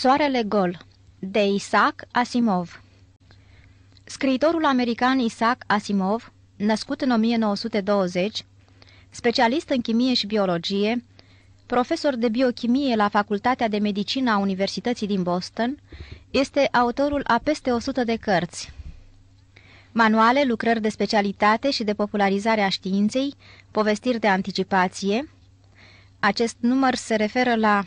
Soarele gol de Isaac Asimov Scriitorul american Isaac Asimov, născut în 1920, specialist în chimie și biologie, profesor de biochimie la Facultatea de Medicină a Universității din Boston, este autorul a peste 100 de cărți. Manuale, lucrări de specialitate și de popularizare a științei, povestiri de anticipație. Acest număr se referă la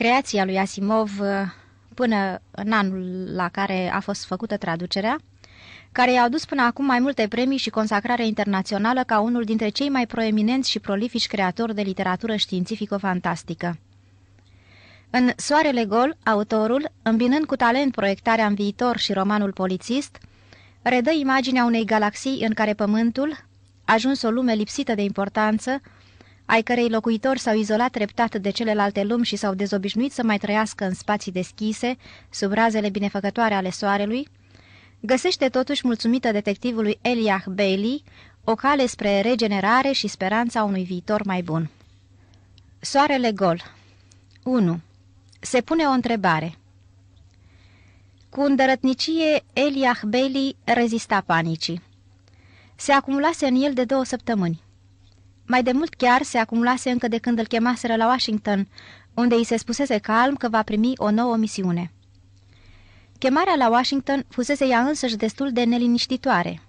Creația lui Asimov uh, până în anul la care a fost făcută traducerea, care i-au dus până acum mai multe premii și consacrare internațională ca unul dintre cei mai proeminenți și prolifici creatori de literatură științifico-fantastică. În Soarele Gol, autorul, îmbinând cu talent proiectarea în viitor și romanul polițist, redă imaginea unei galaxii în care Pământul, ajuns o lume lipsită de importanță, ai cărei locuitori s-au izolat treptat de celelalte lumi și s-au dezobișnuit să mai trăiască în spații deschise, sub razele binefăcătoare ale soarelui, găsește totuși mulțumită detectivului Eliah Bailey o cale spre regenerare și speranța unui viitor mai bun. Soarele gol 1. Se pune o întrebare. Cu îndărătnicie, Eliah Bailey rezista panicii. Se acumulase în el de două săptămâni. Mai de mult chiar se acumulase încă de când îl chemaseră la Washington, unde îi se spusese calm că va primi o nouă misiune. Chemarea la Washington fusese ea însăși destul de neliniștitoare.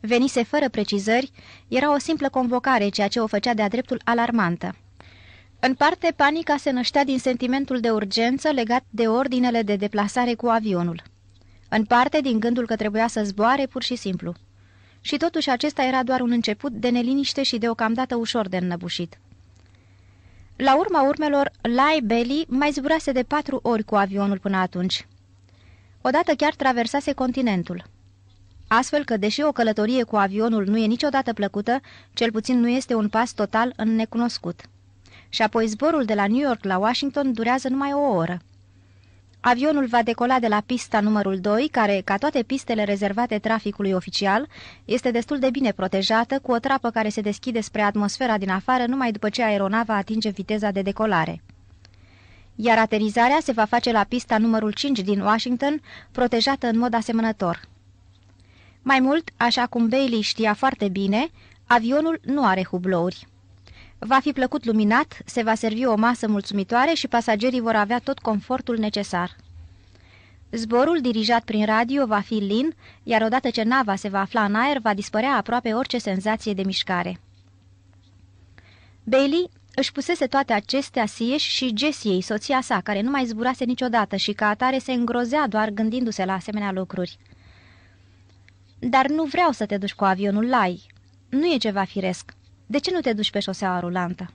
Venise fără precizări, era o simplă convocare, ceea ce o făcea de-a dreptul alarmantă. În parte, panica se năștea din sentimentul de urgență legat de ordinele de deplasare cu avionul. În parte, din gândul că trebuia să zboare pur și simplu și totuși acesta era doar un început de neliniște și deocamdată ușor de înnăbușit. La urma urmelor, Lai Belly mai zburase de patru ori cu avionul până atunci. Odată chiar traversase continentul. Astfel că, deși o călătorie cu avionul nu e niciodată plăcută, cel puțin nu este un pas total în necunoscut. Și apoi zborul de la New York la Washington durează numai o oră. Avionul va decola de la pista numărul 2, care, ca toate pistele rezervate traficului oficial, este destul de bine protejată, cu o trapă care se deschide spre atmosfera din afară numai după ce aeronava atinge viteza de decolare. Iar aterizarea se va face la pista numărul 5 din Washington, protejată în mod asemănător. Mai mult, așa cum Bailey știa foarte bine, avionul nu are hublouri. Va fi plăcut luminat, se va servi o masă mulțumitoare și pasagerii vor avea tot confortul necesar. Zborul dirijat prin radio va fi lin, iar odată ce nava se va afla în aer, va dispărea aproape orice senzație de mișcare. Bailey își pusese toate acestea sieși și Jessiei, soția sa, care nu mai zburase niciodată și ca atare se îngrozea doar gândindu-se la asemenea lucruri. Dar nu vreau să te duci cu avionul lai. Nu e ceva firesc. De ce nu te duci pe șoseaua rulantă?"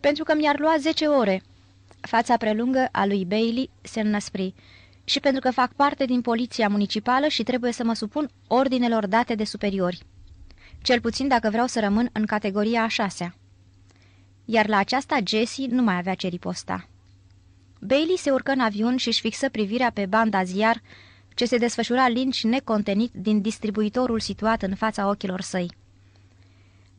Pentru că mi-ar lua zece ore." Fața prelungă a lui Bailey se înnăspri. Și pentru că fac parte din poliția municipală și trebuie să mă supun ordinelor date de superiori. Cel puțin dacă vreau să rămân în categoria a șasea." Iar la aceasta Jesse nu mai avea ce riposta. Bailey se urcă în avion și își fixă privirea pe banda ziar ce se desfășura linci necontenit din distribuitorul situat în fața ochilor săi.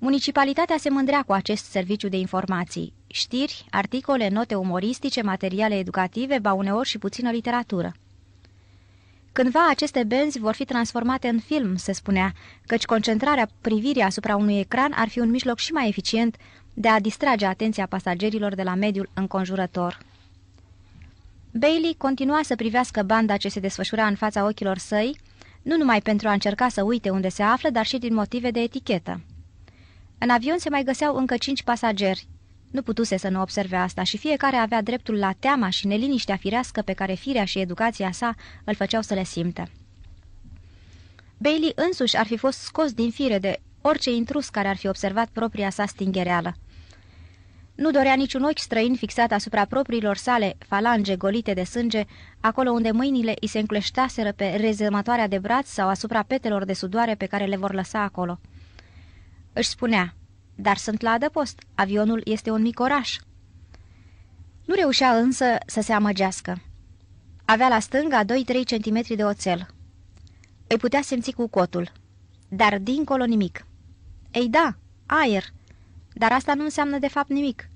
Municipalitatea se mândrea cu acest serviciu de informații. Știri, articole, note umoristice, materiale educative, ba uneori și puțină literatură. Cândva aceste benzi vor fi transformate în film, se spunea, căci concentrarea privirii asupra unui ecran ar fi un mijloc și mai eficient de a distrage atenția pasagerilor de la mediul înconjurător. Bailey continua să privească banda ce se desfășura în fața ochilor săi, nu numai pentru a încerca să uite unde se află, dar și din motive de etichetă. În avion se mai găseau încă cinci pasageri. Nu putuse să nu observe asta și fiecare avea dreptul la teama și neliniștea firească pe care firea și educația sa îl făceau să le simtă. Bailey însuși ar fi fost scos din fire de orice intrus care ar fi observat propria sa stingereală. Nu dorea niciun ochi străin fixat asupra propriilor sale falange golite de sânge, acolo unde mâinile îi se încleștaseră pe rezămătoarea de braț sau asupra petelor de sudoare pe care le vor lăsa acolo. Își spunea, dar sunt la adăpost, avionul este un mic oraș. Nu reușea însă să se amăgească. Avea la stânga 2-3 cm de oțel. Îi putea simți cu cotul. Dar dincolo nimic. Ei da, aer. Dar asta nu înseamnă de fapt nimic.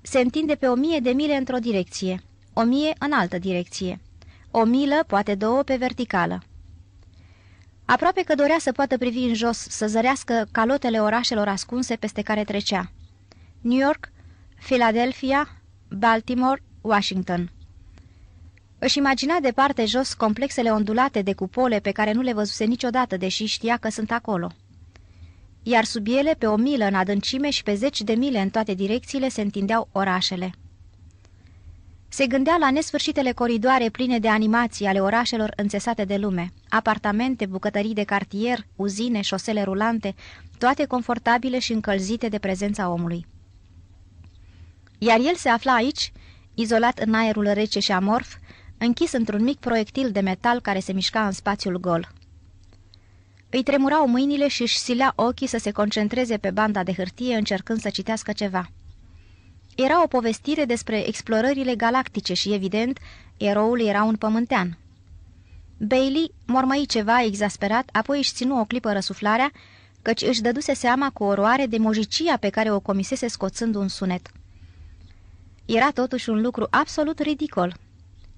Se întinde pe o mie de mile într-o direcție, o mie în altă direcție, o milă, poate două, pe verticală. Aproape că dorea să poată privi în jos, să zărească calotele orașelor ascunse peste care trecea. New York, Philadelphia, Baltimore, Washington. Își imagina departe jos complexele ondulate de cupole pe care nu le văzuse niciodată, deși știa că sunt acolo. Iar sub ele, pe o milă în adâncime și pe zeci de mile în toate direcțiile, se întindeau orașele. Se gândea la nesfârșitele coridoare pline de animații ale orașelor înțesate de lume, apartamente, bucătării de cartier, uzine, șosele rulante, toate confortabile și încălzite de prezența omului. Iar el se afla aici, izolat în aerul rece și amorf, închis într-un mic proiectil de metal care se mișca în spațiul gol. Îi tremurau mâinile și își silea ochii să se concentreze pe banda de hârtie încercând să citească ceva. Era o povestire despre explorările galactice și, evident, eroul era un pământean. Bailey mormăi ceva exasperat, apoi își ținu o clipă răsuflarea, căci își dăduse seama cu oroare de mojicia pe care o comisese scoțând un sunet. Era totuși un lucru absolut ridicol.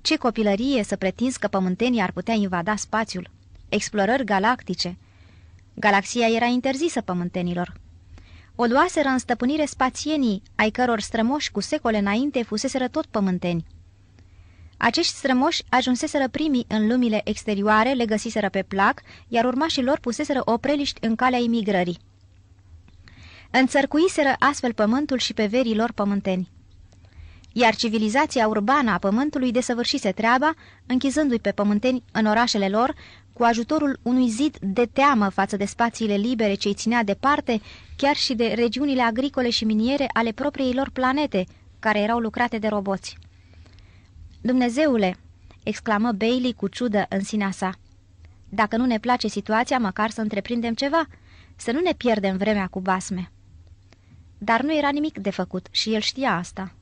Ce copilărie să pretinzi că pământenii ar putea invada spațiul? Explorări galactice. Galaxia era interzisă pământenilor. O luaseră în stăpânire spațienii, ai căror strămoși cu secole înainte fuseseră tot pământeni. Acești strămoși ajunseseră primii în lumile exterioare, le găsiseră pe plac, iar urmașii lor puseseră opreliști în calea imigrării. Înțărcuiseră astfel pământul și pe verii lor pământeni. Iar civilizația urbană a pământului desăvârșise treaba, închizându-i pe pământeni în orașele lor, cu ajutorul unui zid de teamă față de spațiile libere ce îi ținea departe, chiar și de regiunile agricole și miniere ale propriilor planete, care erau lucrate de roboți. Dumnezeule!" exclamă Bailey cu ciudă în sinea sa. Dacă nu ne place situația, măcar să întreprindem ceva, să nu ne pierdem vremea cu basme." Dar nu era nimic de făcut și el știa asta.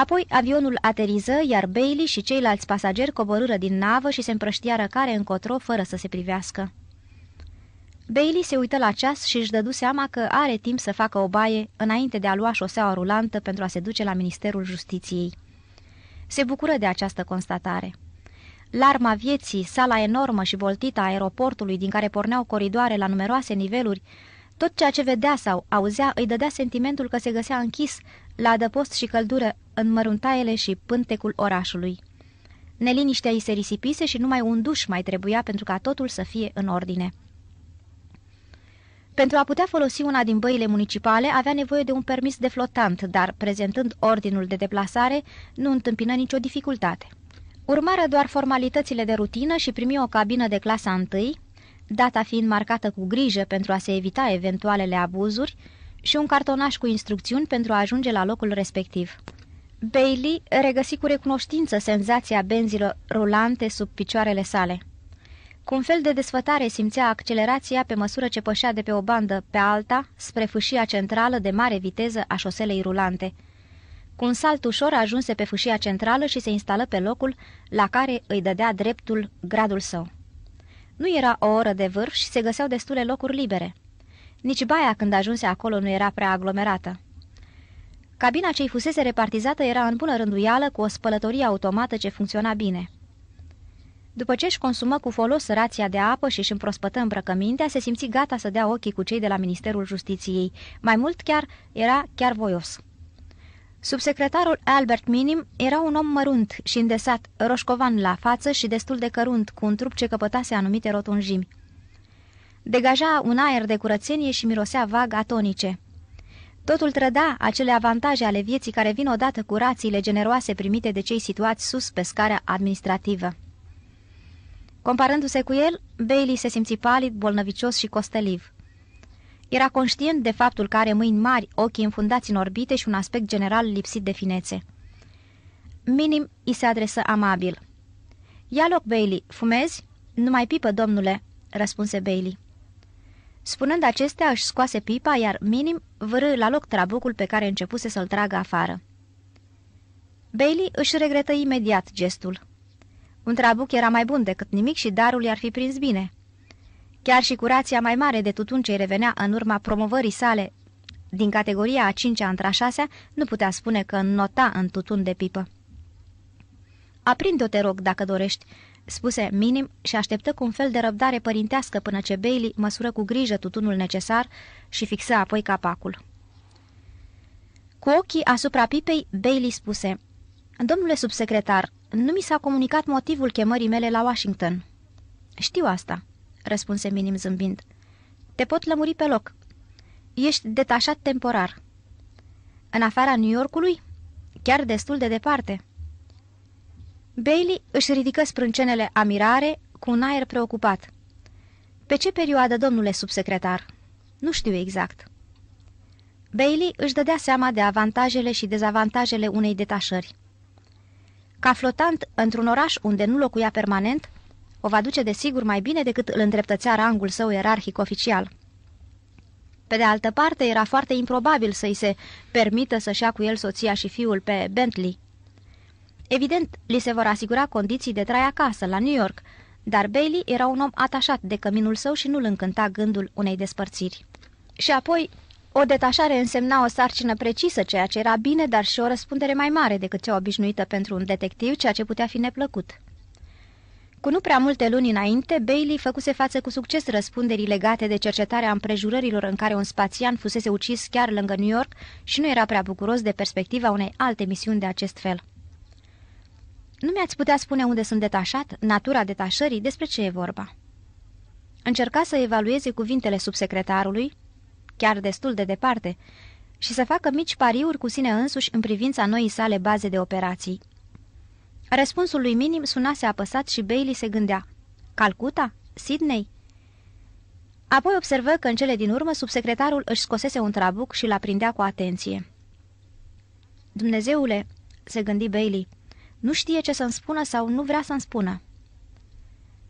Apoi avionul ateriză, iar Bailey și ceilalți pasageri coborâră din navă și se împrăștiară care încotro fără să se privească. Bailey se uită la ceas și își dădu seama că are timp să facă o baie înainte de a lua șoseaua rulantă pentru a se duce la Ministerul Justiției. Se bucură de această constatare. Larma vieții, sala enormă și voltită a aeroportului din care porneau coridoare la numeroase niveluri, tot ceea ce vedea sau auzea îi dădea sentimentul că se găsea închis la adăpost și căldură în măruntaiele și pântecul orașului. Neliniștea îi se risipise și numai un duș mai trebuia pentru ca totul să fie în ordine. Pentru a putea folosi una din băile municipale, avea nevoie de un permis de flotant, dar, prezentând ordinul de deplasare, nu întâmpină nicio dificultate. Urmară doar formalitățile de rutină și primi o cabină de clasa 1, data fiind marcată cu grijă pentru a se evita eventualele abuzuri, și un cartonaș cu instrucțiuni pentru a ajunge la locul respectiv. Bailey regăsi cu recunoștință senzația benzilor rulante sub picioarele sale. Cu un fel de desfătare simțea accelerația pe măsură ce pășea de pe o bandă pe alta spre fâșia centrală de mare viteză a șoselei rulante. Cu un salt ușor ajunse pe fâșia centrală și se instală pe locul la care îi dădea dreptul gradul său. Nu era o oră de vârf și se găseau destule locuri libere. Nici baia când ajunse acolo nu era prea aglomerată. Cabina cei fusese repartizată era în bună rânduială cu o spălătorie automată ce funcționa bine. După ce își consumă cu folos rația de apă și își împrospătă îmbrăcămintea, se simți gata să dea ochii cu cei de la Ministerul Justiției. Mai mult chiar era chiar voios. Subsecretarul Albert Minim era un om mărunt și îndesat, roșcovan la față și destul de cărunt, cu un trup ce căpătase anumite rotunjimi. Degaja un aer de curățenie și mirosea vag atonice. Totul trăda acele avantaje ale vieții care vin odată cu rațiile generoase primite de cei situați sus pe scara administrativă. Comparându-se cu el, Bailey se simți palid, bolnăvicios și costeliv. Era conștient de faptul că are mâini mari, ochii înfundați în orbite și un aspect general lipsit de finețe. Minim îi se adresă amabil. Ia loc, Bailey, fumezi? Nu mai pipă, domnule," răspunse Bailey. Spunând acestea, își scoase pipa, iar minim vârâ la loc trabucul pe care începuse să-l tragă afară. Bailey își regretă imediat gestul. Un trabuc era mai bun decât nimic și darul i-ar fi prins bine. Chiar și curația mai mare de tutun ce revenea în urma promovării sale din categoria a cincea între a șasea, nu putea spune că nota în tutun de pipă. Aprinde-o, te rog, dacă dorești, spuse minim și așteptă cu un fel de răbdare părintească până ce Bailey măsură cu grijă tutunul necesar și fixă apoi capacul. Cu ochii asupra pipei, Bailey spuse, Domnule subsecretar, nu mi s-a comunicat motivul chemării mele la Washington." Știu asta," răspunse minim zâmbind. Te pot lămuri pe loc. Ești detașat temporar." În afara New Yorkului? Chiar destul de departe." Bailey își ridică sprâncenele amirare cu un aer preocupat. Pe ce perioadă, domnule subsecretar?" Nu știu exact." Bailey își dădea seama de avantajele și dezavantajele unei detașări. Ca flotant într-un oraș unde nu locuia permanent, o va duce de sigur mai bine decât îl îndreptățea rangul său ierarhic oficial. Pe de altă parte, era foarte improbabil să-i se permită să-și ia cu el soția și fiul pe Bentley, Evident, li se vor asigura condiții de trai acasă, la New York, dar Bailey era un om atașat de căminul său și nu-l încânta gândul unei despărțiri. Și apoi, o detașare însemna o sarcină precisă, ceea ce era bine, dar și o răspundere mai mare decât cea obișnuită pentru un detectiv, ceea ce putea fi neplăcut. Cu nu prea multe luni înainte, Bailey făcuse față cu succes răspunderii legate de cercetarea împrejurărilor în care un spațian fusese ucis chiar lângă New York și nu era prea bucuros de perspectiva unei alte misiuni de acest fel. Nu mi-ați putea spune unde sunt detașat, natura detașării, despre ce e vorba?" Încerca să evalueze cuvintele subsecretarului, chiar destul de departe, și să facă mici pariuri cu sine însuși în privința noii sale baze de operații. Răspunsul lui Minim sunase apăsat și Bailey se gândea. Calcuta? Sydney? Apoi observă că în cele din urmă subsecretarul își scosese un trabuc și l-aprindea cu atenție. Dumnezeule, se gândi Bailey, nu știe ce să-mi spună sau nu vrea să-mi spună.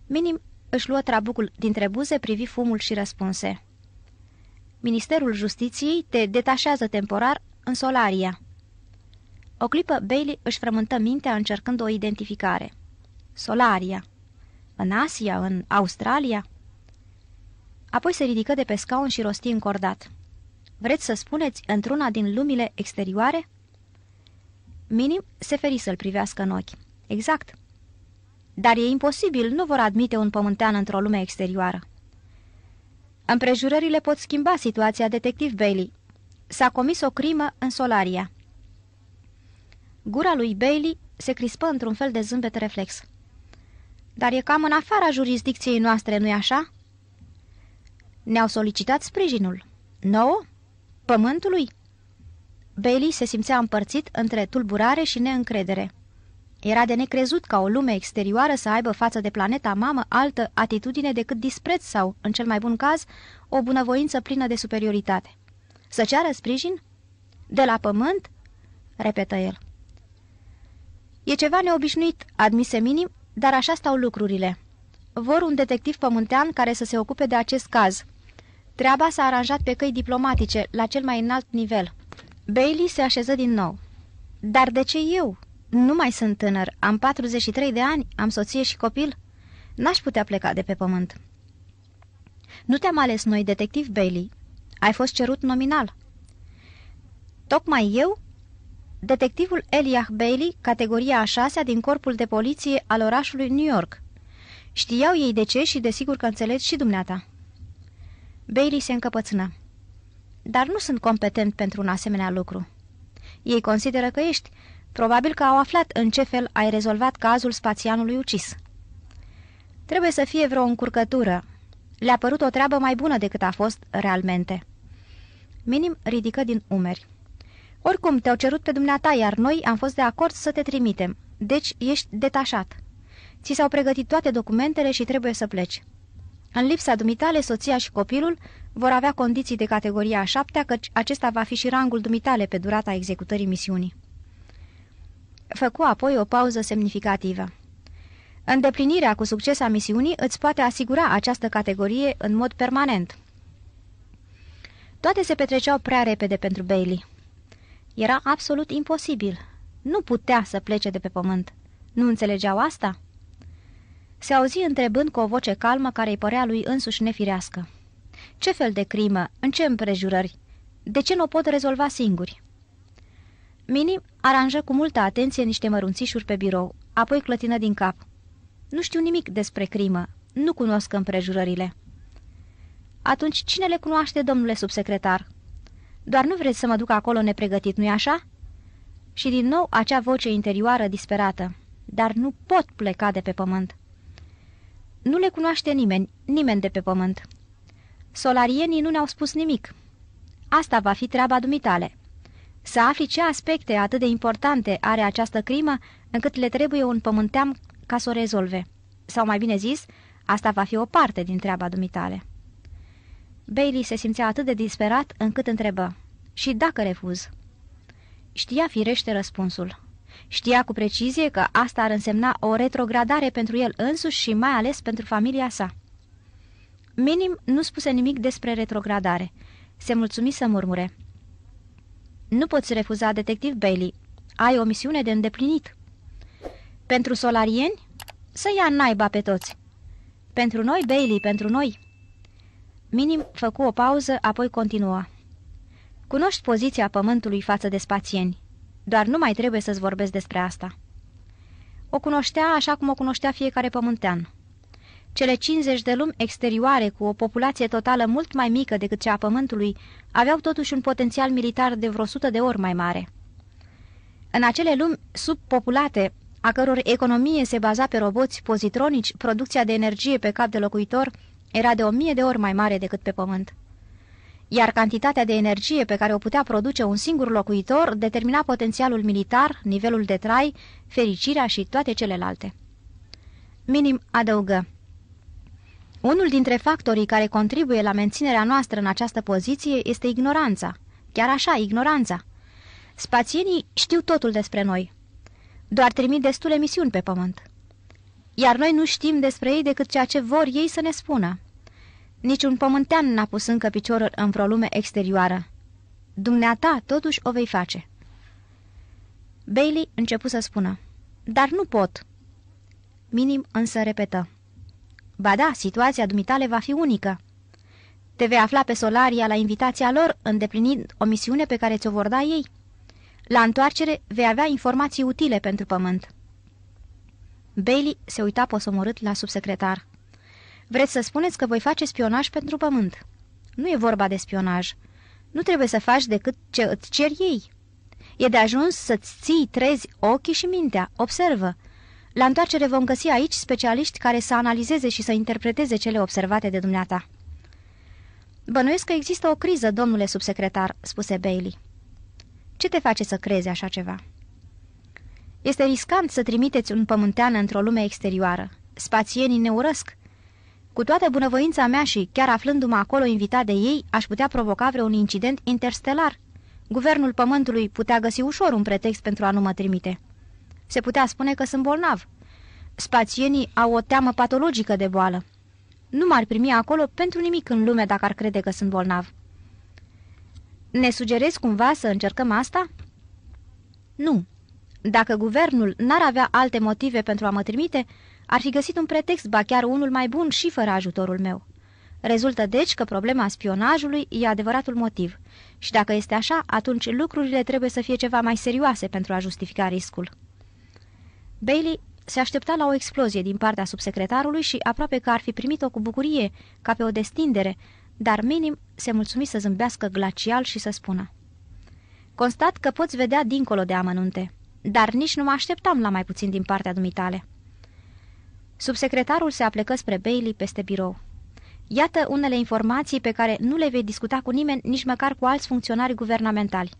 Minim își luă trabucul dintre buze, privi fumul și răspunse. Ministerul Justiției te detașează temporar în Solaria. O clipă, Bailey își frământă mintea încercând o identificare. Solaria. În Asia, în Australia? Apoi se ridică de pe scaun și rosti încordat. Vreți să spuneți într-una din lumile exterioare?" Minim se feri să-l privească în ochi. Exact. Dar e imposibil, nu vor admite un pământean într-o lume exterioară. Împrejurările pot schimba situația detectiv Bailey. S-a comis o crimă în Solaria. Gura lui Bailey se crispă într-un fel de zâmbet reflex. Dar e cam în afara jurisdicției noastre, nu-i așa? Ne-au solicitat sprijinul. Nouă? Pământului? Bailey se simțea împărțit între tulburare și neîncredere. Era de necrezut ca o lume exterioară să aibă față de planeta mamă altă atitudine decât dispreț sau, în cel mai bun caz, o bunăvoință plină de superioritate. Să ceară sprijin? De la pământ? Repetă el. E ceva neobișnuit, admise minim, dar așa stau lucrurile. Vor un detectiv pământean care să se ocupe de acest caz. Treaba s-a aranjat pe căi diplomatice, la cel mai înalt nivel – Bailey se așeză din nou. Dar de ce eu? Nu mai sunt tânăr, am 43 de ani, am soție și copil. N-aș putea pleca de pe pământ." Nu te-am ales noi, detectiv Bailey. Ai fost cerut nominal." Tocmai eu?" Detectivul Eliah Bailey, categoria a șasea din corpul de poliție al orașului New York. Știau ei de ce și desigur că înțelegi și dumneata." Bailey se încăpățâna dar nu sunt competent pentru un asemenea lucru. Ei consideră că ești. Probabil că au aflat în ce fel ai rezolvat cazul spațianului ucis. Trebuie să fie vreo încurcătură. Le-a părut o treabă mai bună decât a fost realmente. Minim ridică din umeri. Oricum, te-au cerut pe dumneata, iar noi am fost de acord să te trimitem. Deci ești detașat. Ți s-au pregătit toate documentele și trebuie să pleci. În lipsa dumitale, soția și copilul vor avea condiții de categoria a șaptea, căci acesta va fi și rangul dumitale pe durata executării misiunii. Făcu apoi o pauză semnificativă. Îndeplinirea cu succes a misiunii îți poate asigura această categorie în mod permanent. Toate se petreceau prea repede pentru Bailey. Era absolut imposibil. Nu putea să plece de pe pământ. Nu înțelegeau asta? Se auzi întrebând cu o voce calmă care îi părea lui însuși nefirească. Ce fel de crimă? În ce împrejurări? De ce nu o pot rezolva singuri? Mini aranjă cu multă atenție niște mărunțișuri pe birou, apoi clătină din cap. Nu știu nimic despre crimă, nu cunosc împrejurările. Atunci cine le cunoaște, domnule subsecretar? Doar nu vreți să mă duc acolo nepregătit, nu-i așa? Și din nou acea voce interioară disperată. Dar nu pot pleca de pe pământ. Nu le cunoaște nimeni, nimeni de pe pământ. Solarienii nu ne-au spus nimic. Asta va fi treaba dumitale. Să afli ce aspecte atât de importante are această crimă, încât le trebuie un pământeam ca să o rezolve. Sau mai bine zis, asta va fi o parte din treaba dumitale. Bailey se simțea atât de disperat încât întrebă. Și dacă refuz? Știa firește răspunsul. Știa cu precizie că asta ar însemna o retrogradare pentru el însuși și mai ales pentru familia sa. Minim nu spuse nimic despre retrogradare. Se mulțumi să murmure. Nu poți refuza, detectiv Bailey. Ai o misiune de îndeplinit. Pentru solarieni? Să ia naiba pe toți. Pentru noi, Bailey, pentru noi. Minim făcu o pauză, apoi continua. Cunoști poziția pământului față de spațieni, doar nu mai trebuie să-ți vorbesc despre asta. O cunoștea așa cum o cunoștea fiecare pământean. Cele 50 de lumi exterioare, cu o populație totală mult mai mică decât cea a Pământului, aveau totuși un potențial militar de vreo 100 de ori mai mare. În acele lumi subpopulate, a căror economie se baza pe roboți pozitronici, producția de energie pe cap de locuitor era de o mie de ori mai mare decât pe Pământ. Iar cantitatea de energie pe care o putea produce un singur locuitor determina potențialul militar, nivelul de trai, fericirea și toate celelalte. Minim adăugă. Unul dintre factorii care contribuie la menținerea noastră în această poziție este ignoranța. Chiar așa, ignoranța. Spațienii știu totul despre noi. Doar trimit destule misiuni pe pământ. Iar noi nu știm despre ei decât ceea ce vor ei să ne spună. Niciun pământean n-a pus încă piciorul în vreo lume exterioară. Dumneata, totuși, o vei face. Bailey începu să spună, dar nu pot. Minim însă repetă. Ba da, situația dumitale va fi unică. Te vei afla pe Solaria la invitația lor, îndeplinind o misiune pe care ți-o vor da ei. La întoarcere vei avea informații utile pentru pământ. Bailey se uita posomorât la subsecretar. Vreți să spuneți că voi face spionaj pentru pământ. Nu e vorba de spionaj. Nu trebuie să faci decât ce îți cer ei. E de ajuns să-ți ții trezi ochii și mintea. Observă. La întoarcere vom găsi aici specialiști care să analizeze și să interpreteze cele observate de dumneata. Bănuiesc că există o criză, domnule subsecretar, spuse Bailey. Ce te face să crezi așa ceva? Este riscant să trimiteți un pământean într-o lume exterioară. Spațienii ne urăsc. Cu toată bunăvoința mea și chiar aflându-mă acolo invitat de ei, aș putea provoca vreun incident interstelar. Guvernul Pământului putea găsi ușor un pretext pentru a nu mă trimite. Se putea spune că sunt bolnav. Spațienii au o teamă patologică de boală. Nu m-ar primi acolo pentru nimic în lume dacă ar crede că sunt bolnav. Ne sugerezi cumva să încercăm asta? Nu. Dacă guvernul n-ar avea alte motive pentru a mă trimite, ar fi găsit un pretext, ba chiar unul mai bun și fără ajutorul meu. Rezultă deci că problema spionajului e adevăratul motiv. Și dacă este așa, atunci lucrurile trebuie să fie ceva mai serioase pentru a justifica riscul. Bailey se aștepta la o explozie din partea subsecretarului și aproape că ar fi primit-o cu bucurie, ca pe o destindere, dar minim se mulțumi să zâmbească glacial și să spună. Constat că poți vedea dincolo de amănunte, dar nici nu mă așteptam la mai puțin din partea dumitale. Subsecretarul se aplecă spre Bailey peste birou. Iată unele informații pe care nu le vei discuta cu nimeni, nici măcar cu alți funcționari guvernamentali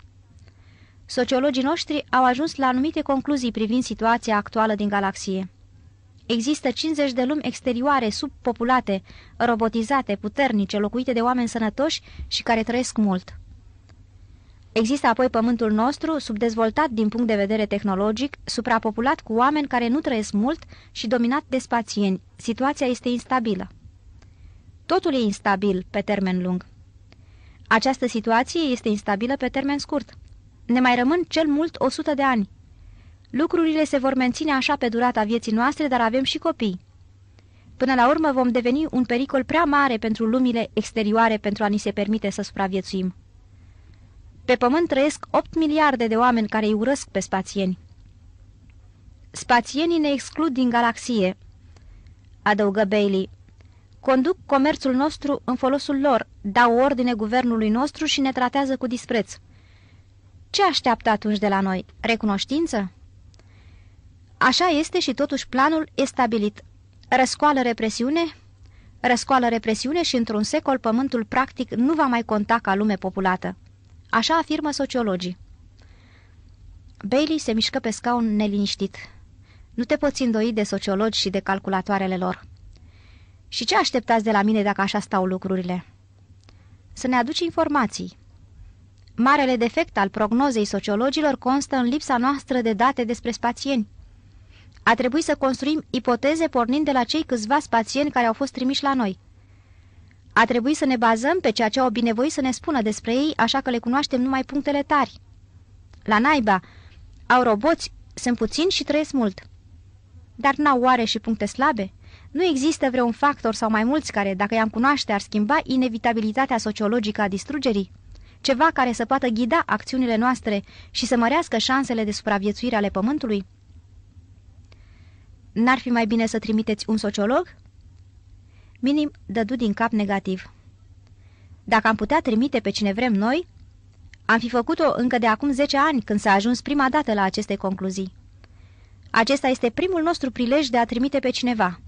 sociologii noștri au ajuns la anumite concluzii privind situația actuală din galaxie. Există 50 de lumi exterioare, subpopulate, robotizate, puternice, locuite de oameni sănătoși și care trăiesc mult. Există apoi pământul nostru, subdezvoltat din punct de vedere tehnologic, suprapopulat cu oameni care nu trăiesc mult și dominat de spațieni. Situația este instabilă. Totul e instabil pe termen lung. Această situație este instabilă pe termen scurt. Ne mai rămân cel mult 100 de ani. Lucrurile se vor menține așa pe durata vieții noastre, dar avem și copii. Până la urmă vom deveni un pericol prea mare pentru lumile exterioare pentru a ni se permite să supraviețuim. Pe pământ trăiesc 8 miliarde de oameni care îi urăsc pe spațieni. Spațienii ne exclud din galaxie, adăugă Bailey. Conduc comerțul nostru în folosul lor, dau ordine guvernului nostru și ne tratează cu dispreț. Ce așteaptă atunci de la noi? Recunoștință? Așa este și totuși planul e stabilit. Răscoală represiune? Răscoală represiune și într-un secol pământul practic nu va mai conta ca lume populată. Așa afirmă sociologii. Bailey se mișcă pe scaun neliniștit. Nu te poți îndoi de sociologi și de calculatoarele lor. Și ce așteptați de la mine dacă așa stau lucrurile? Să ne aduci informații. Marele defect al prognozei sociologilor constă în lipsa noastră de date despre spațieni. A trebuit să construim ipoteze pornind de la cei câțiva spațieni care au fost trimiși la noi. A trebuit să ne bazăm pe ceea ce au binevoit să ne spună despre ei, așa că le cunoaștem numai punctele tari. La naiba, au roboți, sunt puțini și trăiesc mult. Dar n-au oare și puncte slabe? Nu există vreun factor sau mai mulți care, dacă i-am cunoaște, ar schimba inevitabilitatea sociologică a distrugerii? Ceva care să poată ghida acțiunile noastre și să mărească șansele de supraviețuire ale pământului? N-ar fi mai bine să trimiteți un sociolog? Minim dădu din cap negativ. Dacă am putea trimite pe cine vrem noi, am fi făcut-o încă de acum 10 ani, când s-a ajuns prima dată la aceste concluzii. Acesta este primul nostru prilej de a trimite pe cineva.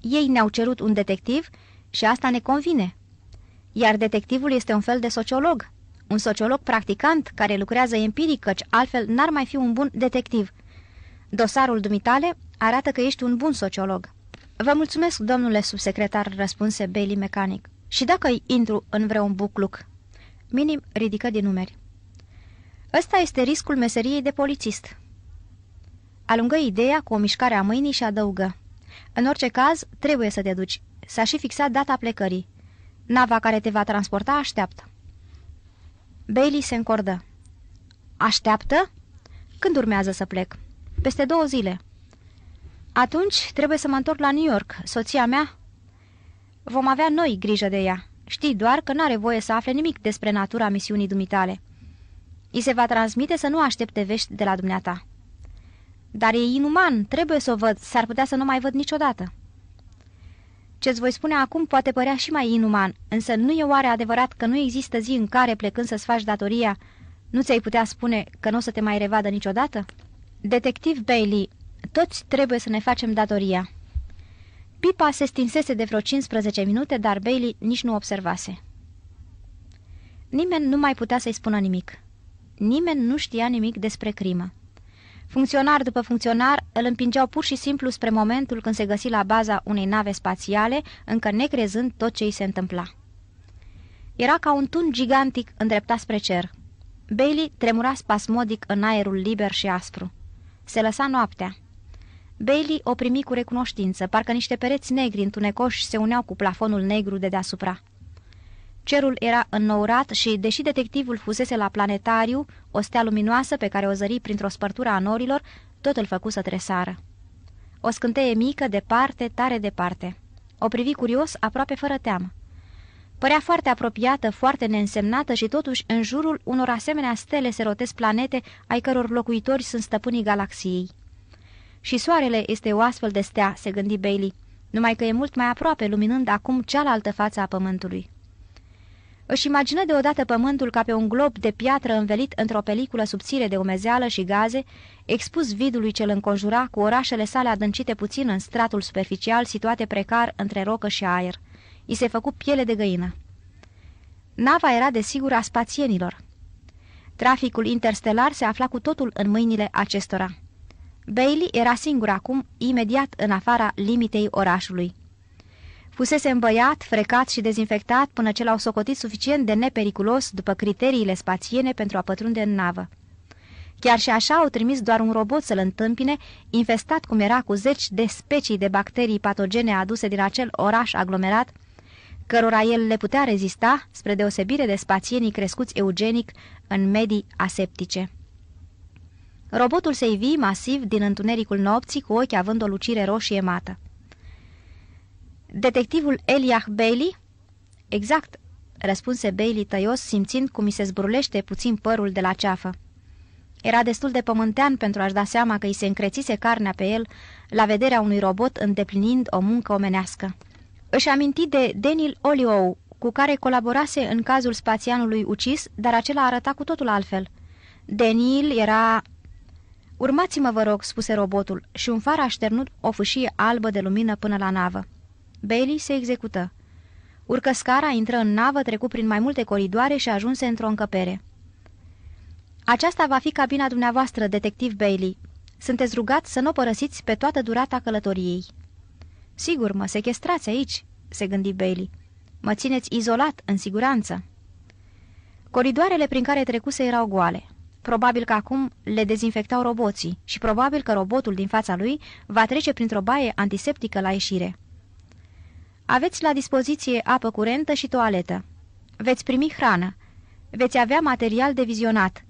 Ei ne-au cerut un detectiv și asta ne convine iar detectivul este un fel de sociolog. Un sociolog practicant care lucrează empiric, căci altfel n-ar mai fi un bun detectiv. Dosarul dumitale arată că ești un bun sociolog. Vă mulțumesc, domnule subsecretar, răspunse Bailey mecanic. Și dacă îi intru în vreun bucluc? Minim ridică din numeri. Ăsta este riscul meseriei de polițist. Alungă ideea cu o mișcare a mâinii și adăugă. În orice caz, trebuie să te duci. S-a și fixat data plecării. Nava care te va transporta așteaptă. Bailey se încordă. Așteaptă? Când urmează să plec? Peste două zile. Atunci trebuie să mă întorc la New York, soția mea. Vom avea noi grijă de ea. Știi doar că n-are voie să afle nimic despre natura misiunii dumitale. I se va transmite să nu aștepte vești de la dumneata. Dar e inuman, trebuie să o văd, s-ar putea să nu mai văd niciodată. Ce-ți voi spune acum poate părea și mai inuman, însă nu e oare adevărat că nu există zi în care, plecând să-ți faci datoria, nu ți-ai putea spune că nu o să te mai revadă niciodată? Detectiv Bailey, toți trebuie să ne facem datoria. Pipa se stinsese de vreo 15 minute, dar Bailey nici nu observase. Nimeni nu mai putea să-i spună nimic. Nimeni nu știa nimic despre crimă. Funcționar după funcționar îl împingeau pur și simplu spre momentul când se găsi la baza unei nave spațiale, încă necrezând tot ce îi se întâmpla. Era ca un tun gigantic îndreptat spre cer. Bailey tremura spasmodic în aerul liber și aspru. Se lăsa noaptea. Bailey o primi cu recunoștință, parcă niște pereți negri întunecoși se uneau cu plafonul negru de deasupra. Cerul era înnourat și, deși detectivul fusese la planetariu, o stea luminoasă pe care o zări printr-o spărtură a norilor, tot îl făcu să tresară. O scânteie mică, departe, tare departe. O privi curios, aproape fără teamă. Părea foarte apropiată, foarte neînsemnată și totuși în jurul unor asemenea stele se rotesc planete ai căror locuitori sunt stăpânii galaxiei. Și soarele este o astfel de stea, se gândi Bailey, numai că e mult mai aproape, luminând acum cealaltă față a pământului. Își imagină deodată pământul ca pe un glob de piatră învelit într-o peliculă subțire de umezeală și gaze, expus vidului ce îl înconjura cu orașele sale adâncite puțin în stratul superficial, situate precar între rocă și aer. I se făcu piele de găină. Nava era desigur a spațienilor. Traficul interstelar se afla cu totul în mâinile acestora. Bailey era singur acum, imediat în afara limitei orașului. Fusese îmbăiat, frecat și dezinfectat până ce l-au socotit suficient de nepericulos după criteriile spațiene pentru a pătrunde în navă. Chiar și așa au trimis doar un robot să-l întâmpine, infestat cum era cu zeci de specii de bacterii patogene aduse din acel oraș aglomerat, cărora el le putea rezista, spre deosebire de spațienii crescuți eugenic în medii aseptice. Robotul se ivi masiv din întunericul nopții, cu ochi având o lucire roșie mată. Detectivul Eliah Bailey?" Exact," răspunse Bailey tăios, simțind cum mi se zburulește puțin părul de la ceafă. Era destul de pământean pentru a-și da seama că îi se încrețise carnea pe el la vederea unui robot îndeplinind o muncă omenească. Își aminti de Daniel Oliou, cu care colaborase în cazul spațianului ucis, dar acela arăta cu totul altfel. Daniel era... Urmați-mă, vă rog," spuse robotul, și un far așternut șternut o fâșie albă de lumină până la navă. Bailey se execută. Urcă scara, intră în navă, trecu prin mai multe coridoare și ajunse într-o încăpere. Aceasta va fi cabina dumneavoastră, detectiv Bailey. Sunteți rugat să nu o părăsiți pe toată durata călătoriei. Sigur, mă sechestrați aici, se gândi Bailey. Mă țineți izolat, în siguranță. Coridoarele prin care trecuse erau goale. Probabil că acum le dezinfectau roboții și probabil că robotul din fața lui va trece printr-o baie antiseptică la ieșire. Aveți la dispoziție apă curentă și toaletă. Veți primi hrană. Veți avea material de vizionat.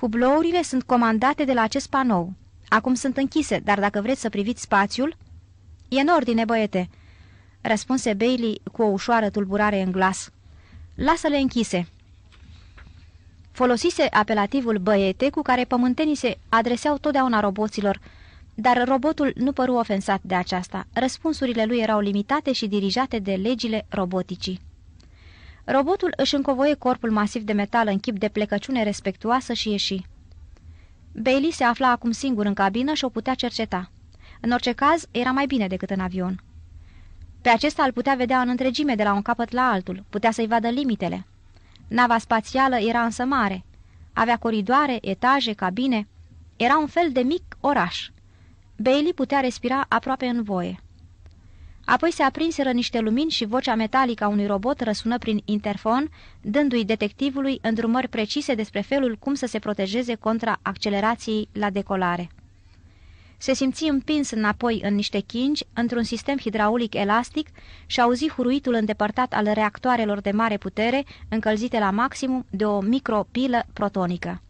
Hublourile sunt comandate de la acest panou. Acum sunt închise, dar dacă vreți să priviți spațiul... E în ordine, băiete, răspunse Bailey cu o ușoară tulburare în glas. Lasă-le închise. Folosise apelativul băiete cu care pământenii se adreseau totdeauna roboților, dar robotul nu păru ofensat de aceasta. Răspunsurile lui erau limitate și dirijate de legile roboticii. Robotul își încovoie corpul masiv de metal în chip de plecăciune respectuoasă și ieși. Bailey se afla acum singur în cabină și o putea cerceta. În orice caz, era mai bine decât în avion. Pe acesta îl putea vedea în întregime de la un capăt la altul, putea să-i vadă limitele. Nava spațială era însă mare. Avea coridoare, etaje, cabine. Era un fel de mic oraș. Bailey putea respira aproape în voie. Apoi se aprinseră niște lumini și vocea metalică a unui robot răsună prin interfon, dându-i detectivului îndrumări precise despre felul cum să se protejeze contra accelerației la decolare. Se simți împins înapoi în niște chingi, într-un sistem hidraulic elastic și auzi huruitul îndepărtat al reactoarelor de mare putere, încălzite la maximum de o micropilă protonică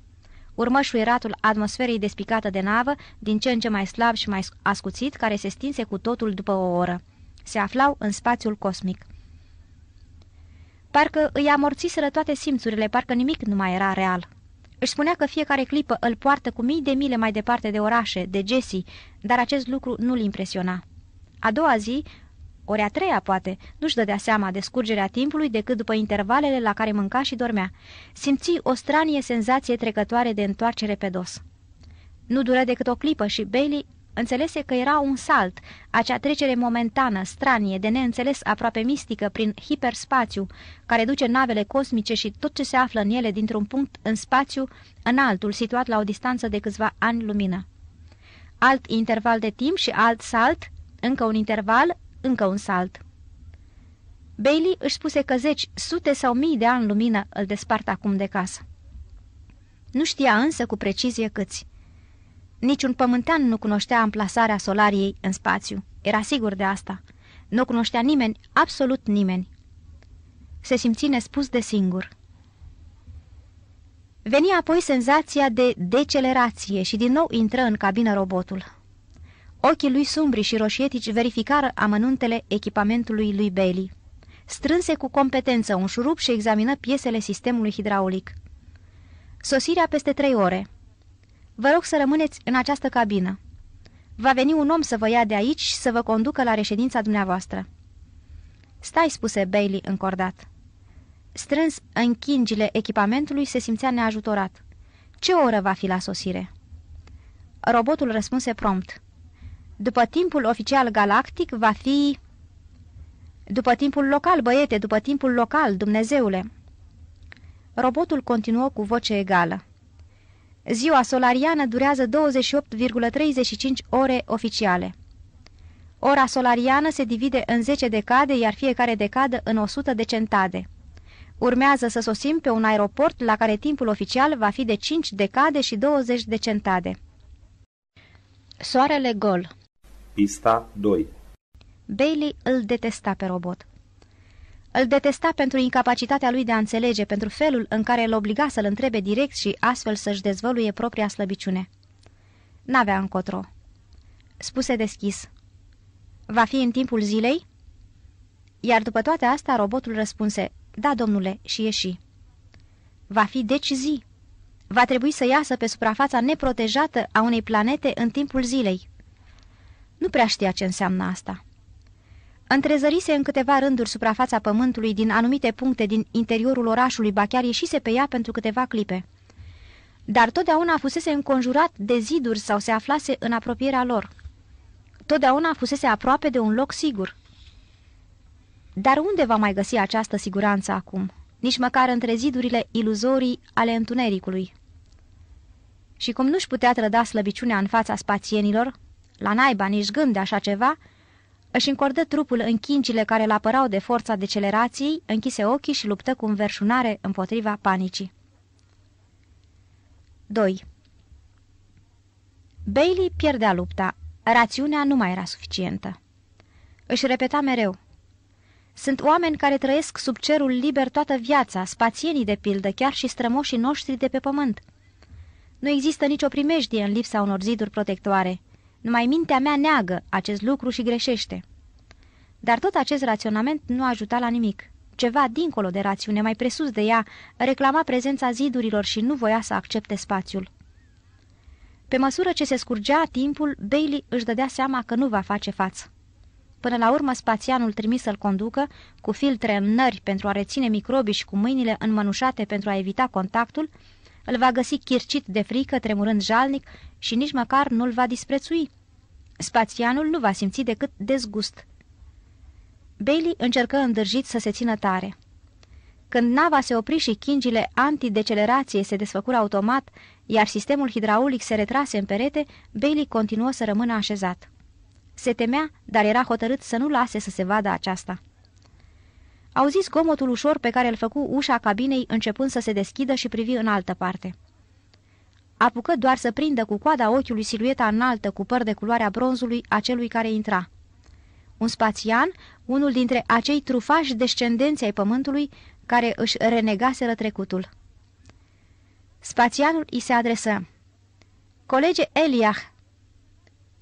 urmă șuieratul atmosferei despicată de navă, din ce în ce mai slab și mai ascuțit, care se stinse cu totul după o oră. Se aflau în spațiul cosmic. Parcă îi amorțiseră toate simțurile, parcă nimic nu mai era real. Își spunea că fiecare clipă îl poartă cu mii de mile mai departe de orașe, de Jessie, dar acest lucru nu-l impresiona. A doua zi, ori a treia poate, nu-și dădea seama de scurgerea timpului decât după intervalele la care mânca și dormea. Simți o stranie senzație trecătoare de întoarcere pe dos. Nu dură decât o clipă și Bailey înțelese că era un salt, acea trecere momentană, stranie, de neînțeles aproape mistică prin hiperspațiu, care duce navele cosmice și tot ce se află în ele dintr-un punct în spațiu în altul, situat la o distanță de câțiva ani lumină. Alt interval de timp și alt salt, încă un interval, încă un salt. Bailey își spuse că zeci, sute sau mii de ani lumină îl despart acum de casă. Nu știa însă cu precizie câți. Niciun pământean nu cunoștea amplasarea solariei în spațiu. Era sigur de asta. Nu cunoștea nimeni, absolut nimeni. Se simți nespus de singur. Venia apoi senzația de decelerație și din nou intră în cabină robotul. Ochii lui sumbri și roșietici verificară amănuntele echipamentului lui Bailey. Strânse cu competență un șurub și examină piesele sistemului hidraulic. Sosirea peste trei ore. Vă rog să rămâneți în această cabină. Va veni un om să vă ia de aici și să vă conducă la reședința dumneavoastră. Stai, spuse Bailey încordat. Strâns în chingile echipamentului, se simțea neajutorat. Ce oră va fi la sosire? Robotul răspunse prompt. După timpul oficial galactic va fi... După timpul local, băiete, după timpul local, Dumnezeule. Robotul continuă cu voce egală. Ziua solariană durează 28,35 ore oficiale. Ora solariană se divide în 10 decade, iar fiecare decadă în 100 de centade. Urmează să sosim pe un aeroport la care timpul oficial va fi de 5 decade și 20 de centade. Soarele gol Pista 2 Bailey îl detesta pe robot. Îl detesta pentru incapacitatea lui de a înțelege, pentru felul în care îl obliga să-l întrebe direct și astfel să-și dezvăluie propria slăbiciune. N-avea încotro. Spuse deschis. Va fi în timpul zilei? Iar după toate astea, robotul răspunse, da, domnule, și ieși. Va fi deci zi. Va trebui să iasă pe suprafața neprotejată a unei planete în timpul zilei. Nu prea știa ce înseamnă asta. Întrezărise în câteva rânduri suprafața pământului din anumite puncte din interiorul orașului, ba chiar ieșise pe ea pentru câteva clipe. Dar totdeauna fusese înconjurat de ziduri sau se aflase în apropierea lor. Totdeauna fusese aproape de un loc sigur. Dar unde va mai găsi această siguranță acum? Nici măcar între zidurile iluzorii ale întunericului. Și cum nu-și putea trăda slăbiciunea în fața spațienilor, la naiba nici gând de așa ceva, își încordă trupul în chincile care l apărau de forța decelerației, închise ochii și luptă cu înverșunare împotriva panicii. 2. Bailey pierdea lupta. Rațiunea nu mai era suficientă. Își repeta mereu. Sunt oameni care trăiesc sub cerul liber toată viața, spațienii de pildă, chiar și strămoșii noștri de pe pământ. Nu există nicio primejdie în lipsa unor ziduri protectoare. Numai mintea mea neagă acest lucru și greșește. Dar tot acest raționament nu ajuta la nimic. Ceva dincolo de rațiune, mai presus de ea, reclama prezența zidurilor și nu voia să accepte spațiul. Pe măsură ce se scurgea timpul, Bailey își dădea seama că nu va face față. Până la urmă, spațianul trimis să-l conducă, cu filtre în nări pentru a reține microbii și cu mâinile înmănușate pentru a evita contactul, îl va găsi chircit de frică, tremurând jalnic și nici măcar nu-l va disprețui, Spațianul nu va simți decât dezgust. Bailey încercă îndârjit să se țină tare. Când nava se opri și chingile antidecelerație se desfăcură automat, iar sistemul hidraulic se retrase în perete, Bailey continuă să rămână așezat. Se temea, dar era hotărât să nu lase să se vadă aceasta. Auzi zgomotul ușor pe care îl făcu ușa cabinei începând să se deschidă și privi în altă parte apucă doar să prindă cu coada ochiului silueta înaltă cu păr de culoarea bronzului a celui care intra. Un spațian, unul dintre acei trufași descendenți ai pământului, care își renegaseră trecutul. Spațianul îi se adresă. Colege Eliah!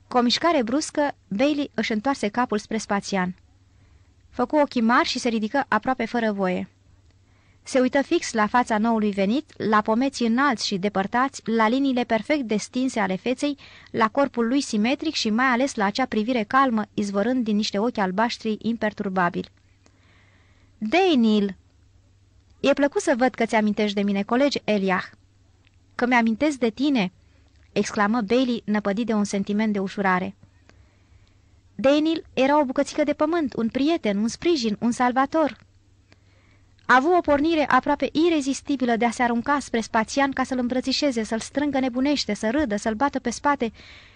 Cu o mișcare bruscă, Bailey își întoarse capul spre spațian. Făcu ochii mari și se ridică aproape fără voie. Se uită fix la fața noului venit, la pomeții înalți și depărtați, la liniile perfect destinse ale feței, la corpul lui simetric și mai ales la acea privire calmă, izvorând din niște ochi albaștri imperturbabili. Daniel! E plăcut să văd că ți-amintești de mine, colegi Eliah!" Că mi-amintesc de tine!" exclamă Bailey, năpădit de un sentiment de ușurare. Daniel era o bucățică de pământ, un prieten, un sprijin, un salvator, a avut o pornire aproape irezistibilă de a se arunca spre spațian ca să-l îmbrățișeze, să-l strângă nebunește, să râdă, să-l bată pe spate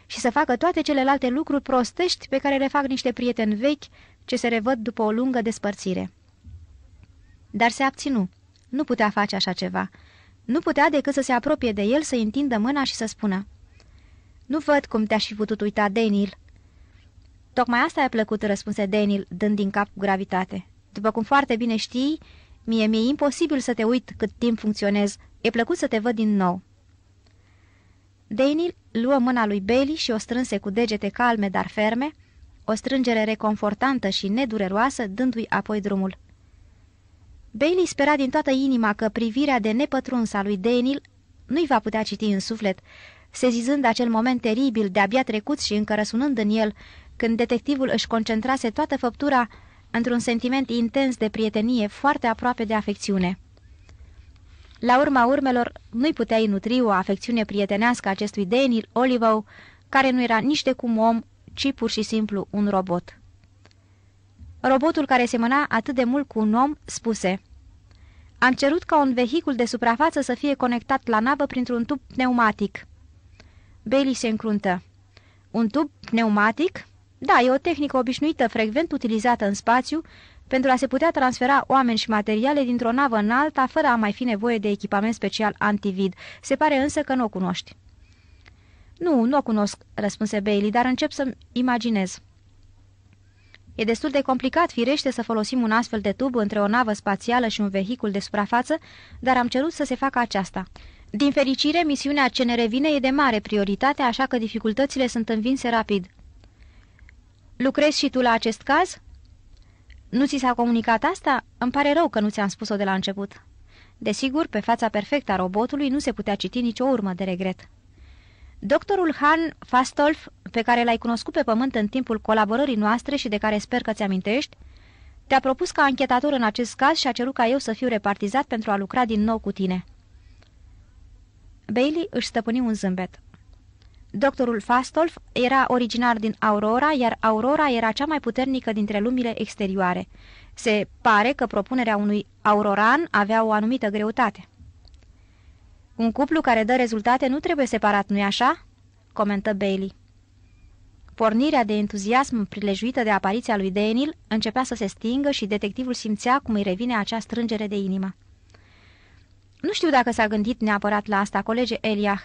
și să facă toate celelalte lucruri prostești pe care le fac niște prieteni vechi ce se revăd după o lungă despărțire. Dar se abținu. Nu putea face așa ceva. Nu putea decât să se apropie de el, să-i întindă mâna și să spună Nu văd cum te-aș fi putut uita, Daniel." Tocmai asta i-a plăcut," răspunse Daniel, dând din cap gravitate. După cum foarte bine știi, Mie mi-e imposibil să te uit cât timp funcționez. E plăcut să te văd din nou." Daniel luă mâna lui Bailey și o strânse cu degete calme, dar ferme, o strângere reconfortantă și nedureroasă, dându-i apoi drumul. Bailey spera din toată inima că privirea de nepătruns a lui Daniel nu-i va putea citi în suflet, sezizând acel moment teribil de-abia trecut și încă în el, când detectivul își concentrase toată făptura într-un sentiment intens de prietenie foarte aproape de afecțiune. La urma urmelor, nu-i puteai nutri o afecțiune prietenească acestui Daniel Olivo, care nu era nici de cum om, ci pur și simplu un robot. Robotul care semăna atât de mult cu un om spuse Am cerut ca un vehicul de suprafață să fie conectat la navă printr-un tub pneumatic. Bailey se încruntă. Un tub pneumatic? Da, e o tehnică obișnuită, frecvent utilizată în spațiu, pentru a se putea transfera oameni și materiale dintr-o navă în alta, fără a mai fi nevoie de echipament special antivid. Se pare însă că nu o cunoști. Nu, nu o cunosc, răspunse Bailey, dar încep să-mi imaginez. E destul de complicat, firește, să folosim un astfel de tub între o navă spațială și un vehicul de suprafață, dar am cerut să se facă aceasta. Din fericire, misiunea ce ne revine e de mare prioritate, așa că dificultățile sunt învinse rapid. Lucrezi și tu la acest caz?" Nu ți s-a comunicat asta? Îmi pare rău că nu ți-am spus-o de la început." Desigur, pe fața perfectă a robotului nu se putea citi nicio urmă de regret. Doctorul Han Fastolf, pe care l-ai cunoscut pe pământ în timpul colaborării noastre și de care sper că ți-amintești, te-a propus ca anchetator în acest caz și a cerut ca eu să fiu repartizat pentru a lucra din nou cu tine. Bailey își stăpâni un zâmbet. Doctorul Fastolf era originar din Aurora, iar Aurora era cea mai puternică dintre lumile exterioare. Se pare că propunerea unui auroran avea o anumită greutate. Un cuplu care dă rezultate nu trebuie separat, nu-i așa?" comentă Bailey. Pornirea de entuziasm prilejuită de apariția lui Daniel începea să se stingă și detectivul simțea cum îi revine acea strângere de inimă. Nu știu dacă s-a gândit neapărat la asta, colege Eliah,"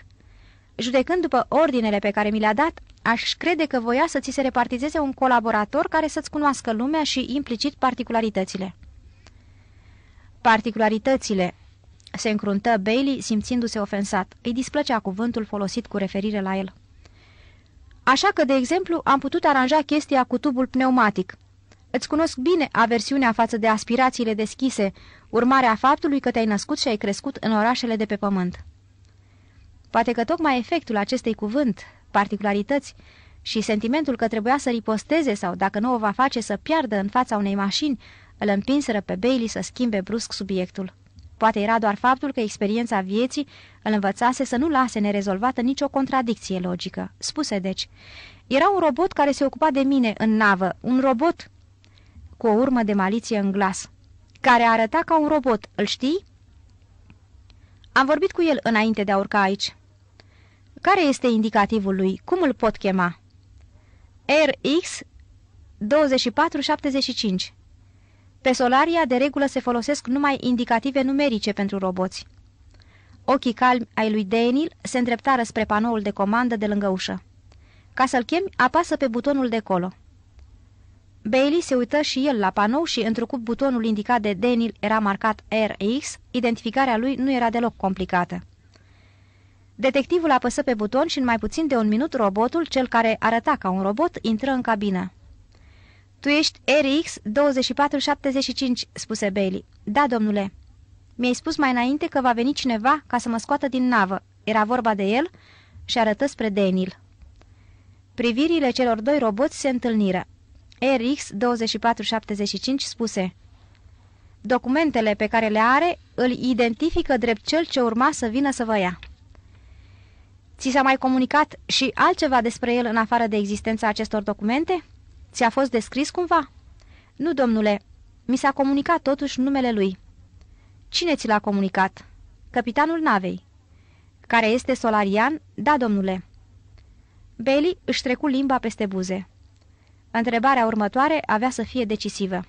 Judecând după ordinele pe care mi le-a dat, aș crede că voia să ți se repartizeze un colaborator care să-ți cunoască lumea și implicit particularitățile. Particularitățile, se încruntă Bailey simțindu-se ofensat. Îi displăcea cuvântul folosit cu referire la el. Așa că, de exemplu, am putut aranja chestia cu tubul pneumatic. Îți cunosc bine aversiunea față de aspirațiile deschise, urmarea faptului că te-ai născut și ai crescut în orașele de pe pământ. Poate că tocmai efectul acestei cuvânt, particularități, și sentimentul că trebuia să riposteze sau, dacă nu o va face, să piardă în fața unei mașini, îl împinseră pe Bailey să schimbe brusc subiectul. Poate era doar faptul că experiența vieții îl învățase să nu lase nerezolvată nicio contradicție logică. Spuse deci, era un robot care se ocupa de mine în navă, un robot cu o urmă de maliție în glas, care arăta ca un robot, îl știi? Am vorbit cu el înainte de a urca aici. Care este indicativul lui? Cum îl pot chema? RX 2475 Pe Solaria de regulă se folosesc numai indicative numerice pentru roboți. Ochii calmi ai lui Daniel se îndreptară spre panoul de comandă de lângă ușă. Ca să-l chemi, apasă pe butonul de colo. Bailey se uită și el la panou și, întrucup butonul indicat de Daniel era marcat RX, identificarea lui nu era deloc complicată. Detectivul apăsă pe buton și în mai puțin de un minut robotul, cel care arăta ca un robot, intră în cabină. Tu ești RX 2475," spuse Bailey. Da, domnule." Mi-ai spus mai înainte că va veni cineva ca să mă scoată din navă. Era vorba de el?" și arătă spre Daniel. Privirile celor doi roboți se întâlniră. RX 2475 spuse Documentele pe care le are îl identifică drept cel ce urma să vină să vă ia. Ți s-a mai comunicat și altceva despre el în afară de existența acestor documente? Ți-a fost descris cumva? Nu, domnule, mi s-a comunicat totuși numele lui. Cine ți l-a comunicat? Capitanul navei. Care este solarian? Da, domnule. Bailey își trecu limba peste buze. Întrebarea următoare avea să fie decisivă.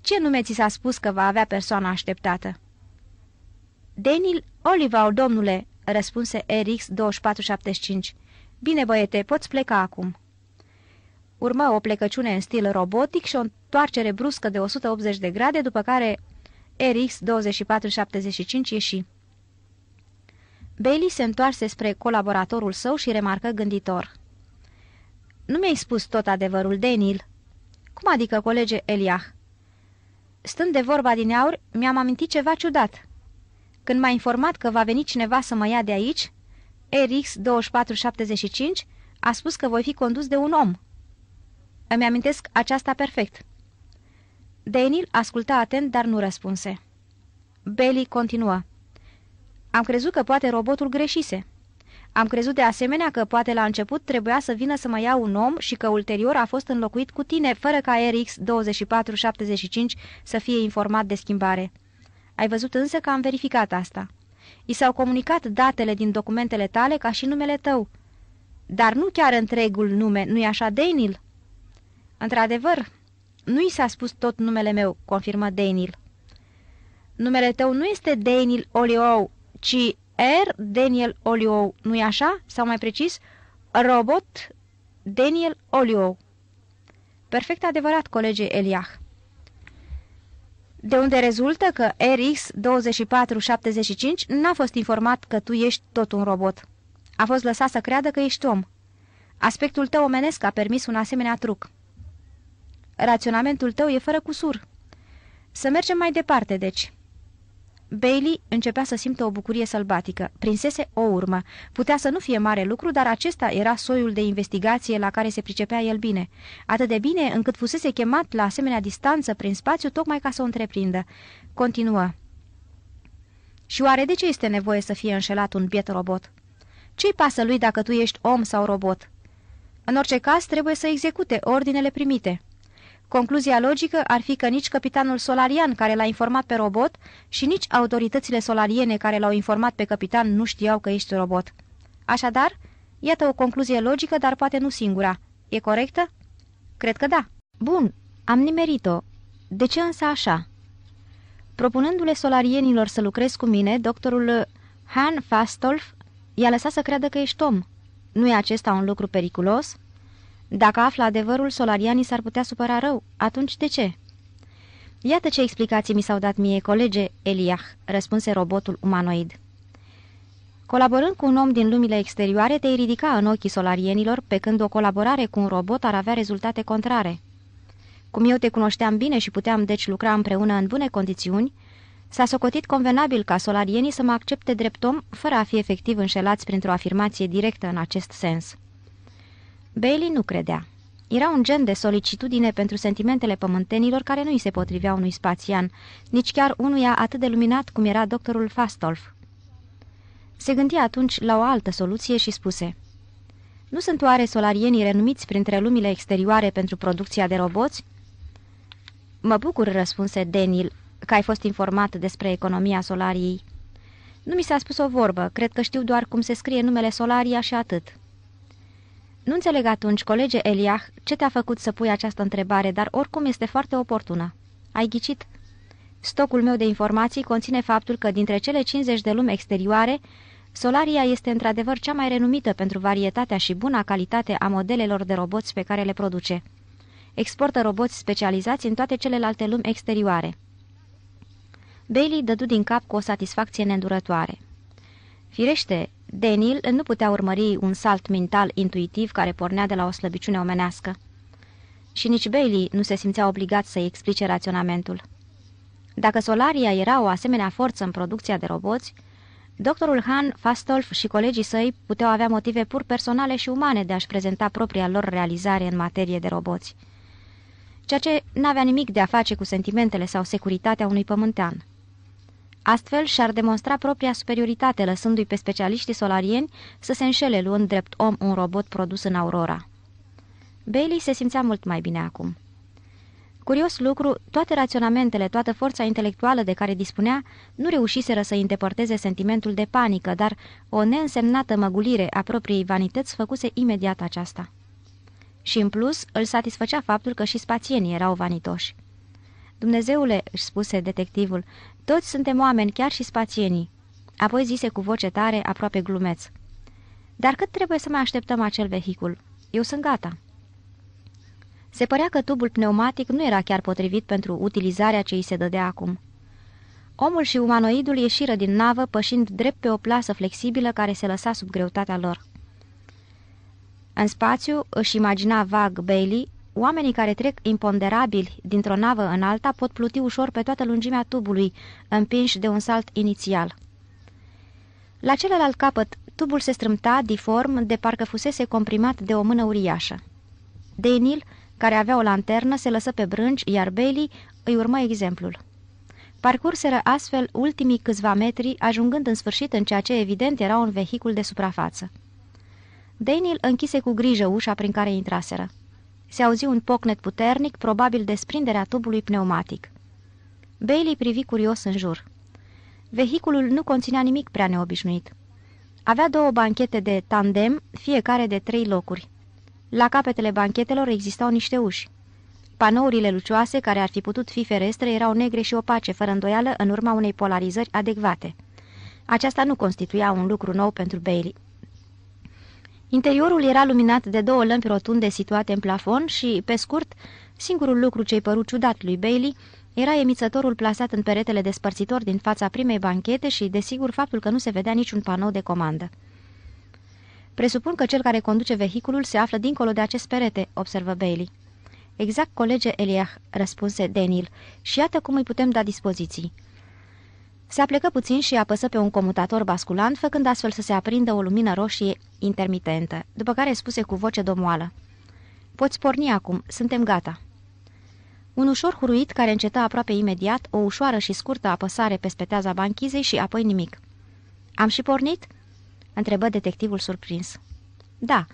Ce nume ți s-a spus că va avea persoana așteptată? Daniel Oliver, domnule, răspunse Erix 2475. Bine, băiete, poți pleca acum. Urmă o plecăciune în stil robotic și o întoarcere bruscă de 180 de grade, după care Erix 2475 ieși. Bailey se întoarse spre colaboratorul său și remarcă gânditor. Nu mi-ai spus tot adevărul, Denil." Cum adică, colege Eliah?" Stând de vorba din aur, mi-am amintit ceva ciudat." Când m-a informat că va veni cineva să mă ia de aici, RX2475 a spus că voi fi condus de un om. Îmi amintesc aceasta perfect. Daniel asculta atent, dar nu răspunse. Bailey continuă. Am crezut că poate robotul greșise. Am crezut de asemenea că poate la început trebuia să vină să mă ia un om și că ulterior a fost înlocuit cu tine, fără ca RX-2475 să fie informat de schimbare. Ai văzut însă că am verificat asta. I s-au comunicat datele din documentele tale ca și numele tău. Dar nu chiar întregul nume, nu-i așa, Daniel? Într-adevăr, nu i s-a spus tot numele meu, confirmă Daniel. Numele tău nu este Daniel Oliou, ci R. Daniel Oliou, nu-i așa? Sau mai precis, robot Daniel Oliou. Perfect adevărat, colege Eliah de unde rezultă că RX-2475 n-a fost informat că tu ești tot un robot. A fost lăsat să creadă că ești om. Aspectul tău omenesc a permis un asemenea truc. Raționamentul tău e fără cusur. Să mergem mai departe, deci. Bailey începea să simtă o bucurie sălbatică. Prinsese o urmă. Putea să nu fie mare lucru, dar acesta era soiul de investigație la care se pricepea el bine. Atât de bine încât fusese chemat la asemenea distanță prin spațiu tocmai ca să o întreprindă. Continuă. Și oare de ce este nevoie să fie înșelat un biet robot? Ce-i pasă lui dacă tu ești om sau robot? În orice caz, trebuie să execute ordinele primite. Concluzia logică ar fi că nici capitanul solarian care l-a informat pe robot și nici autoritățile solariene care l-au informat pe capitan nu știau că ești robot. Așadar, iată o concluzie logică, dar poate nu singura. E corectă? Cred că da. Bun, am nimerit-o. De ce însă așa? Propunându-le solarienilor să lucrez cu mine, doctorul Han Fastolf i-a lăsat să creadă că ești om. Nu e acesta un lucru periculos?" Dacă află adevărul, solarianii s-ar putea supăra rău. Atunci de ce? Iată ce explicații mi s-au dat mie, colege Eliah, răspunse robotul umanoid. Colaborând cu un om din lumile exterioare, te-ai ridica în ochii solarienilor, pe când o colaborare cu un robot ar avea rezultate contrare. Cum eu te cunoșteam bine și puteam deci lucra împreună în bune condiții, s-a socotit convenabil ca solarienii să mă accepte drept om, fără a fi efectiv înșelați printr-o afirmație directă în acest sens. Bailey nu credea. Era un gen de solicitudine pentru sentimentele pământenilor care nu îi se potrivea unui spațian, nici chiar unuia atât de luminat cum era doctorul Fastolf. Se gândea atunci la o altă soluție și spuse Nu sunt oare solarienii renumiți printre lumile exterioare pentru producția de roboți? Mă bucur, răspunse Daniel, că ai fost informat despre economia solariei. Nu mi s-a spus o vorbă, cred că știu doar cum se scrie numele Solaria și atât. Nu înțeleg atunci, colege Eliah, ce te-a făcut să pui această întrebare, dar oricum este foarte oportună. Ai ghicit? Stocul meu de informații conține faptul că dintre cele 50 de lumi exterioare, Solaria este într-adevăr cea mai renumită pentru varietatea și buna calitate a modelelor de roboți pe care le produce. Exportă roboți specializați în toate celelalte lumi exterioare. Bailey dădu din cap cu o satisfacție neîndurătoare. Firește, Daniel nu putea urmări un salt mental intuitiv care pornea de la o slăbiciune omenească. Și nici Bailey nu se simțea obligat să-i explice raționamentul. Dacă Solaria era o asemenea forță în producția de roboți, doctorul Han, Fastolf și colegii săi puteau avea motive pur personale și umane de a-și prezenta propria lor realizare în materie de roboți, ceea ce n-avea nimic de a face cu sentimentele sau securitatea unui pământean. Astfel și-ar demonstra propria superioritate, lăsându-i pe specialiștii solarieni să se înșele luând drept om un robot produs în Aurora. Bailey se simțea mult mai bine acum. Curios lucru, toate raționamentele, toată forța intelectuală de care dispunea, nu reușiseră să îndepărteze sentimentul de panică, dar o neînsemnată măgulire a propriei vanități făcuse imediat aceasta. Și în plus îl satisfăcea faptul că și spațienii erau vanitoși. Dumnezeule, își spuse detectivul, toți suntem oameni, chiar și spațienii." Apoi zise cu voce tare, aproape glumeț. Dar cât trebuie să mai așteptăm acel vehicul? Eu sunt gata." Se părea că tubul pneumatic nu era chiar potrivit pentru utilizarea ce îi se dădea acum. Omul și umanoidul ieșiră din navă, pășind drept pe o plasă flexibilă care se lăsa sub greutatea lor. În spațiu, își imagina vag Bailey, Oamenii care trec imponderabili dintr-o navă în alta pot pluti ușor pe toată lungimea tubului, împinși de un salt inițial. La celălalt capăt, tubul se strâmta, diform, de parcă fusese comprimat de o mână uriașă. Denil, care avea o lanternă, se lăsă pe brânci, iar Bailey îi urma exemplul. Parcurseră astfel ultimii câțiva metri, ajungând în sfârșit în ceea ce evident era un vehicul de suprafață. Daniel închise cu grijă ușa prin care intraseră. Se auzi un pocnet puternic, probabil desprinderea tubului pneumatic. Bailey privi curios în jur. Vehiculul nu conținea nimic prea neobișnuit. Avea două banchete de tandem, fiecare de trei locuri. La capetele banchetelor existau niște uși. Panourile lucioase, care ar fi putut fi ferestre, erau negre și opace, fără îndoială, în urma unei polarizări adecvate. Aceasta nu constituia un lucru nou pentru Bailey. Interiorul era luminat de două lămpi rotunde situate în plafon și, pe scurt, singurul lucru ce-i părut ciudat lui Bailey era emițătorul plasat în peretele despărțitor din fața primei banchete și, desigur, faptul că nu se vedea niciun panou de comandă. Presupun că cel care conduce vehiculul se află dincolo de acest perete, observă Bailey. Exact, colege Eliah, răspunse Daniel, și iată cum îi putem da dispoziții. Se aplecă puțin și apăsă pe un comutator basculant, făcând astfel să se aprindă o lumină roșie intermitentă, după care spuse cu voce domoală. Poți porni acum, suntem gata." Un ușor huruit care încetă aproape imediat, o ușoară și scurtă apăsare pe speteaza banchizei și apoi nimic. Am și pornit?" întrebă detectivul surprins. Da,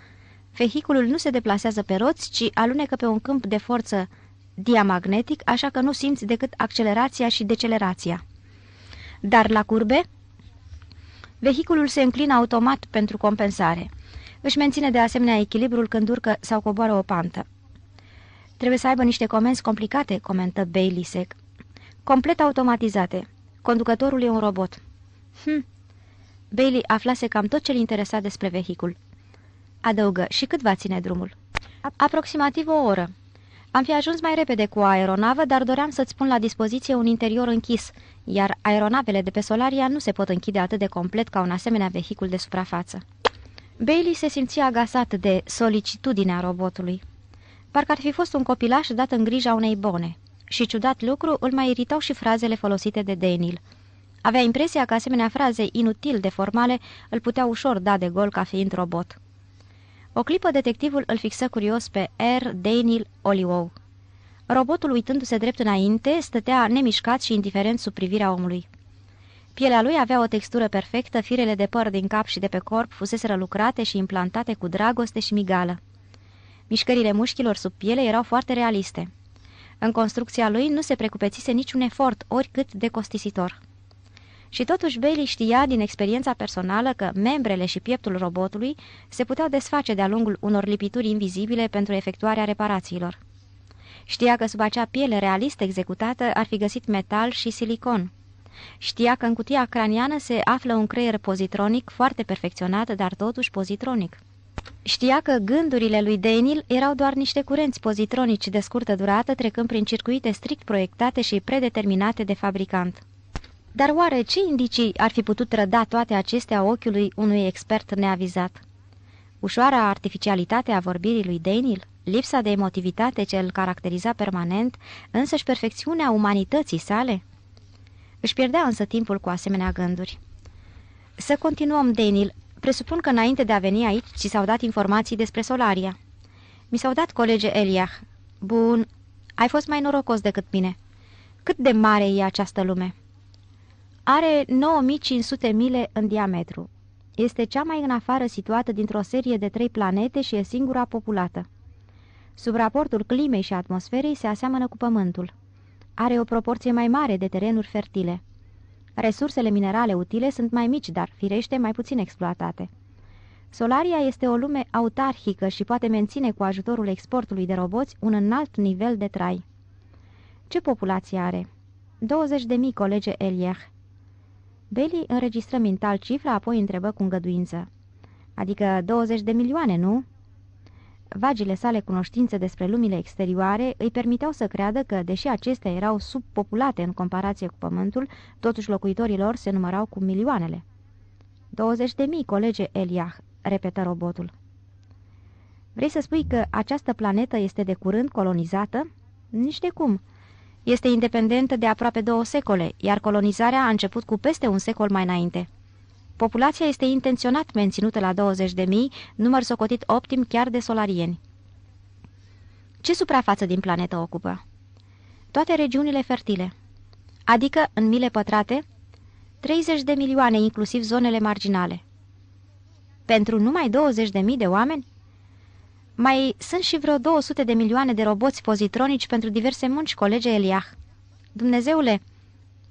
vehiculul nu se deplasează pe roți, ci alunecă pe un câmp de forță diamagnetic, așa că nu simți decât accelerația și decelerația. Dar la curbe? Vehiculul se înclină automat pentru compensare. Își menține de asemenea echilibrul când urcă sau coboară o pantă. Trebuie să aibă niște comenzi complicate, comentă Bailey sec. Complet automatizate. Conducătorul e un robot. Hm. Bailey aflase cam tot ce-l interesa despre vehicul. Adăugă, și cât va ține drumul? Aproximativ o oră. Am fi ajuns mai repede cu o aeronavă, dar doream să-ți pun la dispoziție un interior închis, iar aeronavele de pe Solaria nu se pot închide atât de complet ca un asemenea vehicul de suprafață. Bailey se simțea agasat de solicitudinea robotului. Parcă ar fi fost un copilaș dat în grija unei bone. Și ciudat lucru, îl mai iritau și frazele folosite de Daniel. Avea impresia că asemenea fraze inutil de formale îl putea ușor da de gol ca fiind robot. O clipă detectivul îl fixă curios pe R. Daniel Oliwow. Robotul, uitându-se drept înainte, stătea nemișcat și indiferent sub privirea omului. Pielea lui avea o textură perfectă, firele de păr din cap și de pe corp fuseseră lucrate și implantate cu dragoste și migală. Mișcările mușchilor sub piele erau foarte realiste. În construcția lui nu se precupețise niciun efort, oricât de costisitor. Și totuși Bailey știa din experiența personală că membrele și pieptul robotului se puteau desface de-a lungul unor lipituri invizibile pentru efectuarea reparațiilor. Știa că sub acea piele realist executată ar fi găsit metal și silicon. Știa că în cutia craniană se află un creier pozitronic foarte perfecționat, dar totuși pozitronic. Știa că gândurile lui Daniel erau doar niște curenți pozitronici de scurtă durată, trecând prin circuite strict proiectate și predeterminate de fabricant. Dar oare ce indicii ar fi putut răda toate acestea ochiului unui expert neavizat? Ușoara artificialitate a vorbirii lui Daniel, lipsa de emotivitate ce îl caracteriza permanent, însă și perfecțiunea umanității sale? Își pierdea însă timpul cu asemenea gânduri. Să continuăm, Daniel. Presupun că înainte de a veni aici, ți s-au dat informații despre Solaria. Mi s-au dat colege Eliah. Bun, ai fost mai norocos decât mine. Cât de mare e această lume?" Are 9500 mile în diametru. Este cea mai în afară situată dintr-o serie de trei planete și e singura populată. Sub raportul climei și atmosferei se aseamănă cu Pământul. Are o proporție mai mare de terenuri fertile. Resursele minerale utile sunt mai mici, dar, firește, mai puțin exploatate. Solaria este o lume autarhică și poate menține cu ajutorul exportului de roboți un înalt nivel de trai. Ce populație are? 20.000 colege Eliach. Bailey înregistră mental cifra, apoi întrebă cu îngăduință. Adică 20 de milioane, nu?" Vagile sale cunoștințe despre lumile exterioare îi permiteau să creadă că, deși acestea erau subpopulate în comparație cu Pământul, totuși locuitorii lor se numărau cu milioanele. 20 de mii, colege Eliah, repetă robotul. Vrei să spui că această planetă este de curând colonizată? Nici de cum este independentă de aproape două secole, iar colonizarea a început cu peste un secol mai înainte. Populația este intenționat menținută la 20.000, număr socotit optim chiar de solarieni. Ce suprafață din planetă ocupă? Toate regiunile fertile, adică în mile pătrate, 30 de milioane, inclusiv zonele marginale. Pentru numai 20.000 de oameni? Mai sunt și vreo 200 de milioane de roboți pozitronici pentru diverse munci, colege Eliah. Dumnezeule,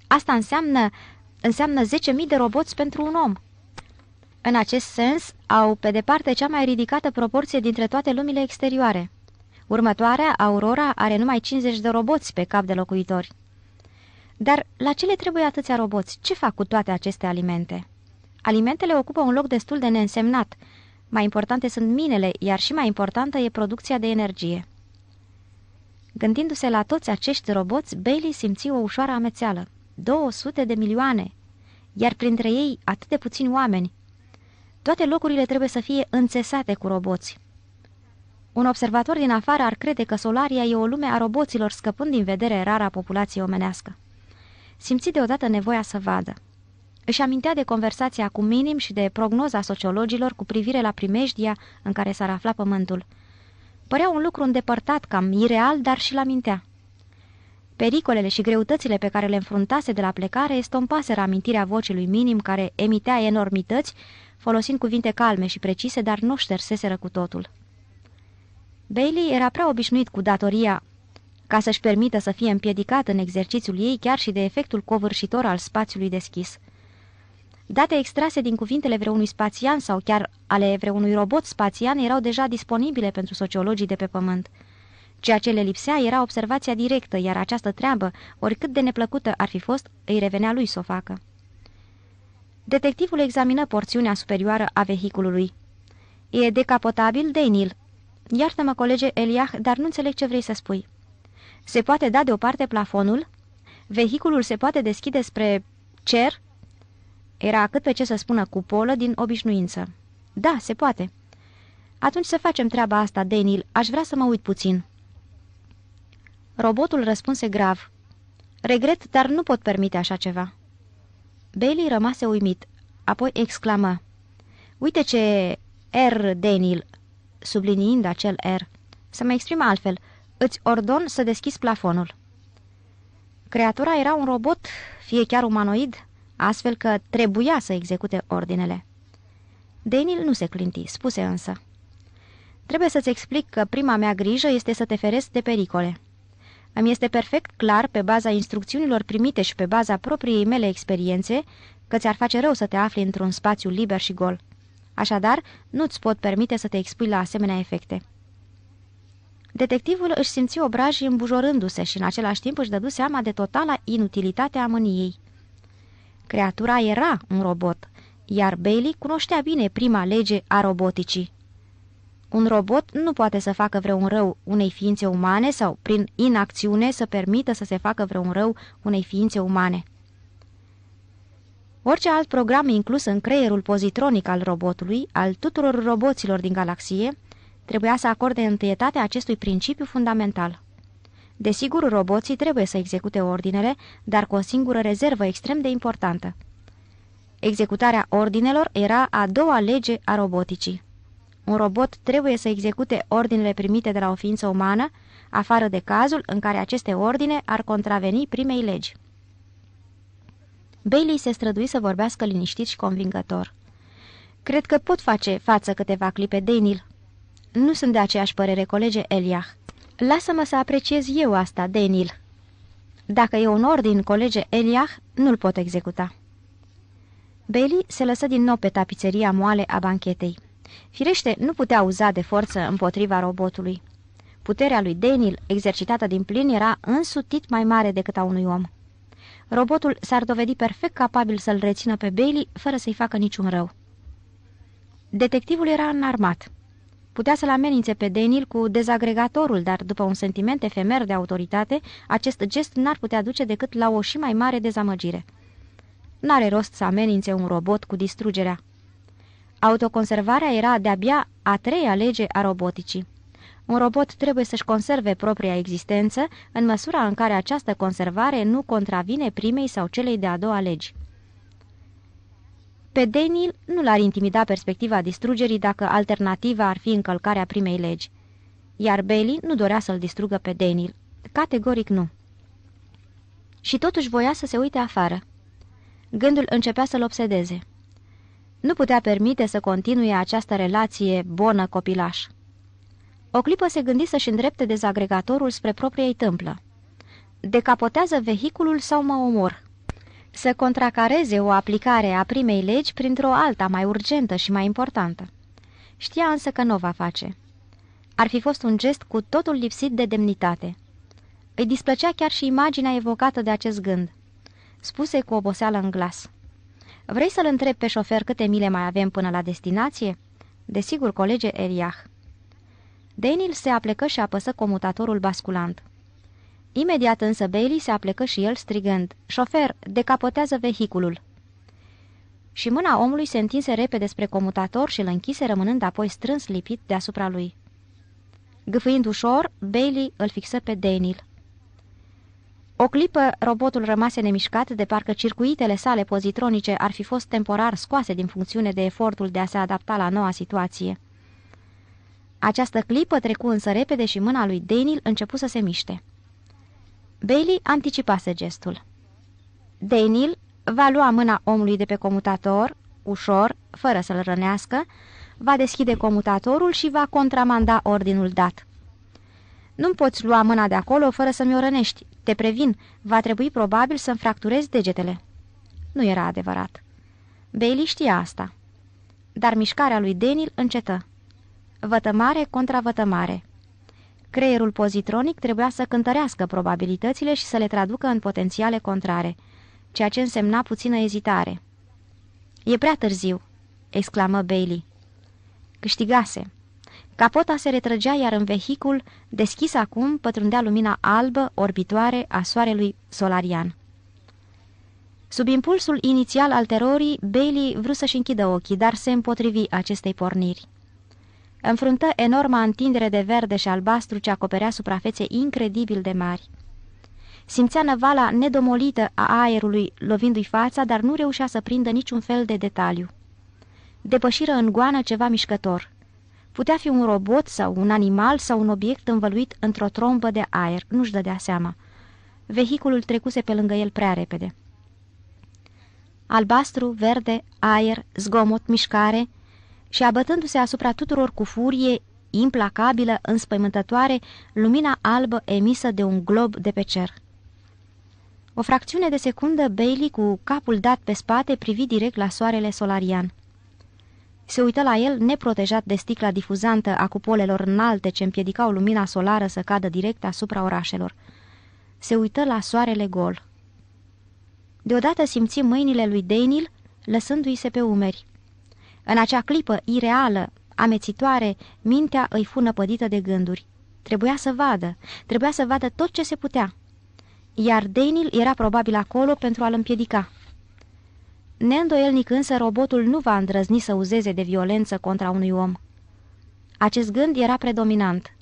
asta înseamnă, înseamnă 10.000 de roboți pentru un om. În acest sens, au pe departe cea mai ridicată proporție dintre toate lumile exterioare. Următoarea, Aurora, are numai 50 de roboți pe cap de locuitori. Dar la ce le trebuie atâția roboți? Ce fac cu toate aceste alimente? Alimentele ocupă un loc destul de neînsemnat – mai importante sunt minele, iar și mai importantă e producția de energie. Gândindu-se la toți acești roboți, Bailey simți o ușoară amețeală. 200 de milioane! Iar printre ei atât de puțini oameni. Toate locurile trebuie să fie înțesate cu roboți. Un observator din afară ar crede că Solaria e o lume a roboților, scăpând din vedere rara populație omenească. Simți deodată nevoia să vadă. Își amintea de conversația cu Minim și de prognoza sociologilor cu privire la primejdia în care s-ar afla pământul. Părea un lucru îndepărtat, cam ireal, dar și-l amintea. Pericolele și greutățile pe care le înfruntase de la plecare estompaseră amintirea vocii lui Minim care emitea enormități, folosind cuvinte calme și precise, dar nu șterseseră cu totul. Bailey era prea obișnuit cu datoria ca să-și permită să fie împiedicat în exercițiul ei chiar și de efectul covârșitor al spațiului deschis. Date extrase din cuvintele vreunui spațian sau chiar ale vreunui robot spațian erau deja disponibile pentru sociologii de pe Pământ. Ceea ce le lipsea era observația directă, iar această treabă, oricât de neplăcută ar fi fost, îi revenea lui să o facă. Detectivul examină porțiunea superioară a vehiculului. E decapotabil, nil. Iartă-mă, colege Eliah, dar nu înțeleg ce vrei să spui. Se poate da deoparte plafonul? Vehiculul se poate deschide spre cer? Era cât pe ce să spună cupolă din obișnuință. Da, se poate. Atunci să facem treaba asta, Denil. Aș vrea să mă uit puțin. Robotul răspunse grav. Regret, dar nu pot permite așa ceva. Bailey rămase uimit, apoi exclamă. Uite ce R, Denil, subliniind acel R. Să mă exprim altfel. Îți ordon să deschizi plafonul. Creatura era un robot, fie chiar umanoid, astfel că trebuia să execute ordinele. Denil nu se clinti, spuse însă. Trebuie să-ți explic că prima mea grijă este să te feresc de pericole. Îmi este perfect clar, pe baza instrucțiunilor primite și pe baza propriei mele experiențe, că ți-ar face rău să te afli într-un spațiu liber și gol. Așadar, nu-ți pot permite să te expui la asemenea efecte. Detectivul își simți obrajii îmbujorându-se și în același timp își dădu seama de totala inutilitatea mâniei. Creatura era un robot, iar Bailey cunoștea bine prima lege a roboticii. Un robot nu poate să facă vreun rău unei ființe umane sau, prin inacțiune, să permită să se facă vreun rău unei ființe umane. Orice alt program inclus în creierul pozitronic al robotului, al tuturor roboților din galaxie, trebuia să acorde întâietate acestui principiu fundamental. Desigur, roboții trebuie să execute ordinele, dar cu o singură rezervă extrem de importantă. Executarea ordinelor era a doua lege a roboticii. Un robot trebuie să execute ordinele primite de la o ființă umană, afară de cazul în care aceste ordine ar contraveni primei legi. Bailey se strădui să vorbească liniștit și convingător. Cred că pot face față câteva clipe de Nu sunt de aceeași părere, colege Eliah. Lasă-mă să apreciez eu asta, Denil. Dacă e un ordin, colege Eliah, nu-l pot executa. Bailey se lăsă din nou pe tapiseria moale a banchetei. Firește, nu putea uza de forță împotriva robotului. Puterea lui Denil, exercitată din plin, era însutit mai mare decât a unui om. Robotul s-ar dovedi perfect capabil să-l rețină pe Bailey fără să-i facă niciun rău. Detectivul era înarmat. Putea să-l amenințe pe Denil cu dezagregatorul, dar după un sentiment efemer de autoritate, acest gest n-ar putea duce decât la o și mai mare dezamăgire. N-are rost să amenințe un robot cu distrugerea. Autoconservarea era de-abia a treia lege a roboticii. Un robot trebuie să-și conserve propria existență în măsura în care această conservare nu contravine primei sau celei de-a doua legi. Pe Daniel nu l-ar intimida perspectiva distrugerii dacă alternativa ar fi încălcarea primei legi. Iar Bailey nu dorea să-l distrugă pe Daniel, Categoric nu. Și totuși voia să se uite afară. Gândul începea să-l obsedeze. Nu putea permite să continue această relație bonă copilaș. O clipă se gândi să-și îndrepte dezagregatorul spre propria tâmplă. Decapotează vehiculul sau mă omor, să contracareze o aplicare a primei legi printr-o alta mai urgentă și mai importantă. Știa însă că nu o va face. Ar fi fost un gest cu totul lipsit de demnitate. Îi displăcea chiar și imaginea evocată de acest gând. Spuse cu oboseală în glas. Vrei să-l întreb pe șofer câte mile mai avem până la destinație?" Desigur, colege Eliach. Daniel se aplecă și apăsă comutatorul basculant. Imediat însă Bailey se aplecă și el strigând, Șofer, decapotează vehiculul!" Și mâna omului se întinse repede spre comutator și îl închise, rămânând apoi strâns lipit deasupra lui. Gâfâind ușor, Bailey îl fixă pe Daniel. O clipă, robotul rămase nemișcat, de parcă circuitele sale pozitronice ar fi fost temporar scoase din funcțiune de efortul de a se adapta la noua situație. Această clipă trecu însă repede și mâna lui Daniel începu să se miște. Bailey anticipase gestul. Daniel va lua mâna omului de pe comutator, ușor, fără să-l rănească, va deschide comutatorul și va contramanda ordinul dat. Nu-mi poți lua mâna de acolo fără să-mi o rănești. Te previn, va trebui probabil să-mi fracturezi degetele. Nu era adevărat. Bailey știa asta. Dar mișcarea lui Daniel încetă. Vătămare contra vătămare. Creierul pozitronic trebuia să cântărească probabilitățile și să le traducă în potențiale contrare, ceea ce însemna puțină ezitare. E prea târziu!" exclamă Bailey. Câștigase. Capota se retrăgea, iar în vehicul, deschis acum, pătrundea lumina albă, orbitoare, a soarelui solarian. Sub impulsul inițial al terorii, Bailey vrut să-și închidă ochii, dar se împotrivi acestei porniri înfruntă enorma întindere de verde și albastru ce acoperea suprafețe incredibil de mari. Simțea năvala nedomolită a aerului, lovindu-i fața, dar nu reușea să prindă niciun fel de detaliu. Depășiră în goană ceva mișcător. Putea fi un robot sau un animal sau un obiect învăluit într-o trombă de aer, nu-și dădea seama. Vehiculul trecuse pe lângă el prea repede. Albastru, verde, aer, zgomot, mișcare, și abătându-se asupra tuturor cu furie, implacabilă, înspăimântătoare, lumina albă emisă de un glob de pe cer. O fracțiune de secundă, Bailey, cu capul dat pe spate, privi direct la soarele solarian. Se uită la el, neprotejat de sticla difuzantă a cupolelor înalte ce împiedicau lumina solară să cadă direct asupra orașelor. Se uită la soarele gol. Deodată simți mâinile lui Daniel, lăsându-i se pe umeri. În acea clipă ireală, amețitoare, mintea îi fu năpădită de gânduri. Trebuia să vadă, trebuia să vadă tot ce se putea. Iar Daniel era probabil acolo pentru a-l împiedica. Neîndoielnic însă, robotul nu va îndrăzni să uzeze de violență contra unui om. Acest gând era predominant.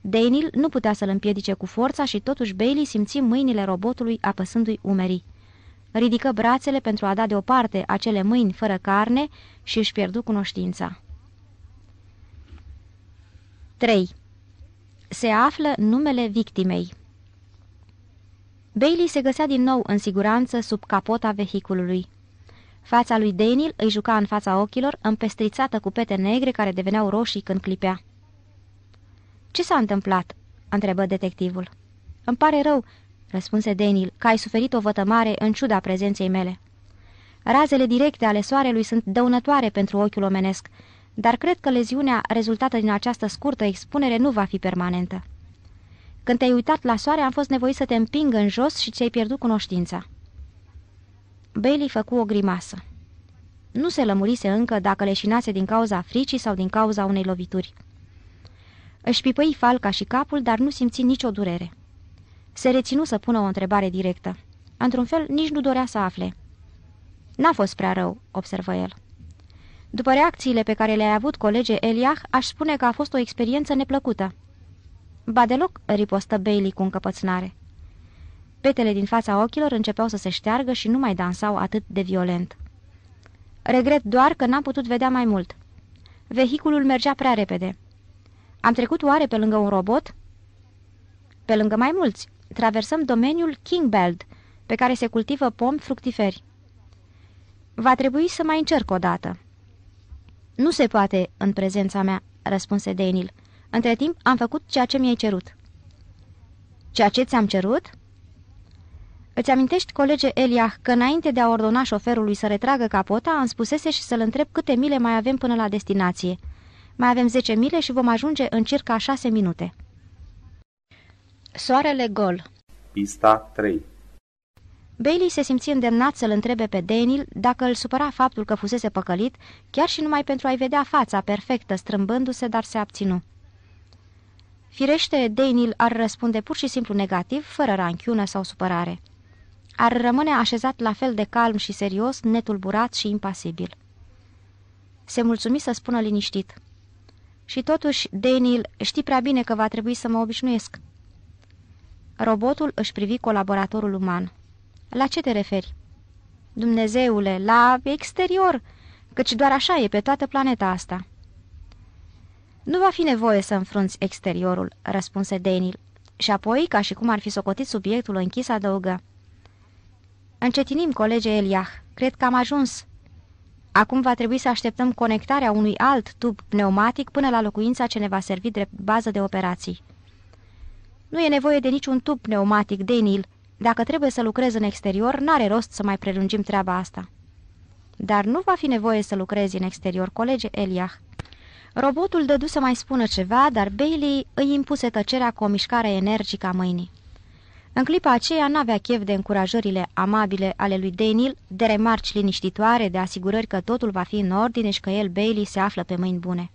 Daniel nu putea să-l împiedice cu forța și totuși Bailey simți mâinile robotului apăsându-i umerii ridică brațele pentru a da deoparte acele mâini fără carne și își pierdu cunoștința. 3. Se află numele victimei Bailey se găsea din nou în siguranță sub capota vehiculului. Fața lui Daniel îi juca în fața ochilor, împestrițată cu pete negre care deveneau roșii când clipea. Ce s-a întâmplat?" întrebă detectivul. Îmi pare rău, răspunse Daniel, că ai suferit o vătămare în ciuda prezenței mele. Razele directe ale soarelui sunt dăunătoare pentru ochiul omenesc, dar cred că leziunea rezultată din această scurtă expunere nu va fi permanentă. Când te-ai uitat la soare, am fost nevoit să te împingă în jos și ți-ai pierdut cunoștința. Bailey făcu o grimasă. Nu se lămurise încă dacă leșinase din cauza fricii sau din cauza unei lovituri. Își pipăi falca și capul, dar nu simți nicio durere. Se reținu să pună o întrebare directă. Într-un fel, nici nu dorea să afle. N-a fost prea rău," observă el. După reacțiile pe care le-ai avut colege Eliah, aș spune că a fost o experiență neplăcută." Ba deloc," ripostă Bailey cu încăpățânare. Petele din fața ochilor începeau să se șteargă și nu mai dansau atât de violent. Regret doar că n-am putut vedea mai mult. Vehiculul mergea prea repede. Am trecut oare pe lângă un robot?" Pe lângă mai mulți," traversăm domeniul Kingbeld, pe care se cultivă pomi fructiferi. Va trebui să mai încerc o dată. Nu se poate în prezența mea, răspunse Daniel. Între timp am făcut ceea ce mi-ai cerut. Ceea ce ți-am cerut? Îți amintești, colege Eliah, că înainte de a ordona șoferului să retragă capota, am spusese și să-l întreb câte mile mai avem până la destinație. Mai avem 10 mile și vom ajunge în circa 6 minute. Soarele gol Pista 3 Bailey se simți îndemnat să-l întrebe pe Daniel dacă îl supăra faptul că fusese păcălit, chiar și numai pentru a-i vedea fața perfectă strâmbându-se, dar se abținu. Firește, Daniel ar răspunde pur și simplu negativ, fără ranchiună sau supărare. Ar rămâne așezat la fel de calm și serios, netulburat și impasibil. Se mulțumi să spună liniștit. Și totuși, Daniel, știi prea bine că va trebui să mă obișnuiesc. Robotul își privi colaboratorul uman. La ce te referi? Dumnezeule, la exterior, căci doar așa e pe toată planeta asta. Nu va fi nevoie să înfrunți exteriorul, răspunse Daniel. Și apoi, ca și cum ar fi socotit subiectul închis, adăugă. Încetinim, colege Eliah, cred că am ajuns. Acum va trebui să așteptăm conectarea unui alt tub pneumatic până la locuința ce ne va servi drept bază de operații. Nu e nevoie de niciun tub pneumatic, Denil. Dacă trebuie să lucrez în exterior, n-are rost să mai prelungim treaba asta. Dar nu va fi nevoie să lucrezi în exterior, colege Eliah. Robotul dădu să mai spună ceva, dar Bailey îi impuse tăcerea cu o mișcare energică a mâinii. În clipa aceea n-avea chef de încurajările amabile ale lui Daniel, de remarci liniștitoare, de asigurări că totul va fi în ordine și că el, Bailey, se află pe mâini bune.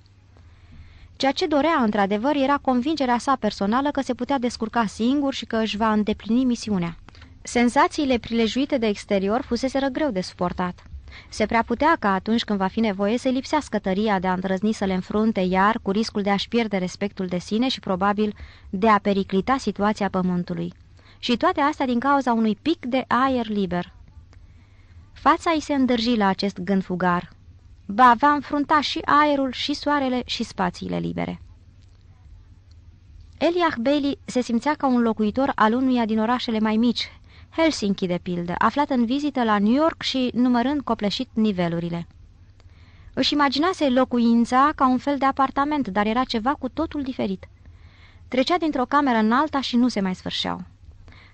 Ceea ce dorea într-adevăr era convingerea sa personală că se putea descurca singur și că își va îndeplini misiunea. Senzațiile prilejuite de exterior fuseseră greu de suportat. Se prea putea ca atunci când va fi nevoie să lipsească tăria de a îndrăzni să le înfrunte iar cu riscul de a-și pierde respectul de sine și probabil de a periclita situația pământului. Și toate astea din cauza unui pic de aer liber. Fața îi se îndrăji la acest gând fugar va va înfrunta și aerul, și soarele, și spațiile libere. Eliach Bailey se simțea ca un locuitor al unuia din orașele mai mici, Helsinki de pildă, aflat în vizită la New York și numărând copleșit nivelurile. Își imaginase locuința ca un fel de apartament, dar era ceva cu totul diferit. Trecea dintr-o cameră în alta și nu se mai sfârșeau.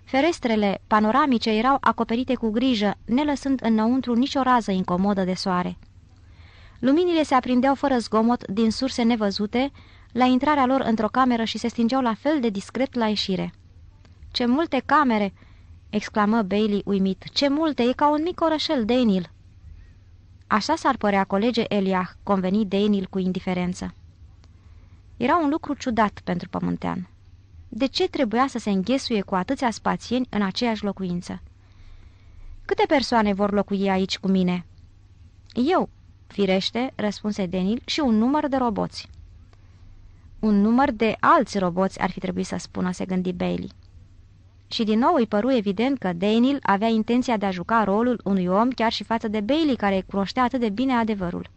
Ferestrele panoramice erau acoperite cu grijă, ne lăsând înăuntru nicio rază incomodă de soare. Luminile se aprindeau fără zgomot din surse nevăzute la intrarea lor într-o cameră și se stingeau la fel de discret la ieșire. Ce multe camere!" exclamă Bailey uimit. Ce multe! E ca un mic orășel, Daniel!" Așa s-ar părea, colege Eliah, conveni Daniel cu indiferență. Era un lucru ciudat pentru pământean. De ce trebuia să se înghesuie cu atâția spațieni în aceeași locuință? Câte persoane vor locui aici cu mine?" Eu, Firește, răspunse Denil, și un număr de roboți. Un număr de alți roboți ar fi trebuit să spună, se gândi Bailey. Și din nou îi păru evident că Denil avea intenția de a juca rolul unui om chiar și față de Bailey, care cunoștea atât de bine adevărul.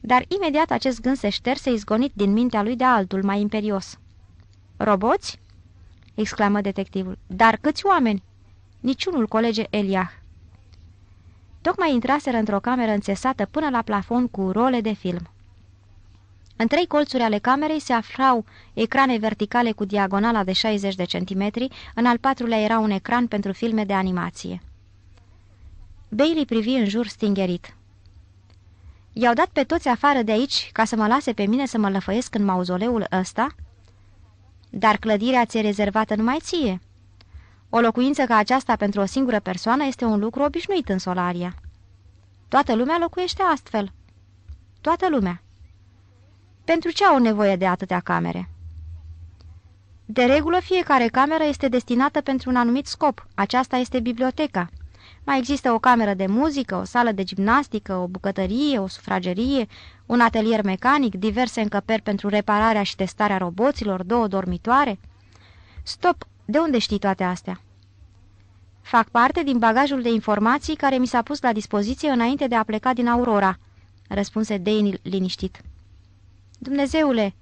Dar imediat acest gând se șterse izgonit din mintea lui de altul mai imperios. Roboți?" exclamă detectivul. Dar câți oameni?" Niciunul, colege Eliah. Tocmai intraseră într-o cameră înțesată până la plafon cu role de film. În trei colțuri ale camerei se aflau ecrane verticale cu diagonala de 60 de centimetri, în al patrulea era un ecran pentru filme de animație. Bailey privi în jur stingerit. I-au dat pe toți afară de aici ca să mă lase pe mine să mă lăfăiesc în mauzoleul ăsta?" Dar clădirea ți-e rezervată numai ție." O locuință ca aceasta pentru o singură persoană este un lucru obișnuit în Solaria. Toată lumea locuiește astfel. Toată lumea. Pentru ce au nevoie de atâtea camere? De regulă, fiecare cameră este destinată pentru un anumit scop. Aceasta este biblioteca. Mai există o cameră de muzică, o sală de gimnastică, o bucătărie, o sufragerie, un atelier mecanic, diverse încăperi pentru repararea și testarea roboților, două dormitoare. Stop, de unde știi toate astea?" Fac parte din bagajul de informații care mi s-a pus la dispoziție înainte de a pleca din Aurora," răspunse Dane liniștit. Dumnezeule,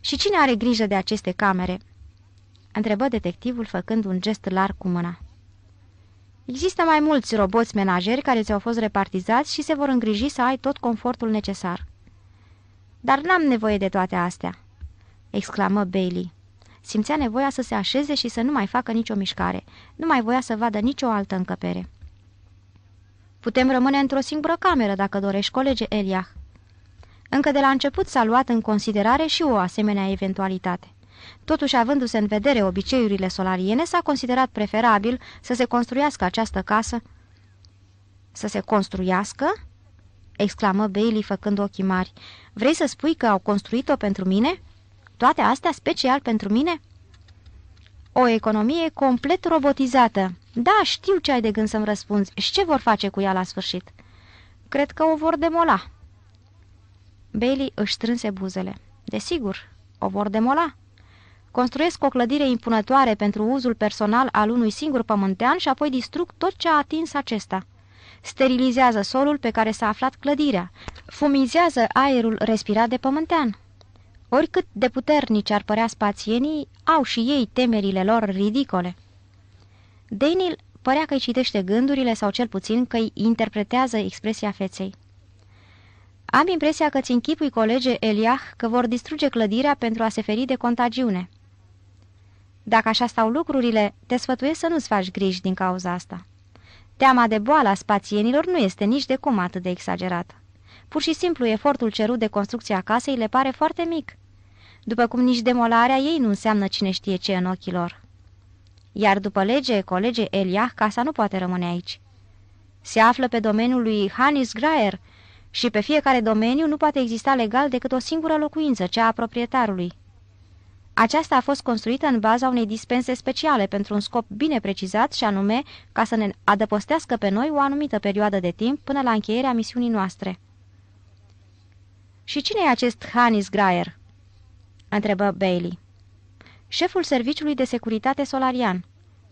și cine are grijă de aceste camere?" întrebă detectivul făcând un gest larg cu mâna. Există mai mulți roboți menajeri care ți-au fost repartizați și se vor îngriji să ai tot confortul necesar. Dar n-am nevoie de toate astea, exclamă Bailey. Simțea nevoia să se așeze și să nu mai facă nicio mișcare. Nu mai voia să vadă nicio altă încăpere. Putem rămâne într-o singură cameră, dacă dorești, colege Eliah. Încă de la început s-a luat în considerare și o asemenea eventualitate. Totuși, avându-se în vedere obiceiurile solariene, s-a considerat preferabil să se construiască această casă. Să se construiască? exclamă Bailey făcând ochii mari. Vrei să spui că au construit-o pentru mine?" Toate astea special pentru mine? O economie complet robotizată. Da, știu ce ai de gând să-mi răspunzi. Și ce vor face cu ea la sfârșit? Cred că o vor demola. Bailey își strânse buzele. Desigur, o vor demola. Construiesc o clădire impunătoare pentru uzul personal al unui singur pământean și apoi distrug tot ce a atins acesta. Sterilizează solul pe care s-a aflat clădirea. Fumizează aerul respirat de pământean. Oricât de puternici ar părea spațienii, au și ei temerile lor ridicole. Daniel părea că îi citește gândurile sau cel puțin că îi interpretează expresia feței. Am impresia că ți închipui, colege Eliah, că vor distruge clădirea pentru a se feri de contagiune. Dacă așa stau lucrurile, te sfătuiesc să nu-ți faci griji din cauza asta. Teama de boală a spațienilor nu este nici de cum atât de exagerată. Pur și simplu efortul cerut de construcția casei le pare foarte mic, după cum nici demolarea ei nu înseamnă cine știe ce în ochii lor. Iar după lege, colege Eliah, casa nu poate rămâne aici. Se află pe domeniul lui Hannis Graer și pe fiecare domeniu nu poate exista legal decât o singură locuință, cea a proprietarului. Aceasta a fost construită în baza unei dispense speciale pentru un scop bine precizat și anume ca să ne adăpostească pe noi o anumită perioadă de timp până la încheierea misiunii noastre. Și cine e acest Hannis Graer?" întrebă Bailey. Șeful Serviciului de Securitate Solarian.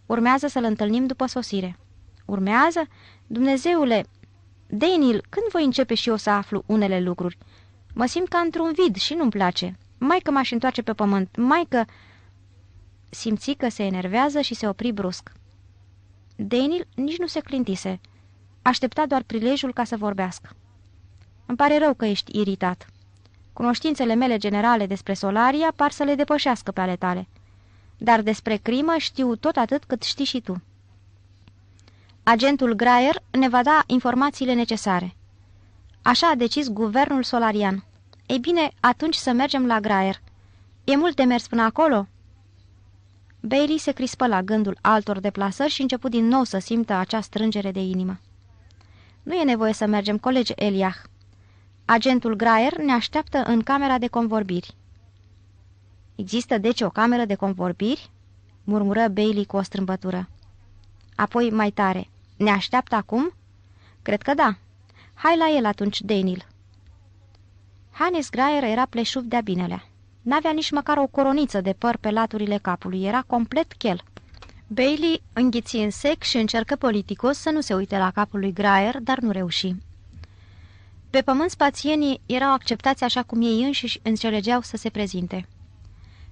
Urmează să-l întâlnim după sosire." Urmează? Dumnezeule, Daniel, când voi începe și eu să aflu unele lucruri? Mă simt ca într-un vid și nu-mi place. Mai că m-aș întoarce pe pământ, mai că... Simți că se enervează și se opri brusc. Daniel nici nu se clintise. Aștepta doar prilejul ca să vorbească. Îmi pare rău că ești iritat. Cunoștințele mele generale despre Solaria par să le depășească pe ale tale. Dar despre crimă știu tot atât cât știi și tu. Agentul Graer ne va da informațiile necesare. Așa a decis guvernul solarian. Ei bine, atunci să mergem la Graer. E mult de mers până acolo?" Bailey se crispă la gândul altor deplasări și început din nou să simtă acea strângere de inimă. Nu e nevoie să mergem, colegi Eliah. Agentul Graer ne așteaptă în camera de convorbiri. Există deci o cameră de convorbiri? murmură Bailey cu o strâmbătură. Apoi mai tare. Ne așteaptă acum? Cred că da. Hai la el atunci, Daniel. Hannes Graer era pleșuv de-a binelea. N-avea nici măcar o coroniță de păr pe laturile capului, era complet chel. Bailey înghiți în sec și încercă politicos să nu se uite la capul lui Graer, dar nu reuși. Pe pământ spațienii erau acceptați așa cum ei înșiși înțelegeau să se prezinte.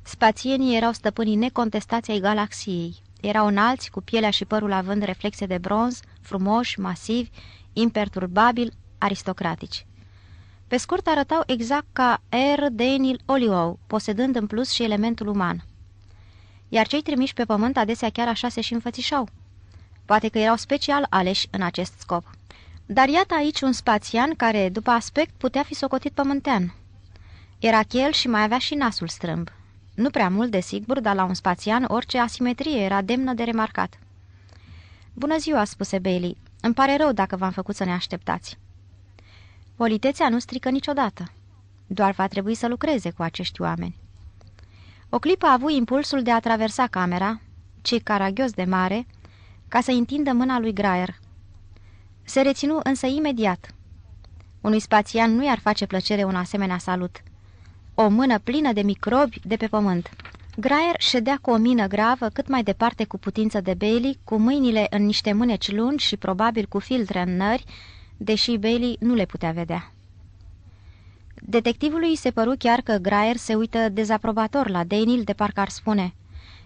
Spațienii erau stăpânii necontestați ai galaxiei. Erau înalți, cu pielea și părul având reflexe de bronz, frumoși, masivi, imperturbabil, aristocratici. Pe scurt arătau exact ca R. Daniel Oliou, posedând în plus și elementul uman. Iar cei trimiși pe pământ adesea chiar așa se și înfățișau. Poate că erau special aleși în acest scop. Dar iată aici un spațian care, după aspect, putea fi socotit pământean. Era chel și mai avea și nasul strâmb. Nu prea mult, desigur, dar la un spațian orice asimetrie era demnă de remarcat. Bună ziua, spuse Bailey. Îmi pare rău dacă v-am făcut să ne așteptați. Politețea nu strică niciodată. Doar va trebui să lucreze cu acești oameni. O clipă a avut impulsul de a traversa camera, cei caragios de mare, ca să întindă mâna lui Graer. Se reținu însă imediat. Unui spațian nu i-ar face plăcere un asemenea salut. O mână plină de microbi de pe pământ. Graer ședea cu o mină gravă cât mai departe cu putință de Bailey, cu mâinile în niște mâneci lungi și probabil cu filtre în nări, deși Bailey nu le putea vedea. Detectivului se păru chiar că Graer se uită dezaprobator la Daniel de parcă ar spune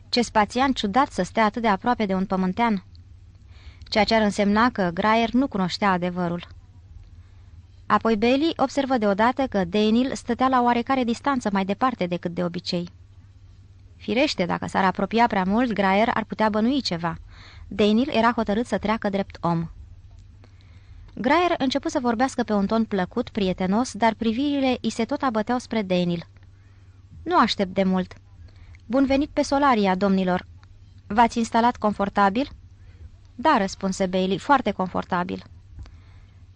Ce spațian ciudat să stea atât de aproape de un pământean!" ceea ce ar însemna că Graier nu cunoștea adevărul. Apoi Bailey observă deodată că Daniel stătea la oarecare distanță mai departe decât de obicei. Firește, dacă s-ar apropia prea mult, Graier ar putea bănui ceva. Daniel era hotărât să treacă drept om. Graier început să vorbească pe un ton plăcut, prietenos, dar privirile îi se tot abăteau spre Daniel. Nu aștept de mult. Bun venit pe Solaria, domnilor. V-ați instalat confortabil? Da, răspunse Bailey, foarte confortabil.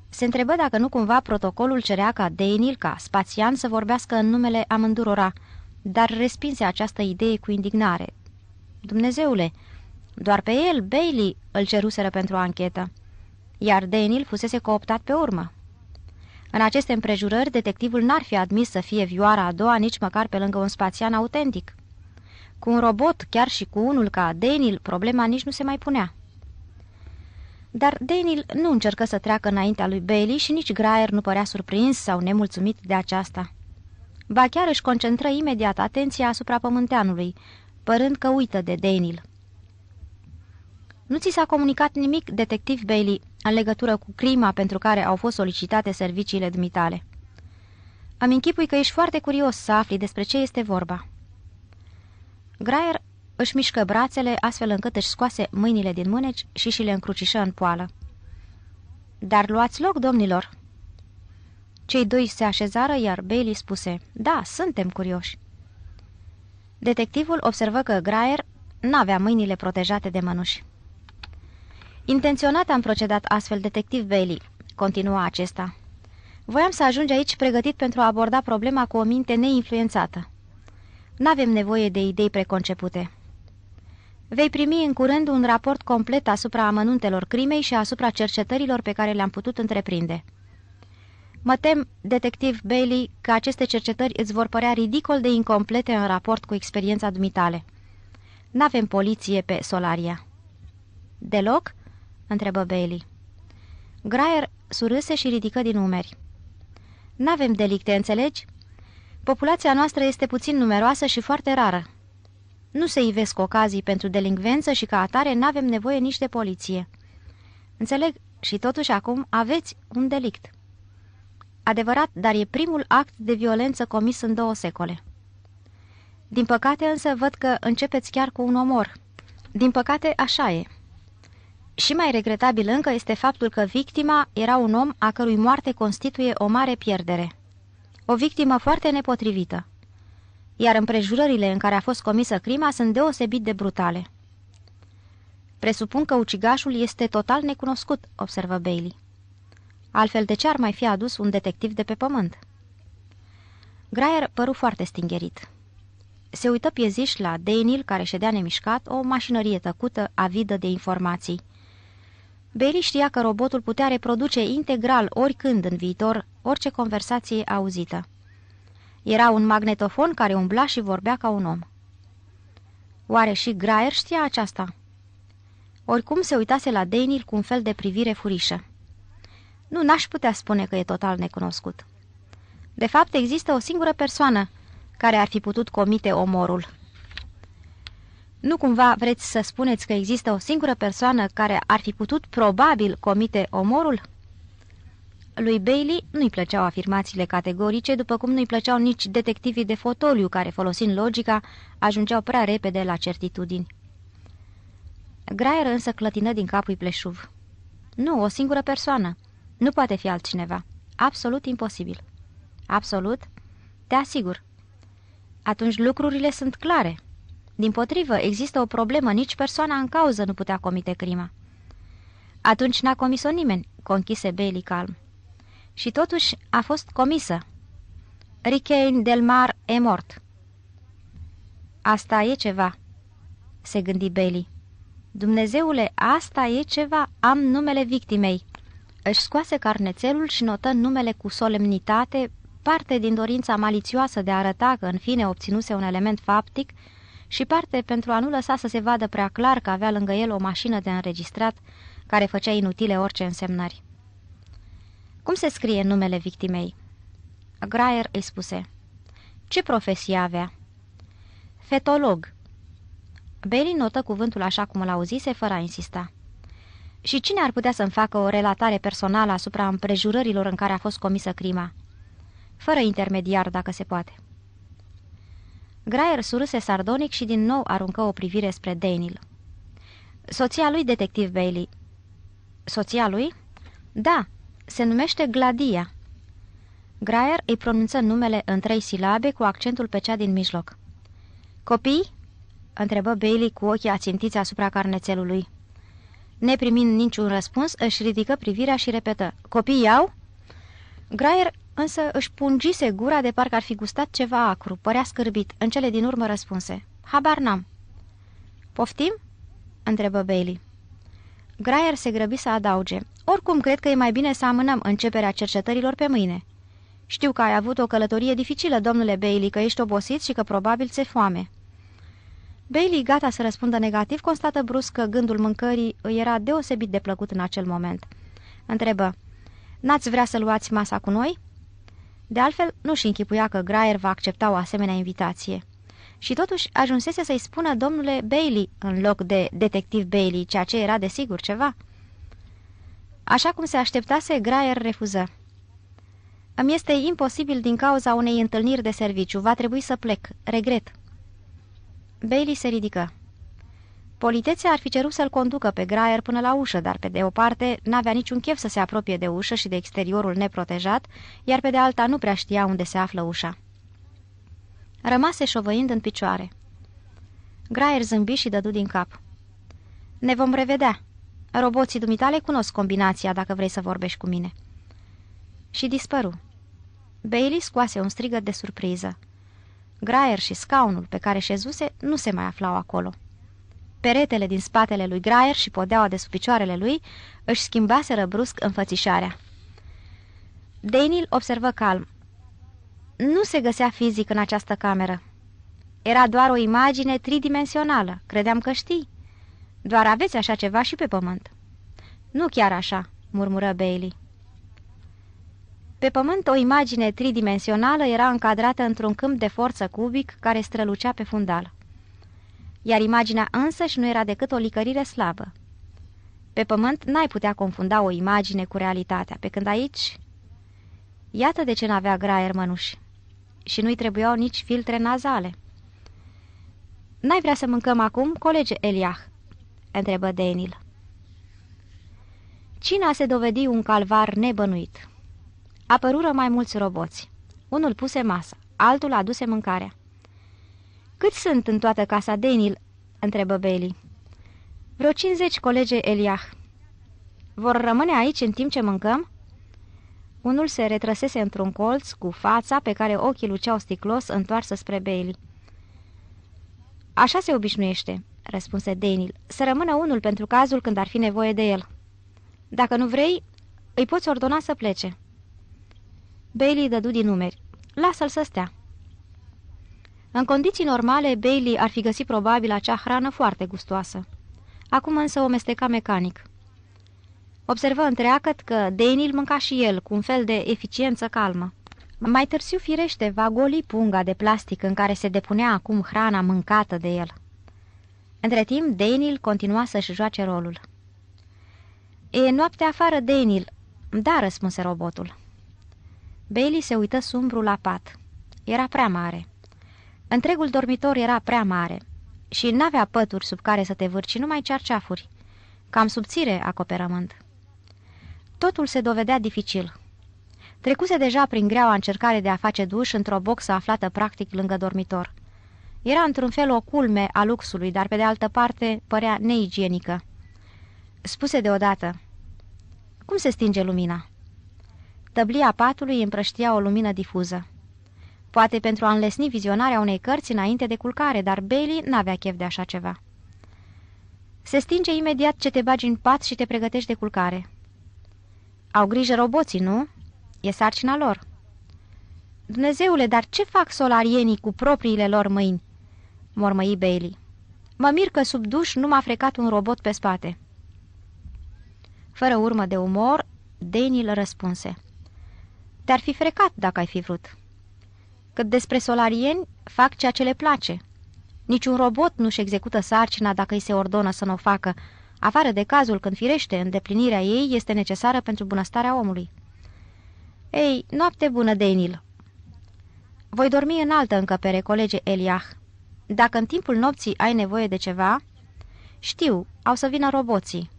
Se întrebă dacă nu cumva protocolul cerea ca Deinil, ca spațian, să vorbească în numele amândurora, dar respinse această idee cu indignare. Dumnezeule, doar pe el, Bailey, îl ceruseră pentru anchetă, iar Deinil fusese cooptat pe urmă. În aceste împrejurări, detectivul n-ar fi admis să fie vioara a doua nici măcar pe lângă un spațian autentic. Cu un robot, chiar și cu unul ca Deinil, problema nici nu se mai punea dar Daniel nu încercă să treacă înaintea lui Bailey și nici Graer nu părea surprins sau nemulțumit de aceasta. Ba chiar își concentră imediat atenția asupra pământeanului, părând că uită de Daniel. Nu ți s-a comunicat nimic, detectiv Bailey, în legătură cu crima pentru care au fost solicitate serviciile dumitale. Am închipui că ești foarte curios să afli despre ce este vorba. Graer își mișcă brațele astfel încât își scoase mâinile din mâneci și și le încrucișă în poală. Dar luați loc, domnilor!" Cei doi se așezară, iar Bailey spuse, Da, suntem curioși." Detectivul observă că Graer n-avea mâinile protejate de mănuși. Intenționat am procedat astfel, detectiv Bailey," continua acesta. Voiam să ajungi aici pregătit pentru a aborda problema cu o minte neinfluențată. N-avem nevoie de idei preconcepute." Vei primi în curând un raport complet asupra amănuntelor crimei și asupra cercetărilor pe care le-am putut întreprinde. Mă tem, detectiv Bailey, că aceste cercetări îți vor părea ridicol de incomplete în raport cu experiența dumitale. N-avem poliție pe Solaria. Deloc? întrebă Bailey. Graer surâse și ridică din umeri. N-avem delicte, înțelegi? Populația noastră este puțin numeroasă și foarte rară. Nu se ivesc ocazii pentru delincvență și ca atare n-avem nevoie nici de poliție. Înțeleg, și totuși acum aveți un delict. Adevărat, dar e primul act de violență comis în două secole. Din păcate însă văd că începeți chiar cu un omor. Din păcate așa e. Și mai regretabil încă este faptul că victima era un om a cărui moarte constituie o mare pierdere. O victimă foarte nepotrivită iar împrejurările în care a fost comisă crima sunt deosebit de brutale. Presupun că ucigașul este total necunoscut, observă Bailey. Altfel, de ce ar mai fi adus un detectiv de pe pământ? Graier păru foarte stingerit. Se uită pieziș la Daniel, care ședea nemișcat, o mașinărie tăcută, avidă de informații. Bailey știa că robotul putea reproduce integral, oricând în viitor, orice conversație auzită. Era un magnetofon care umbla și vorbea ca un om. Oare și Graer știa aceasta? Oricum se uitase la Daniel cu un fel de privire furișă. Nu, n-aș putea spune că e total necunoscut. De fapt, există o singură persoană care ar fi putut comite omorul. Nu cumva vreți să spuneți că există o singură persoană care ar fi putut probabil comite omorul? Lui Bailey nu-i plăceau afirmațiile categorice, după cum nu-i plăceau nici detectivii de fotoliu care, folosind logica, ajungeau prea repede la certitudini. Graier însă clătină din capul pleșuv. Nu, o singură persoană. Nu poate fi altcineva. Absolut imposibil. Absolut? Te asigur. Atunci lucrurile sunt clare. Din potrivă, există o problemă, nici persoana în cauză nu putea comite crima. Atunci n-a comis-o nimeni, conchise Bailey calm și totuși a fost comisă. Ricain del Mar e mort. Asta e ceva, se gândi Bailey. Dumnezeule, asta e ceva, am numele victimei. Își scoase carnețelul și notă numele cu solemnitate, parte din dorința malițioasă de a arăta că în fine obținuse un element faptic și parte pentru a nu lăsa să se vadă prea clar că avea lângă el o mașină de înregistrat care făcea inutile orice însemnări. Cum se scrie numele victimei?" Graier îi spuse. Ce profesie avea?" Fetolog." Bailey notă cuvântul așa cum îl auzise, fără a insista. Și cine ar putea să-mi facă o relatare personală asupra împrejurărilor în care a fost comisă crima? Fără intermediar, dacă se poate. Graier suruse sardonic și din nou aruncă o privire spre Daniel. Soția lui, detectiv Bailey. Soția lui? Da, se numește Gladia. Graier îi pronunță numele în trei silabe cu accentul pe cea din mijloc. Copii? întrebă Bailey cu ochii ațintiți asupra carnețelului. Neprimind niciun răspuns, își ridică privirea și repetă. Copii iau? Graier însă își pungise gura de parcă ar fi gustat ceva acru, părea scârbit, în cele din urmă răspunse. Habar n-am. Poftim? întrebă Bailey. Graier se grăbi să adauge. Oricum, cred că e mai bine să amânăm începerea cercetărilor pe mâine. Știu că ai avut o călătorie dificilă, domnule Bailey, că ești obosit și că probabil ți-e foame." Bailey, gata să răspundă negativ, constată brusc că gândul mâncării îi era deosebit de plăcut în acel moment. Întrebă, N-ați vrea să luați masa cu noi?" De altfel, nu-și închipuia că Graier va accepta o asemenea invitație și totuși ajunsese să-i spună domnule Bailey în loc de detectiv Bailey, ceea ce era desigur ceva. Așa cum se așteptase, Graer refuză. Îmi este imposibil din cauza unei întâlniri de serviciu. Va trebui să plec. Regret." Bailey se ridică. Politețea ar fi cerut să-l conducă pe Graier până la ușă, dar pe de o parte n-avea niciun chef să se apropie de ușă și de exteriorul neprotejat, iar pe de alta nu prea știa unde se află ușa. Rămase șovăind în picioare. Graier zâmbi și dădu din cap. Ne vom revedea. Roboții dumitale cunosc combinația dacă vrei să vorbești cu mine." Și dispăru. Bailey scoase un strigăt de surpriză. Graier și scaunul pe care șezuse nu se mai aflau acolo. Peretele din spatele lui Graier și podeaua de sub picioarele lui își schimbaseră brusc înfățișarea. Daniel observă calm. Nu se găsea fizic în această cameră. Era doar o imagine tridimensională, credeam că știi. Doar aveți așa ceva și pe pământ. Nu chiar așa, murmură Bailey. Pe pământ, o imagine tridimensională era încadrată într-un câmp de forță cubic care strălucea pe fundal. Iar imaginea însăși nu era decât o licărire slabă. Pe pământ n-ai putea confunda o imagine cu realitatea, pe când aici... Iată de ce n-avea graier mănuși și nu-i trebuiau nici filtre nazale. N-ai vrea să mâncăm acum, colege Eliah?" întrebă Daniel. Cina se dovedi un calvar nebănuit. Apărură mai mulți roboți. Unul puse masă, altul aduse mâncarea. Cât sunt în toată casa Daniel? întrebă Bailey. Vreo 50 colege Eliah. Vor rămâne aici în timp ce mâncăm?" Unul se retrăsese într-un colț cu fața pe care ochii luceau sticlos întoarsă spre Bailey. Așa se obișnuiește," răspunse Daniel, să rămână unul pentru cazul când ar fi nevoie de el. Dacă nu vrei, îi poți ordona să plece." Bailey dădu din numeri. Lasă-l să stea." În condiții normale, Bailey ar fi găsit probabil acea hrană foarte gustoasă. Acum însă o mesteca mecanic. Observă întreagăt că Denil mânca și el, cu un fel de eficiență calmă. Mai târziu, firește, va goli punga de plastic în care se depunea acum hrana mâncată de el. Între timp, Denil continua să-și joace rolul. E noapte afară, Denil." Da," răspunse robotul. Bailey se uită sumbru la pat. Era prea mare. Întregul dormitor era prea mare și n-avea pături sub care să te vârci, numai cearceafuri. Cam subțire acoperământ. Totul se dovedea dificil. Trecuse deja prin greaua încercare de a face duș într-o boxă aflată practic lângă dormitor. Era într-un fel o culme a luxului, dar pe de altă parte părea neigienică. Spuse deodată, Cum se stinge lumina?" Tăblia patului împrăștia o lumină difuză. Poate pentru a înlesni vizionarea unei cărți înainte de culcare, dar Bailey n-avea chef de așa ceva. Se stinge imediat ce te bagi în pat și te pregătești de culcare. Au grijă roboții, nu? E sarcina lor. Dumnezeule, dar ce fac solarienii cu propriile lor mâini? mormăi Bailey. Mă mir că sub duș nu m-a frecat un robot pe spate. Fără urmă de umor, Daniel răspunse. Te-ar fi frecat dacă ai fi vrut. Cât despre solarieni, fac ceea ce le place. Niciun robot nu-și execută sarcina dacă îi se ordonă să nu o facă, afară de cazul când firește îndeplinirea ei este necesară pentru bunăstarea omului. Ei, noapte bună, Denil! Voi dormi în altă încăpere, colege Eliah. Dacă în timpul nopții ai nevoie de ceva... Știu, au să vină roboții.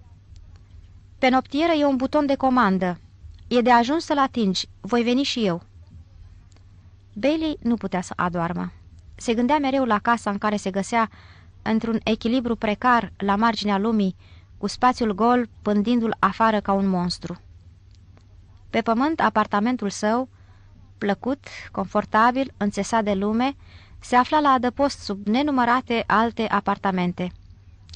Pe noptieră e un buton de comandă. E de ajuns să-l atingi. Voi veni și eu. Bailey nu putea să adoarmă. Se gândea mereu la casa în care se găsea într-un echilibru precar la marginea lumii, cu spațiul gol pândindu-l afară ca un monstru. Pe pământ, apartamentul său, plăcut, confortabil, înțesat de lume, se afla la adăpost sub nenumărate alte apartamente.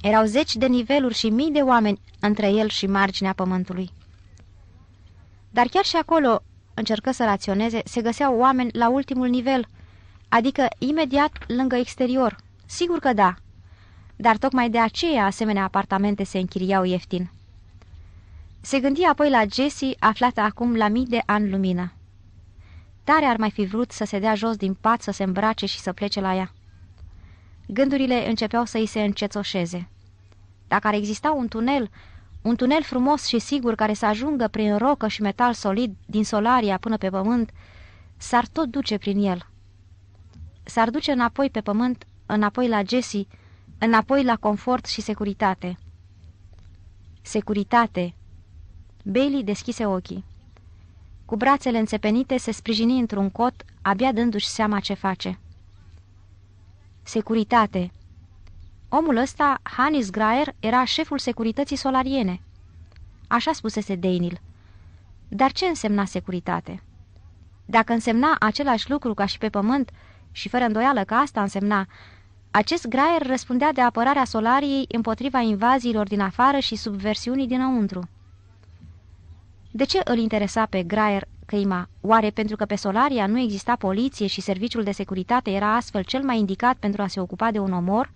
Erau zeci de niveluri și mii de oameni între el și marginea pământului. Dar chiar și acolo, încercă să raționeze, se găseau oameni la ultimul nivel, adică imediat lângă exterior. Sigur că da, dar tocmai de aceea asemenea apartamente se închiriau ieftin. Se gândi apoi la Jessie, aflată acum la mii de ani lumină. Tare ar mai fi vrut să se dea jos din pat, să se îmbrace și să plece la ea. Gândurile începeau să îi se încețoșeze. Dacă ar exista un tunel, un tunel frumos și sigur care să ajungă prin rocă și metal solid din Solaria până pe pământ, s-ar tot duce prin el. S-ar duce înapoi pe pământ, înapoi la Jessie, înapoi la confort și securitate. Securitate. Bailey deschise ochii. Cu brațele înțepenite se sprijini într-un cot, abia dându-și seama ce face. Securitate. Omul ăsta, Hannes Graer, era șeful securității solariene. Așa spusese Deinil. Dar ce însemna securitate? Dacă însemna același lucru ca și pe pământ, și fără îndoială că asta însemna acest graier răspundea de apărarea solariei împotriva invaziilor din afară și subversiunii dinăuntru. De ce îl interesa pe graier căima? Oare pentru că pe Solaria nu exista poliție și serviciul de securitate era astfel cel mai indicat pentru a se ocupa de un omor?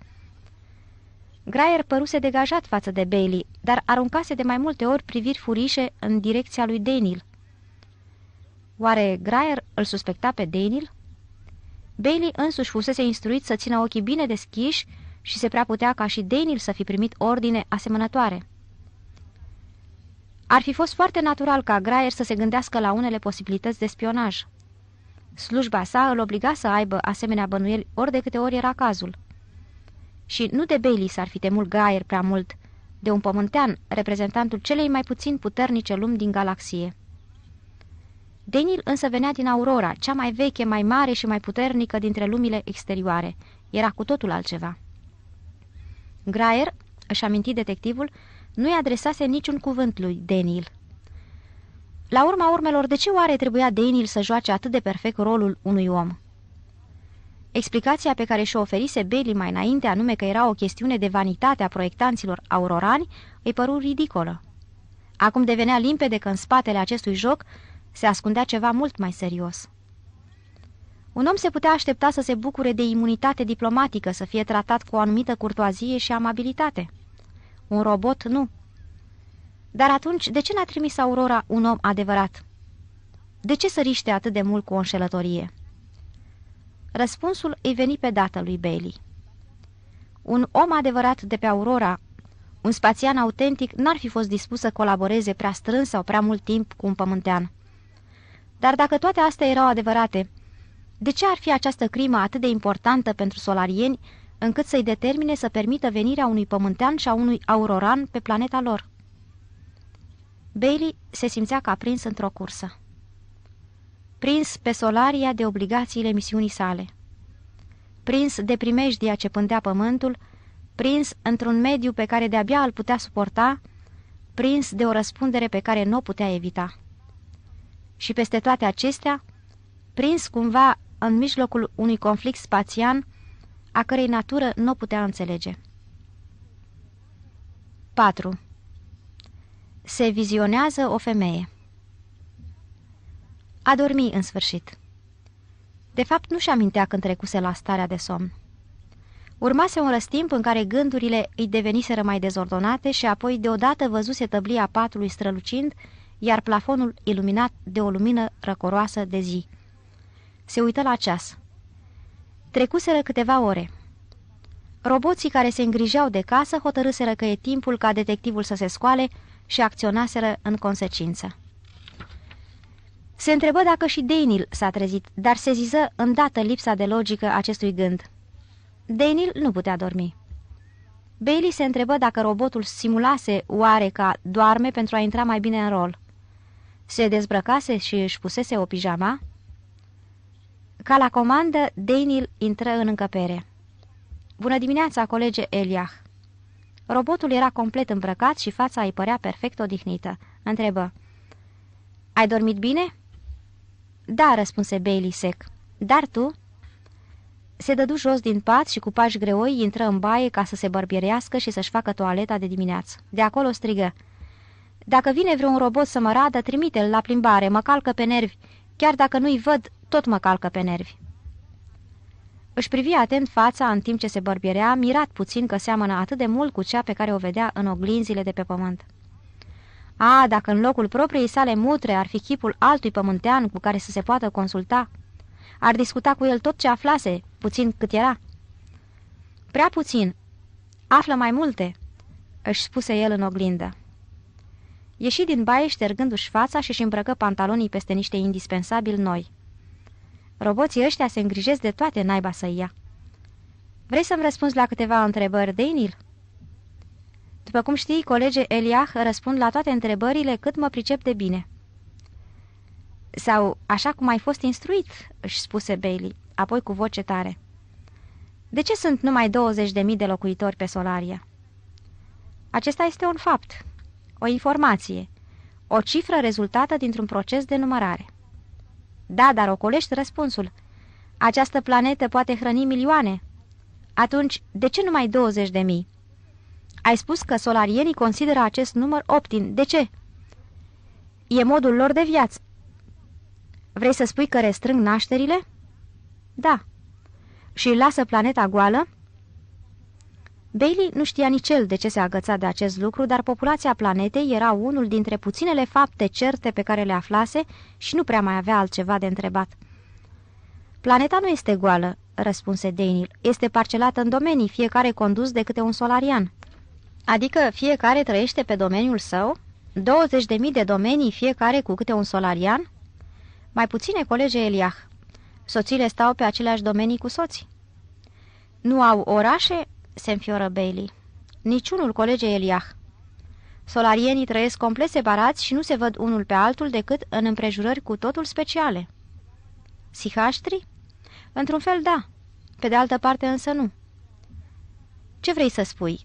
Graier păruse degajat față de Bailey, dar aruncase de mai multe ori priviri furișe în direcția lui Daniel. Oare Graier îl suspecta pe Daniel? Bailey însuși fusese instruit să țină ochii bine deschiși și se prea putea ca și Daniel să fi primit ordine asemănătoare. Ar fi fost foarte natural ca Graier să se gândească la unele posibilități de spionaj. Slujba sa îl obliga să aibă asemenea bănuieli ori de câte ori era cazul. Și nu de Bailey s-ar fi temut Graier prea mult, de un pământean, reprezentantul celei mai puțin puternice lumi din galaxie. Denil însă venea din Aurora, cea mai veche, mai mare și mai puternică dintre lumile exterioare. Era cu totul altceva. Graer, își aminti detectivul, nu-i adresase niciun cuvânt lui Denil. La urma urmelor, de ce oare trebuia Denil să joace atât de perfect rolul unui om? Explicația pe care și-o oferise Bailey mai înainte, anume că era o chestiune de vanitate a proiectanților aurorani, îi păru ridicolă. Acum devenea limpede că în spatele acestui joc se ascundea ceva mult mai serios. Un om se putea aștepta să se bucure de imunitate diplomatică, să fie tratat cu o anumită curtoazie și amabilitate. Un robot nu. Dar atunci, de ce n-a trimis Aurora un om adevărat? De ce să riște atât de mult cu o înșelătorie? Răspunsul îi veni pe dată lui Bailey. Un om adevărat de pe Aurora, un spațian autentic, n-ar fi fost dispus să colaboreze prea strâns sau prea mult timp cu un pământean. Dar dacă toate astea erau adevărate, de ce ar fi această crimă atât de importantă pentru solarieni, încât să-i determine să permită venirea unui pământean și a unui auroran pe planeta lor? Bailey se simțea ca prins într-o cursă. Prins pe solaria de obligațiile misiunii sale. Prins de primejdia ce pândea pământul, prins într-un mediu pe care de-abia îl putea suporta, prins de o răspundere pe care nu o putea evita și peste toate acestea, prins cumva în mijlocul unui conflict spațian a cărei natură nu putea înțelege. 4. Se vizionează o femeie A dormi în sfârșit. De fapt, nu și-amintea când trecuse la starea de somn. Urmase un răstimp în care gândurile îi deveniseră mai dezordonate și apoi deodată văzuse tăblia patului strălucind iar plafonul iluminat de o lumină răcoroasă de zi. Se uită la ceas. Trecuseră câteva ore. Roboții care se îngrijeau de casă hotărâseră că e timpul ca detectivul să se scoale și acționaseră în consecință. Se întrebă dacă și Daniel s-a trezit, dar se ziză îndată lipsa de logică acestui gând. Daniel nu putea dormi. Bailey se întrebă dacă robotul simulase oare ca doarme pentru a intra mai bine în rol. Se dezbrăcase și își pusese o pijama? Ca la comandă, Daniel intră în încăpere. Bună dimineața, colege Eliah! Robotul era complet îmbrăcat și fața îi părea perfect odihnită. Întrebă. Ai dormit bine?" Da," răspunse Bailey sec. Dar tu?" Se dădu jos din pat și cu pași greoi intră în baie ca să se bărbierească și să-și facă toaleta de dimineață. De acolo strigă. Dacă vine vreun robot să mă radă, trimite-l la plimbare, mă calcă pe nervi. Chiar dacă nu-i văd, tot mă calcă pe nervi. Își privi atent fața în timp ce se bărbierea, mirat puțin că seamănă atât de mult cu cea pe care o vedea în oglinzile de pe pământ. A, dacă în locul propriei sale mutre ar fi chipul altui pământean cu care să se poată consulta, ar discuta cu el tot ce aflase, puțin cât era. Prea puțin. Află mai multe, își spuse el în oglindă. Ieși din baie ștergându-și fața și își îmbrăcă pantalonii peste niște indispensabili noi. Roboții ăștia se îngrijesc de toate naiba să ia. Vrei să-mi răspunzi la câteva întrebări, Daniel? După cum știi, colege Eliah răspund la toate întrebările cât mă pricep de bine. Sau așa cum ai fost instruit, își spuse Bailey, apoi cu voce tare. De ce sunt numai 20.000 de locuitori pe Solaria? Acesta este un fapt, o informație, o cifră rezultată dintr-un proces de numărare. Da, dar ocolești răspunsul. Această planetă poate hrăni milioane. Atunci, de ce numai 20 de mii? Ai spus că solarienii consideră acest număr optim. De ce? E modul lor de viață. Vrei să spui că restrâng nașterile? Da. Și lasă planeta goală? Bailey nu știa nici el de ce se agăța de acest lucru, dar populația planetei era unul dintre puținele fapte certe pe care le aflase și nu prea mai avea altceva de întrebat. Planeta nu este goală, răspunse Daniel. Este parcelată în domenii, fiecare condus de câte un solarian. Adică fiecare trăiește pe domeniul său? 20.000 de domenii, fiecare cu câte un solarian? Mai puține, colege Eliah. Soțiile stau pe aceleași domenii cu soții. Nu au orașe? se înfioră Bailey. Niciunul, colege Eliah. Solarienii trăiesc complet separați și nu se văd unul pe altul decât în împrejurări cu totul speciale. Sihaștri? Într-un fel, da. Pe de altă parte, însă, nu. Ce vrei să spui?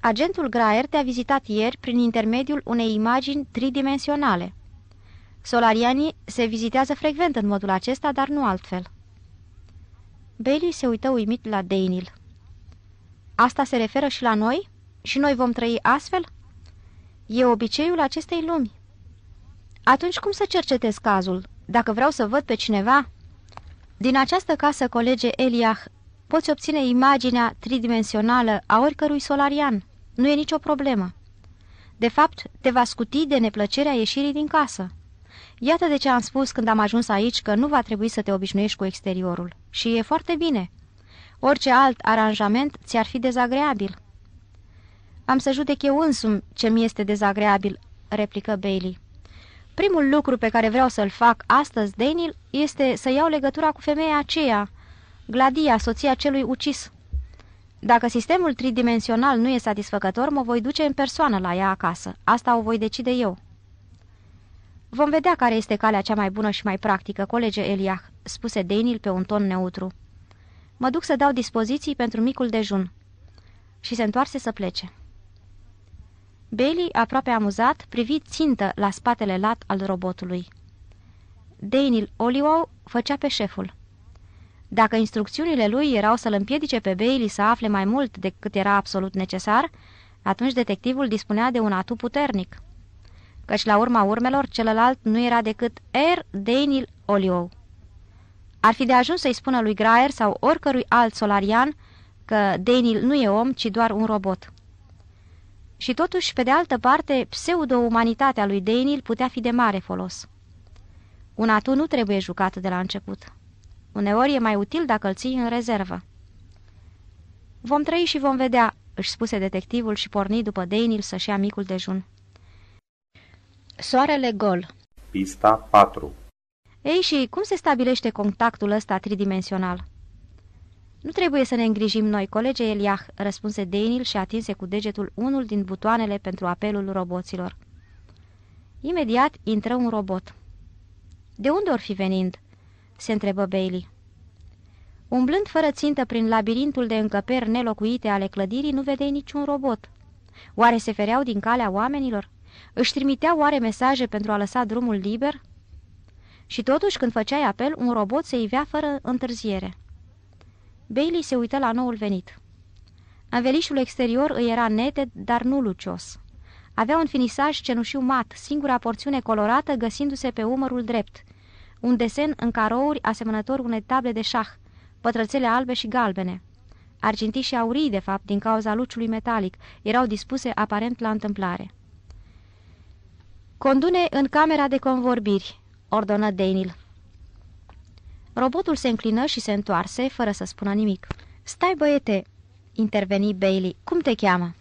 Agentul Graer te-a vizitat ieri prin intermediul unei imagini tridimensionale. Solarianii se vizitează frecvent în modul acesta, dar nu altfel. Bailey se uită uimit la Daniel. Asta se referă și la noi? Și noi vom trăi astfel? E obiceiul acestei lumi. Atunci cum să cercetez cazul? Dacă vreau să văd pe cineva? Din această casă, colege Eliah, poți obține imaginea tridimensională a oricărui solarian. Nu e nicio problemă. De fapt, te va scuti de neplăcerea ieșirii din casă. Iată de ce am spus când am ajuns aici că nu va trebui să te obișnuiești cu exteriorul. Și e foarte bine. Orice alt aranjament ți-ar fi dezagreabil." Am să judec eu însumi ce mi este dezagreabil," replică Bailey. Primul lucru pe care vreau să-l fac astăzi, Daniel, este să iau legătura cu femeia aceea, Gladia, soția celui ucis. Dacă sistemul tridimensional nu e satisfăcător, mă voi duce în persoană la ea acasă. Asta o voi decide eu. Vom vedea care este calea cea mai bună și mai practică, colege Eliah, spuse Daniel pe un ton neutru. Mă duc să dau dispoziții pentru micul dejun." Și se întoarse să plece. Bailey, aproape amuzat, privi țintă la spatele lat al robotului. Daniel Oliwau făcea pe șeful. Dacă instrucțiunile lui erau să-l împiedice pe Bailey să afle mai mult decât era absolut necesar, atunci detectivul dispunea de un atu puternic. Căci la urma urmelor, celălalt nu era decât R. Daniel Oliwau. Ar fi de ajuns să-i spună lui Graer sau oricărui alt solarian că Daniel nu e om, ci doar un robot. Și totuși, pe de altă parte, pseudo-umanitatea lui Daniel putea fi de mare folos. Un atu nu trebuie jucat de la început. Uneori e mai util dacă îl ții în rezervă. Vom trăi și vom vedea, își spuse detectivul și porni după Daniel să-și ia micul dejun. Soarele gol Pista 4 ei, și cum se stabilește contactul ăsta tridimensional? Nu trebuie să ne îngrijim noi, colege Eliah, răspunse Daniel și atinse cu degetul unul din butoanele pentru apelul roboților. Imediat intră un robot. De unde or fi venind?" se întrebă Bailey. Umblând fără țintă prin labirintul de încăperi nelocuite ale clădirii, nu vedeai niciun robot. Oare se fereau din calea oamenilor? Își trimiteau oare mesaje pentru a lăsa drumul liber? și totuși când făceai apel, un robot se ivea fără întârziere. Bailey se uită la noul venit. Învelișul exterior îi era neted, dar nu lucios. Avea un finisaj cenușiu mat, singura porțiune colorată găsindu-se pe umărul drept. Un desen în carouri asemănător unei table de șah, pătrățele albe și galbene. Argintii și aurii, de fapt, din cauza luciului metalic, erau dispuse aparent la întâmplare. Condune în camera de convorbiri ordonă Daniel. Robotul se înclină și se întoarse, fără să spună nimic. Stai, băiete!" interveni Bailey. Cum te cheamă?"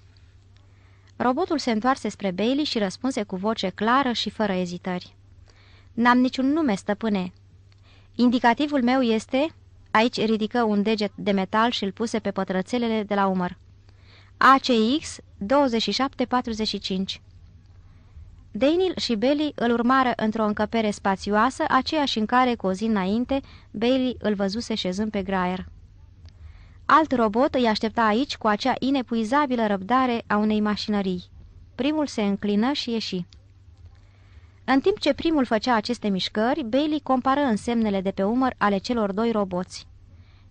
Robotul se întoarse spre Bailey și răspunse cu voce clară și fără ezitări. N-am niciun nume, stăpâne. Indicativul meu este... Aici ridică un deget de metal și îl puse pe pătrățelele de la umăr. ACX 2745 Daniel și Bailey îl urmară într-o încăpere spațioasă, aceeași în care, cu o zi înainte, Bailey îl văzuse șezând pe graier. Alt robot îi aștepta aici cu acea inepuizabilă răbdare a unei mașinării. Primul se înclină și ieși. În timp ce primul făcea aceste mișcări, Bailey compară însemnele de pe umăr ale celor doi roboți.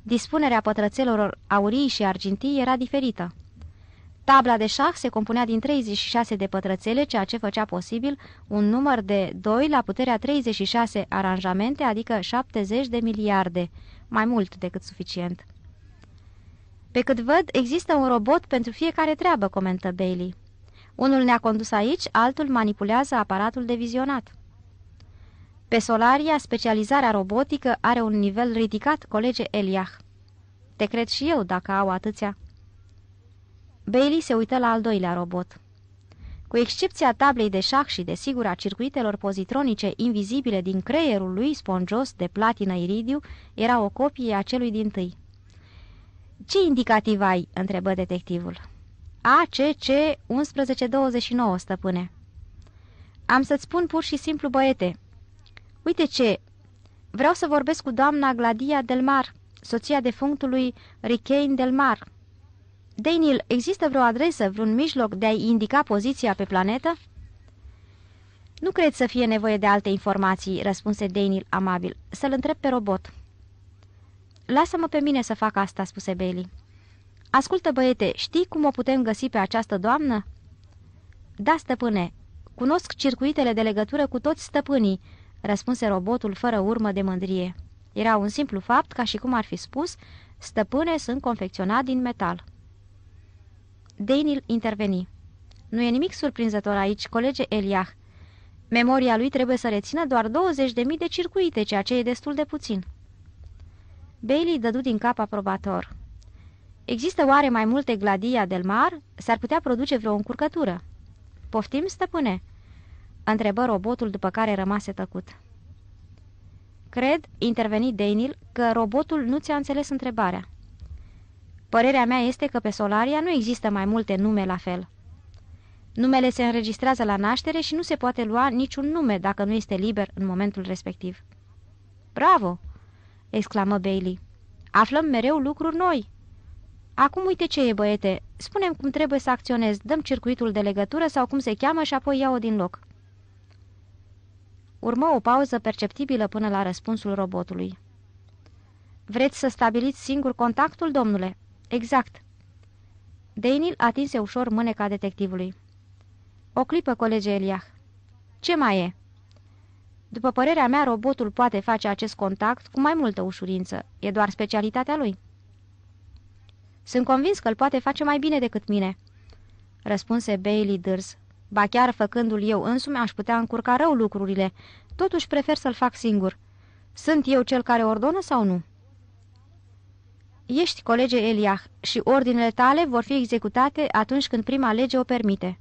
Dispunerea pătrățelor aurii și argintii era diferită. Tabla de șah se compunea din 36 de pătrățele, ceea ce făcea posibil un număr de 2 la puterea 36 aranjamente, adică 70 de miliarde, mai mult decât suficient. Pe cât văd, există un robot pentru fiecare treabă, comentă Bailey. Unul ne-a condus aici, altul manipulează aparatul de vizionat. Pe Solaria, specializarea robotică are un nivel ridicat, colege Eliah. Te cred și eu, dacă au atâția. Bailey se uită la al doilea robot. Cu excepția tablei de șah și, sigur a circuitelor pozitronice invizibile din creierul lui spongios de platină iridiu, era o copie a celui din tâi. Ce indicativ ai?" întrebă detectivul. ACC 1129, stăpâne." Am să-ți spun pur și simplu, băiete. Uite ce... Vreau să vorbesc cu doamna Gladia Delmar, soția defunctului Ricain Delmar." Daniel, există vreo adresă, vreun mijloc de a-i indica poziția pe planetă? Nu cred să fie nevoie de alte informații, răspunse Daniel amabil. Să-l întreb pe robot. Lasă-mă pe mine să fac asta, spuse Bailey. Ascultă, băiete, știi cum o putem găsi pe această doamnă? Da, stăpâne. Cunosc circuitele de legătură cu toți stăpânii, răspunse robotul fără urmă de mândrie. Era un simplu fapt, ca și cum ar fi spus, stăpâne sunt confecționat din metal. Daniel interveni. Nu e nimic surprinzător aici, colege Eliah. Memoria lui trebuie să rețină doar 20.000 de circuite, ceea ce e destul de puțin. Bailey dădu din cap aprobator. Există oare mai multe gladia del mar? S-ar putea produce vreo încurcătură. Poftim, stăpâne? Întrebă robotul după care rămase tăcut. Cred, interveni Daniel, că robotul nu ți-a înțeles întrebarea. Părerea mea este că pe Solaria nu există mai multe nume la fel. Numele se înregistrează la naștere și nu se poate lua niciun nume dacă nu este liber în momentul respectiv. Bravo! exclamă Bailey. Aflăm mereu lucruri noi. Acum uite ce e, băiete. Spunem cum trebuie să acționez, dăm circuitul de legătură sau cum se cheamă și apoi iau-o din loc. Urmă o pauză perceptibilă până la răspunsul robotului. Vreți să stabiliți singur contactul, domnule?" Exact. Deinil atinse ușor mâneca detectivului. O clipă, colege Eliah. Ce mai e? După părerea mea, robotul poate face acest contact cu mai multă ușurință. E doar specialitatea lui. Sunt convins că îl poate face mai bine decât mine, răspunse Bailey dârs. Ba chiar făcându-l eu însumi aș putea încurca rău lucrurile. Totuși prefer să-l fac singur. Sunt eu cel care ordonă sau nu?" Ești colege Eliah și ordinele tale vor fi executate atunci când prima lege o permite.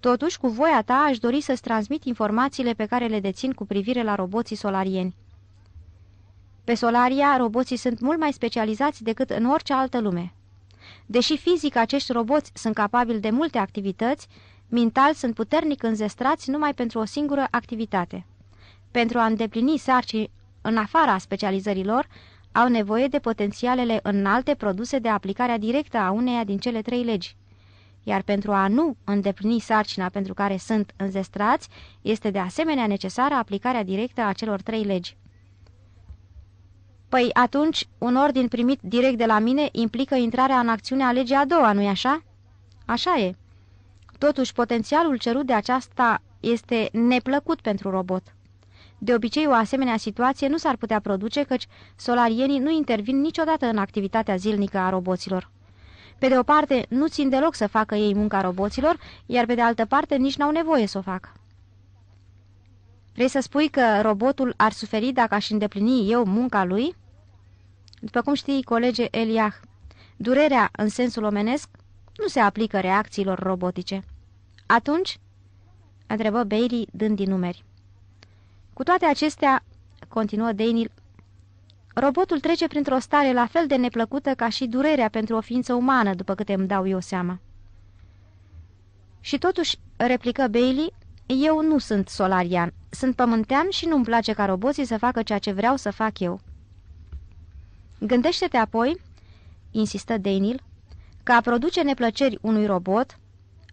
Totuși, cu voia ta aș dori să-ți transmit informațiile pe care le dețin cu privire la roboții solarieni. Pe Solaria, roboții sunt mult mai specializați decât în orice altă lume. Deși fizic acești roboți sunt capabili de multe activități, mental sunt puternic înzestrați numai pentru o singură activitate. Pentru a îndeplini sarcini în afara specializărilor, au nevoie de potențialele înalte produse de aplicarea directă a uneia din cele trei legi. Iar pentru a nu îndeplini sarcina pentru care sunt înzestrați, este de asemenea necesară aplicarea directă a celor trei legi. Păi atunci, un ordin primit direct de la mine implică intrarea în acțiune a legii a doua, nu-i așa? Așa e. Totuși, potențialul cerut de aceasta este neplăcut pentru robot. De obicei, o asemenea situație nu s-ar putea produce, căci solarienii nu intervin niciodată în activitatea zilnică a roboților. Pe de o parte, nu țin deloc să facă ei munca roboților, iar pe de altă parte, nici n-au nevoie să o facă. Vrei să spui că robotul ar suferi dacă aș îndeplini eu munca lui? După cum știi, colege Eliah, durerea în sensul omenesc nu se aplică reacțiilor robotice. Atunci? Întrebă Bailey dând din numeri. Cu toate acestea, continuă Daniel, robotul trece printr-o stare la fel de neplăcută ca și durerea pentru o ființă umană, după câte îmi dau eu seama. Și totuși, replică Bailey, eu nu sunt solarian, sunt pământean și nu-mi place ca roboții să facă ceea ce vreau să fac eu. Gândește-te apoi, insistă Daniel, că a produce neplăceri unui robot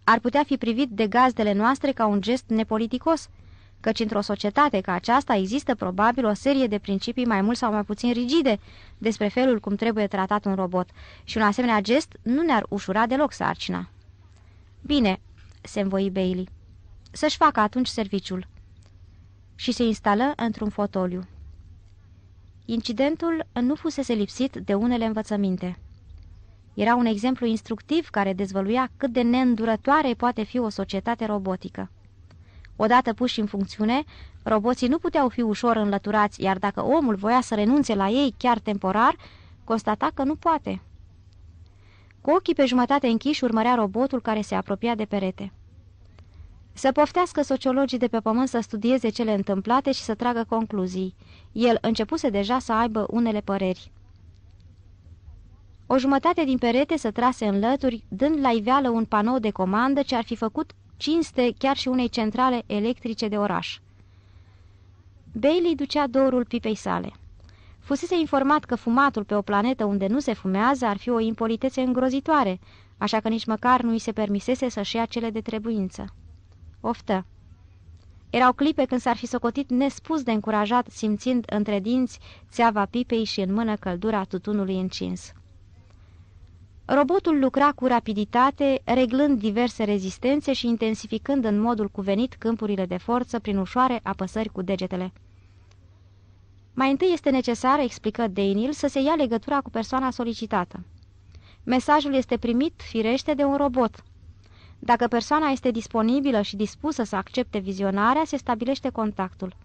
ar putea fi privit de gazdele noastre ca un gest nepoliticos căci într-o societate ca aceasta există probabil o serie de principii mai mult sau mai puțin rigide despre felul cum trebuie tratat un robot și un asemenea gest nu ne-ar ușura deloc sarcina. Bine, se învoi Bailey. Să-și facă atunci serviciul. Și se instală într-un fotoliu. Incidentul nu fusese lipsit de unele învățăminte. Era un exemplu instructiv care dezvăluia cât de neîndurătoare poate fi o societate robotică. Odată puși în funcțiune, roboții nu puteau fi ușor înlăturați, iar dacă omul voia să renunțe la ei chiar temporar, constata că nu poate. Cu ochii pe jumătate închiși urmărea robotul care se apropia de perete. Să poftească sociologii de pe pământ să studieze cele întâmplate și să tragă concluzii. El începuse deja să aibă unele păreri. O jumătate din perete se trase în lături, dând la iveală un panou de comandă ce ar fi făcut cinste chiar și unei centrale electrice de oraș. Bailey ducea dorul pipei sale. Fusese informat că fumatul pe o planetă unde nu se fumează ar fi o impolitețe îngrozitoare, așa că nici măcar nu îi se permisese să-și ia cele de trebuință. Oftă! Erau clipe când s-ar fi socotit nespus de încurajat, simțind între dinți țeava pipei și în mână căldura tutunului încins. Robotul lucra cu rapiditate, reglând diverse rezistențe și intensificând în modul cuvenit câmpurile de forță prin ușoare apăsări cu degetele. Mai întâi este necesar, explică Deinil, să se ia legătura cu persoana solicitată. Mesajul este primit, firește, de un robot. Dacă persoana este disponibilă și dispusă să accepte vizionarea, se stabilește contactul.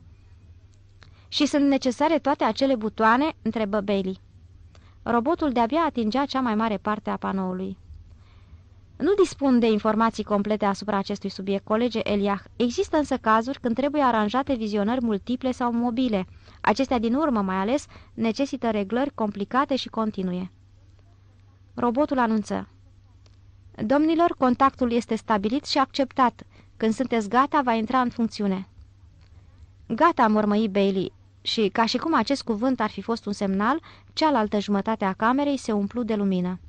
Și sunt necesare toate acele butoane?" întrebă Bailey robotul de-abia atingea cea mai mare parte a panoului. Nu dispun de informații complete asupra acestui subiect, colege Eliah. Există însă cazuri când trebuie aranjate vizionări multiple sau mobile. Acestea din urmă, mai ales, necesită reglări complicate și continue. Robotul anunță. Domnilor, contactul este stabilit și acceptat. Când sunteți gata, va intra în funcțiune. Gata, mormăi Bailey și, ca și cum acest cuvânt ar fi fost un semnal, cealaltă jumătate a camerei se umplu de lumină.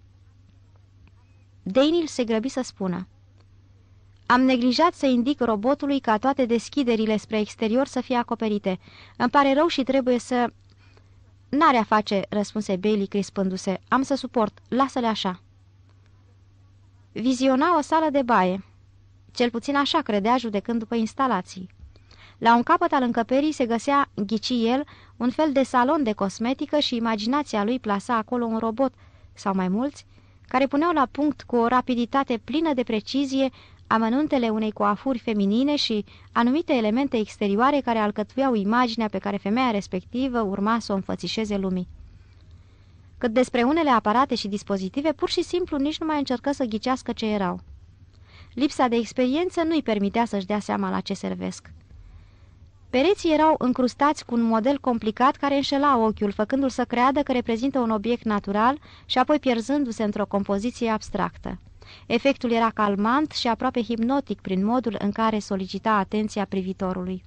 Daniel se grăbi să spună. Am neglijat să indic robotului ca toate deschiderile spre exterior să fie acoperite. Îmi pare rău și trebuie să... N-are a face, răspunse Bailey crispându-se. Am să suport. Lasă-le așa. Viziona o sală de baie. Cel puțin așa credea judecând după instalații. La un capăt al încăperii se găsea, ghici el, un fel de salon de cosmetică și imaginația lui plasa acolo un robot, sau mai mulți, care puneau la punct cu o rapiditate plină de precizie amănuntele unei coafuri feminine și anumite elemente exterioare care alcătuiau imaginea pe care femeia respectivă urma să o înfățișeze lumii. Cât despre unele aparate și dispozitive, pur și simplu nici nu mai încercă să ghicească ce erau. Lipsa de experiență nu-i permitea să-și dea seama la ce servesc. Pereții erau încrustați cu un model complicat care înșela ochiul, făcându-l să creadă că reprezintă un obiect natural și apoi pierzându-se într-o compoziție abstractă. Efectul era calmant și aproape hipnotic prin modul în care solicita atenția privitorului.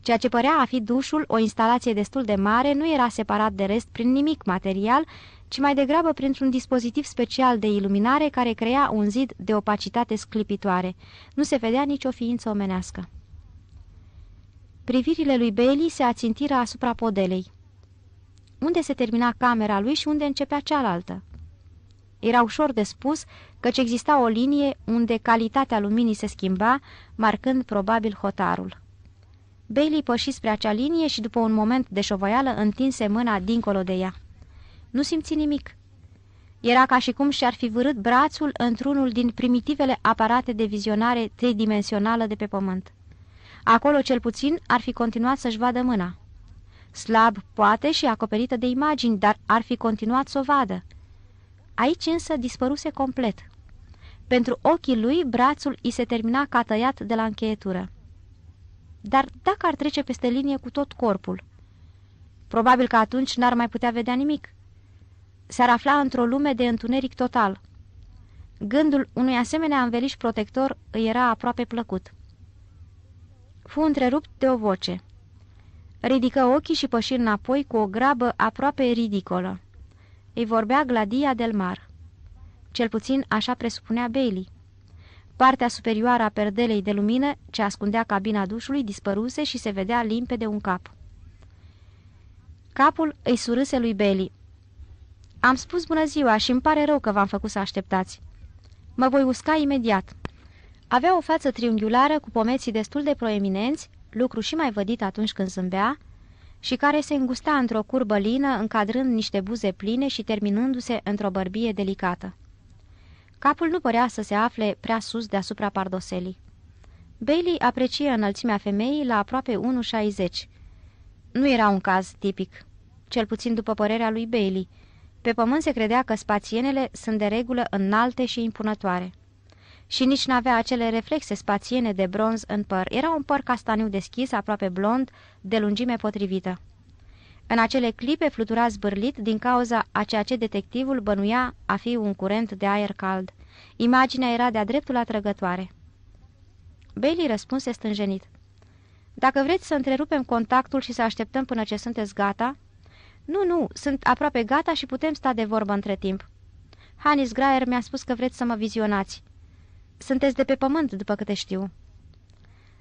Ceea ce părea a fi dușul, o instalație destul de mare, nu era separat de rest prin nimic material, ci mai degrabă printr-un dispozitiv special de iluminare care crea un zid de opacitate sclipitoare. Nu se vedea nicio ființă omenească. Privirile lui Bailey se ațintiră asupra podelei. Unde se termina camera lui și unde începea cealaltă? Era ușor de spus, căci exista o linie unde calitatea luminii se schimba, marcând probabil hotarul. Bailey păși spre acea linie și după un moment de șovoială întinse mâna dincolo de ea. Nu simți nimic. Era ca și cum și-ar fi vârât brațul într-unul din primitivele aparate de vizionare tridimensională de pe pământ. Acolo, cel puțin, ar fi continuat să-și vadă mâna. Slab, poate, și acoperită de imagini, dar ar fi continuat să o vadă. Aici însă dispăruse complet. Pentru ochii lui, brațul i se termina ca tăiat de la încheietură. Dar dacă ar trece peste linie cu tot corpul? Probabil că atunci n-ar mai putea vedea nimic. S-ar afla într-o lume de întuneric total. Gândul unui asemenea înveliș protector îi era aproape plăcut fu întrerupt de o voce. Ridică ochii și păși înapoi cu o grabă aproape ridicolă. Îi vorbea Gladia del Mar. Cel puțin așa presupunea Bailey. Partea superioară a perdelei de lumină, ce ascundea cabina dușului, dispăruse și se vedea limpede un cap. Capul îi surâse lui Bailey. Am spus bună ziua și îmi pare rău că v-am făcut să așteptați. Mă voi usca imediat." Avea o față triunghiulară cu pomeții destul de proeminenți, lucru și mai vădit atunci când zâmbea, și care se îngusta într-o curbă lină, încadrând niște buze pline și terminându-se într-o bărbie delicată. Capul nu părea să se afle prea sus deasupra pardoselii. Bailey aprecie înălțimea femeii la aproape 1,60. Nu era un caz tipic, cel puțin după părerea lui Bailey. Pe pământ se credea că spațienele sunt de regulă înalte și impunătoare și nici n-avea acele reflexe spațiene de bronz în păr. Era un păr castaniu deschis, aproape blond, de lungime potrivită. În acele clipe flutura zbârlit din cauza a ceea ce detectivul bănuia a fi un curent de aer cald. Imaginea era de-a dreptul atrăgătoare. Bailey răspunse stânjenit. Dacă vreți să întrerupem contactul și să așteptăm până ce sunteți gata... Nu, nu, sunt aproape gata și putem sta de vorbă între timp. Hanis Graer mi-a spus că vreți să mă vizionați. Sunteți de pe pământ, după câte știu."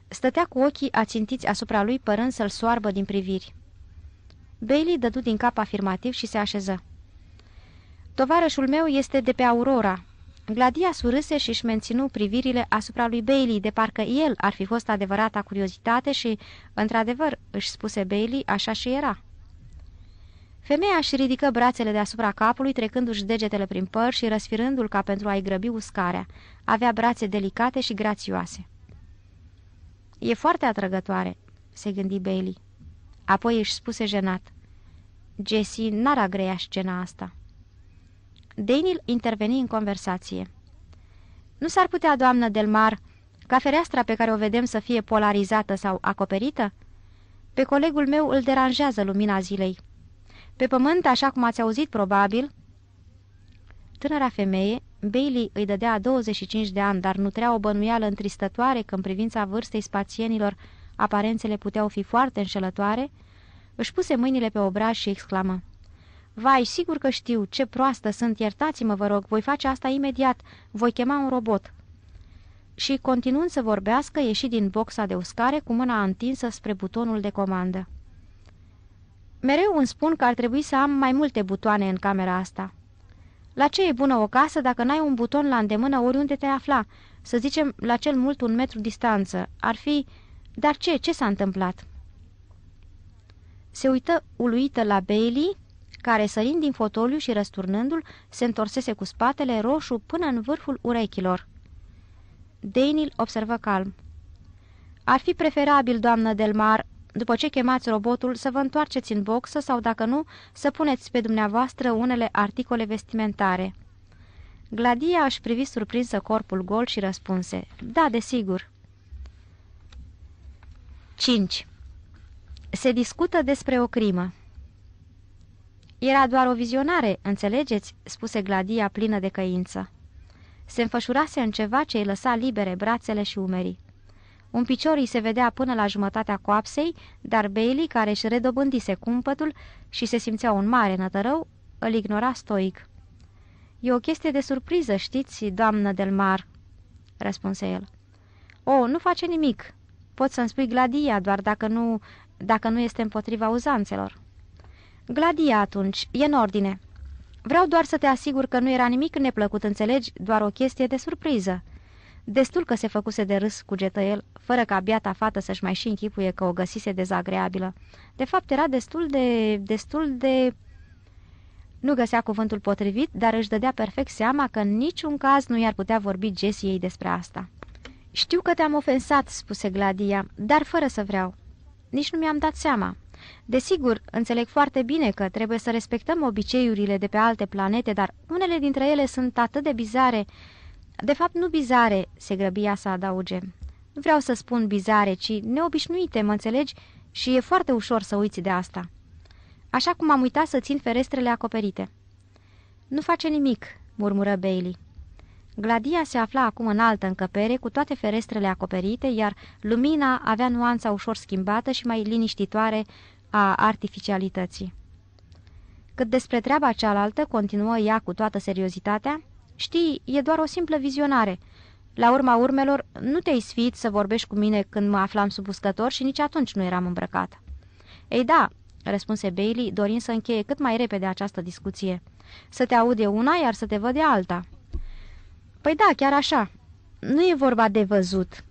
Stătea cu ochii ațintiți asupra lui, părând să-l soarbă din priviri. Bailey dădu din cap afirmativ și se așeză. Tovarășul meu este de pe Aurora." Gladia surâse și își menținu privirile asupra lui Bailey, de parcă el ar fi fost adevărata curiozitate și, într-adevăr, își spuse Bailey, așa și era. Femeia își ridică brațele deasupra capului, trecându-și degetele prin păr și răsfirându-l ca pentru a-i grăbi uscarea. Avea brațe delicate și grațioase. E foarte atrăgătoare," se gândi Bailey. Apoi își spuse jenat. Jessie n-ar agrea scena asta." Daniel interveni în conversație. Nu s-ar putea, doamnă Delmar, ca fereastra pe care o vedem să fie polarizată sau acoperită? Pe colegul meu îl deranjează lumina zilei." Pe pământ, așa cum ați auzit probabil... Tânăra femeie, Bailey îi dădea 25 de ani, dar nu trea o bănuială întristătoare că în privința vârstei spațienilor aparențele puteau fi foarte înșelătoare, își puse mâinile pe obraj și exclamă. Vai, sigur că știu, ce proastă sunt, iertați-mă, vă rog, voi face asta imediat, voi chema un robot." Și, continuând să vorbească, ieși din boxa de uscare cu mâna întinsă spre butonul de comandă. Mereu îmi spun că ar trebui să am mai multe butoane în camera asta. La ce e bună o casă dacă n-ai un buton la îndemână oriunde te afla? Să zicem, la cel mult un metru distanță. Ar fi... Dar ce? Ce s-a întâmplat? Se uită uluită la Bailey, care, sărind din fotoliu și răsturnându-l, se întorsese cu spatele roșu până în vârful urechilor. Daniel observă calm. Ar fi preferabil, doamnă Delmar, după ce chemați robotul, să vă întoarceți în boxă sau, dacă nu, să puneți pe dumneavoastră unele articole vestimentare. Gladia își privi surprinsă corpul gol și răspunse, Da, desigur. 5. Se discută despre o crimă. Era doar o vizionare, înțelegeți?" spuse Gladia plină de căință. Se înfășurase în ceva ce îi lăsa libere brațele și umerii. Un picior îi se vedea până la jumătatea coapsei, dar Bailey, care își redobândise cumpătul și se simțea un mare nătărău, îl ignora stoic. E o chestie de surpriză, știți, doamnă del Mar," răspunse el. O, nu face nimic. Poți să-mi spui gladia, doar dacă nu, dacă nu este împotriva uzanțelor." Gladia atunci, e în ordine." Vreau doar să te asigur că nu era nimic neplăcut, înțelegi, doar o chestie de surpriză." Destul că se făcuse de râs cugetă el, fără ca biata fată să-și mai și închipuie că o găsise dezagreabilă. De fapt, era destul de... destul de... Nu găsea cuvântul potrivit, dar își dădea perfect seama că în niciun caz nu i-ar putea vorbi Jessie ei despre asta. Știu că te-am ofensat," spuse Gladia, dar fără să vreau. Nici nu mi-am dat seama." Desigur, înțeleg foarte bine că trebuie să respectăm obiceiurile de pe alte planete, dar unele dintre ele sunt atât de bizare de fapt, nu bizare, se grăbia să adauge. Nu vreau să spun bizare, ci neobișnuite, mă înțelegi? Și e foarte ușor să uiți de asta. Așa cum am uitat să țin ferestrele acoperite. Nu face nimic, murmură Bailey. Gladia se afla acum în altă încăpere, cu toate ferestrele acoperite, iar lumina avea nuanța ușor schimbată și mai liniștitoare a artificialității. Cât despre treaba cealaltă, continuă ea cu toată seriozitatea, Știi, e doar o simplă vizionare. La urma urmelor, nu te-ai sfiit să vorbești cu mine când mă aflam sub uscător și nici atunci nu eram îmbrăcată. Ei da, răspunse Bailey, dorind să încheie cât mai repede această discuție. Să te aude una, iar să te văd alta. Păi da, chiar așa. Nu e vorba de văzut.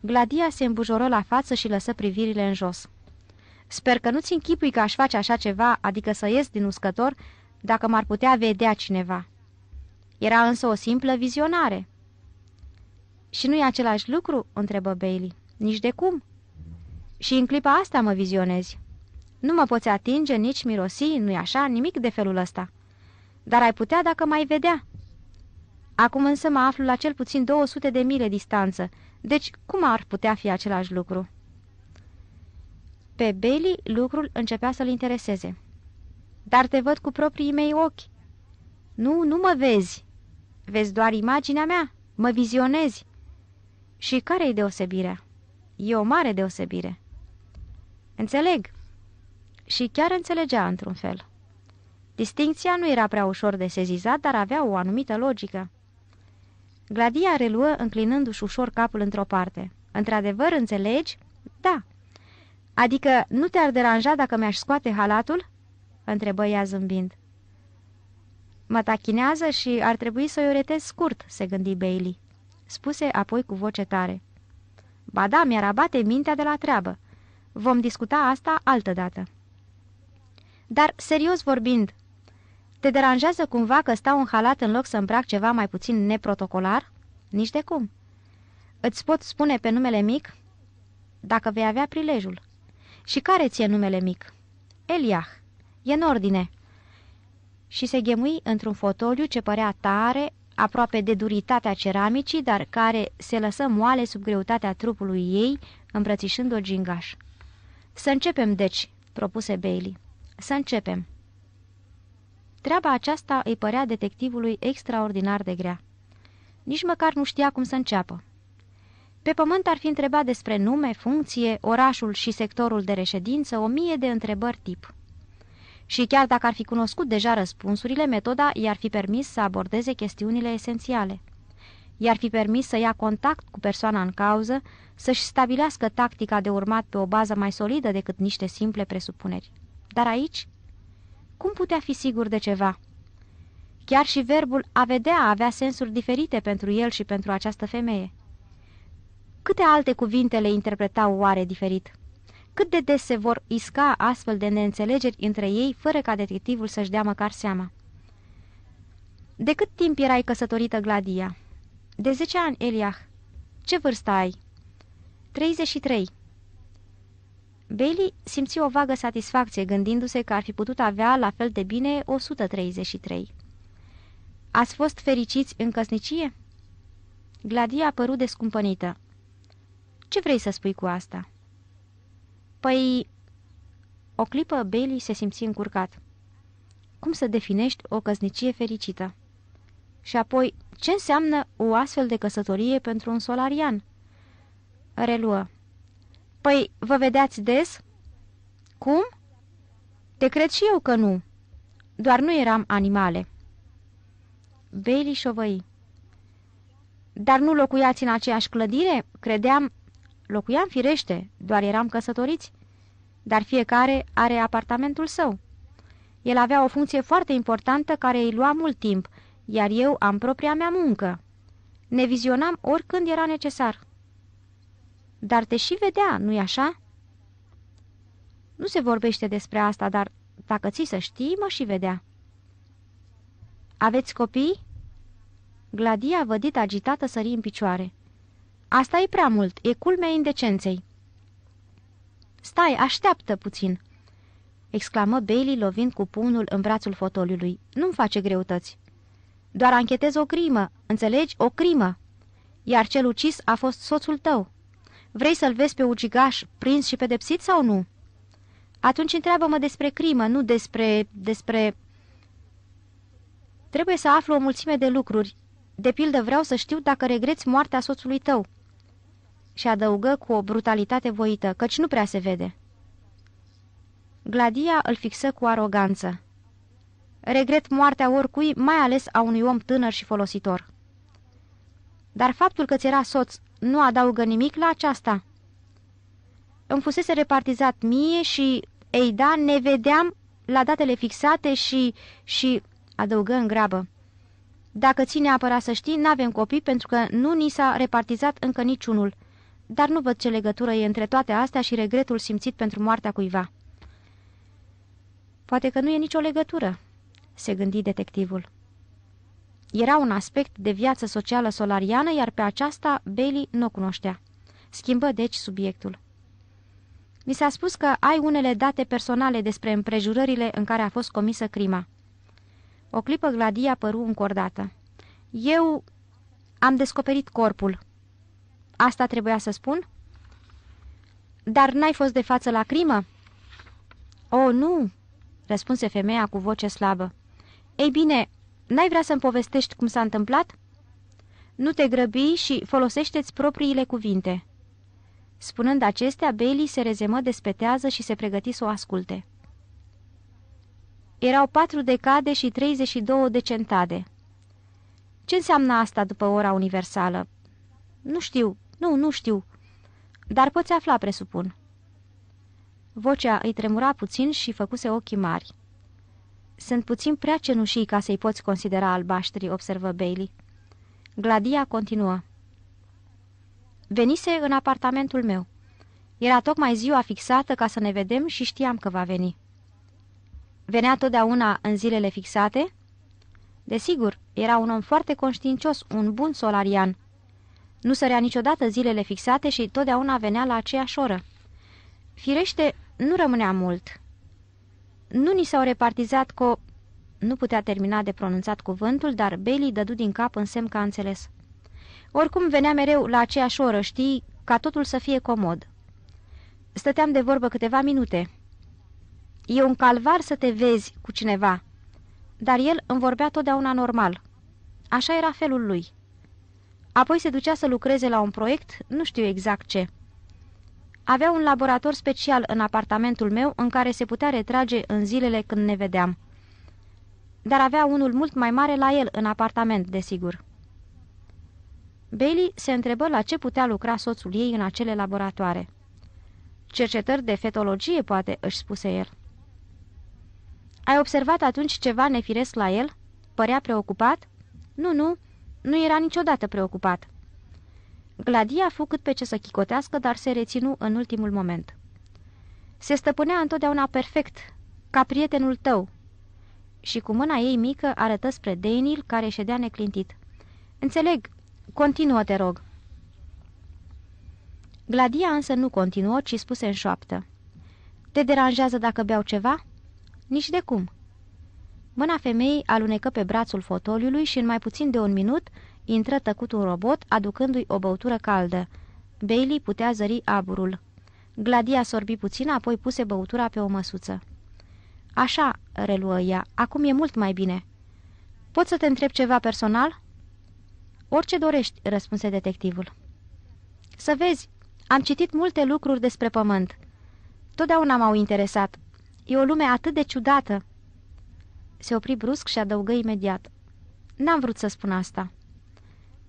Gladia se îmbujoră la față și lăsă privirile în jos. Sper că nu-ți închipui că aș face așa ceva, adică să ies din uscător, dacă m-ar putea vedea cineva. Era însă o simplă vizionare. Și nu e același lucru?" întrebă Bailey. Nici de cum." Și în clipa asta mă vizionezi. Nu mă poți atinge, nici mirosi, nu-i așa, nimic de felul ăsta. Dar ai putea dacă mai vedea." Acum însă mă aflu la cel puțin 200 de mile distanță, deci cum ar putea fi același lucru?" Pe Bailey lucrul începea să-l intereseze. Dar te văd cu proprii mei ochi." Nu, nu mă vezi," Vezi doar imaginea mea? Mă vizionezi? Și care-i deosebirea? E o mare deosebire. Înțeleg. Și chiar înțelegea într-un fel. Distincția nu era prea ușor de sezizat, dar avea o anumită logică. Gladia reluă înclinându-și ușor capul într-o parte. Într-adevăr, înțelegi? Da. Adică nu te-ar deranja dacă mi-aș scoate halatul?" întrebă ea zâmbind. Mă tachinează și ar trebui să-i uretez scurt, se gândi Bailey. Spuse apoi cu voce tare. Ba da, mi-ar abate mintea de la treabă. Vom discuta asta dată. Dar, serios vorbind, te deranjează cumva că stau în halat în loc să îmbrac ceva mai puțin neprotocolar? Nici de cum. Îți pot spune pe numele mic? Dacă vei avea prilejul. Și care ți-e numele mic? Eliah. E în ordine și se ghemui într-un fotoliu ce părea tare, aproape de duritatea ceramicii, dar care se lăsă moale sub greutatea trupului ei, îmbrățișând-o gingaș. Să începem, deci," propuse Bailey. Să începem." Treaba aceasta îi părea detectivului extraordinar de grea. Nici măcar nu știa cum să înceapă. Pe pământ ar fi întrebat despre nume, funcție, orașul și sectorul de reședință o mie de întrebări tip. Și chiar dacă ar fi cunoscut deja răspunsurile, metoda i-ar fi permis să abordeze chestiunile esențiale. I-ar fi permis să ia contact cu persoana în cauză, să-și stabilească tactica de urmat pe o bază mai solidă decât niște simple presupuneri. Dar aici? Cum putea fi sigur de ceva? Chiar și verbul a vedea avea sensuri diferite pentru el și pentru această femeie. Câte alte cuvinte le interpretau oare diferit? Cât de des se vor isca astfel de neînțelegeri între ei, fără ca detectivul să-și dea măcar seama? De cât timp erai căsătorită, Gladia? De 10 ani, Eliah. Ce vârstă ai? 33. Bailey simți o vagă satisfacție gândindu-se că ar fi putut avea la fel de bine 133. Ați fost fericiți în căsnicie? Gladia a părut descumpănită. Ce vrei să spui cu asta?" Păi... O clipă, Bailey se simți încurcat. Cum să definești o căsnicie fericită? Și apoi, ce înseamnă o astfel de căsătorie pentru un solarian? Reluă. Păi, vă vedeați des? Cum? Te cred și eu că nu. Doar nu eram animale. Bailey șovăi. Dar nu locuiați în aceeași clădire? Credeam... Locuiam firește, doar eram căsătoriți. Dar fiecare are apartamentul său. El avea o funcție foarte importantă care îi lua mult timp, iar eu am propria mea muncă. Ne vizionam oricând era necesar. Dar te și vedea, nu-i așa? Nu se vorbește despre asta, dar dacă ți să știi, mă și vedea. Aveți copii? Gladia vădit agitată sări în picioare. Asta e prea mult, e culmea indecenței. Stai, așteaptă puțin, exclamă Bailey lovind cu pumnul în brațul fotoliului. Nu-mi face greutăți. Doar anchetez o crimă, înțelegi? O crimă. Iar cel ucis a fost soțul tău. Vrei să-l vezi pe ucigaș prins și pedepsit sau nu? Atunci întreabă-mă despre crimă, nu despre... despre... Trebuie să aflu o mulțime de lucruri. De pildă vreau să știu dacă regreți moartea soțului tău și adăugă cu o brutalitate voită, căci nu prea se vede. Gladia îl fixă cu aroganță. Regret moartea oricui, mai ales a unui om tânăr și folositor. Dar faptul că ți era soț nu adaugă nimic la aceasta. Îmi fusese repartizat mie și, ei da, ne vedeam la datele fixate și... și... adăugă în grabă. Dacă ține apăra să știi, n-avem copii pentru că nu ni s-a repartizat încă niciunul dar nu văd ce legătură e între toate astea și regretul simțit pentru moartea cuiva. Poate că nu e nicio legătură, se gândi detectivul. Era un aspect de viață socială solariană, iar pe aceasta Bailey nu o cunoștea. Schimbă deci subiectul. Mi s-a spus că ai unele date personale despre împrejurările în care a fost comisă crima. O clipă Gladia păru încordată. Eu am descoperit corpul, Asta trebuia să spun? Dar n-ai fost de față la crimă?" O, oh, nu!" răspunse femeia cu voce slabă. Ei bine, n-ai vrea să-mi povestești cum s-a întâmplat?" Nu te grăbi și folosește-ți propriile cuvinte." Spunând acestea, Bailey se rezemă despetează și se pregăti să o asculte. Erau patru decade și 32 de centade. Ce înseamnă asta după ora universală? Nu știu, nu, nu știu. Dar poți afla, presupun." Vocea îi tremura puțin și făcuse ochii mari. Sunt puțin prea cenușii ca să-i poți considera albaștri," observă Bailey. Gladia continuă. Venise în apartamentul meu. Era tocmai ziua fixată ca să ne vedem și știam că va veni. Venea totdeauna în zilele fixate?" Desigur, era un om foarte conștiincios, un bun solarian." Nu sărea niciodată zilele fixate și totdeauna venea la aceeași oră. Firește, nu rămânea mult. Nu ni s-au repartizat cu, Nu putea termina de pronunțat cuvântul, dar Bailey dădu din cap în semn că a înțeles. Oricum venea mereu la aceeași oră, știi, ca totul să fie comod. Stăteam de vorbă câteva minute. E un calvar să te vezi cu cineva, dar el îmi vorbea totdeauna normal. Așa era felul lui. Apoi se ducea să lucreze la un proiect, nu știu exact ce. Avea un laborator special în apartamentul meu în care se putea retrage în zilele când ne vedeam. Dar avea unul mult mai mare la el în apartament, desigur. Bailey se întrebă la ce putea lucra soțul ei în acele laboratoare. Cercetări de fetologie, poate, își spuse el. Ai observat atunci ceva nefiresc la el?" Părea preocupat? Nu, nu, nu era niciodată preocupat. Gladia fu cât pe ce să chicotească, dar se reținu în ultimul moment. Se stăpânea întotdeauna perfect, ca prietenul tău. Și cu mâna ei mică arătă spre Daniel, care ședea neclintit. Înțeleg, continuă, te rog. Gladia însă nu continuă, ci spuse în șoaptă. Te deranjează dacă beau ceva?" Nici de cum. Mâna femeii alunecă pe brațul fotoliului și în mai puțin de un minut intră tăcut un robot, aducându-i o băutură caldă. Bailey putea zări aburul. Gladia sorbi puțin, apoi puse băutura pe o măsuță. Așa, reluă ea, acum e mult mai bine. Pot să te întreb ceva personal?" Orice dorești," răspunse detectivul. Să vezi, am citit multe lucruri despre pământ. Totdeauna m-au interesat. E o lume atât de ciudată." Se opri brusc și adăugă imediat. N-am vrut să spun asta.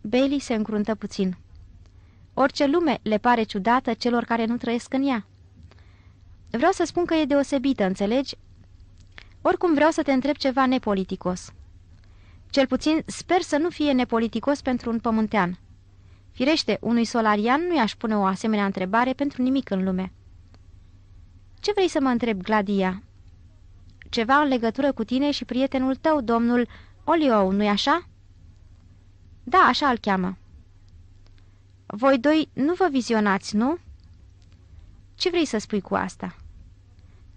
Bailey se încruntă puțin. Orice lume le pare ciudată celor care nu trăiesc în ea. Vreau să spun că e deosebită, înțelegi? Oricum vreau să te întreb ceva nepoliticos. Cel puțin sper să nu fie nepoliticos pentru un pământean. Firește, unui solarian nu i-aș pune o asemenea întrebare pentru nimic în lume. Ce vrei să mă întreb, Gladia?" ceva în legătură cu tine și prietenul tău, domnul Oliou, nu-i așa?" Da, așa îl cheamă." Voi doi nu vă vizionați, nu?" Ce vrei să spui cu asta?"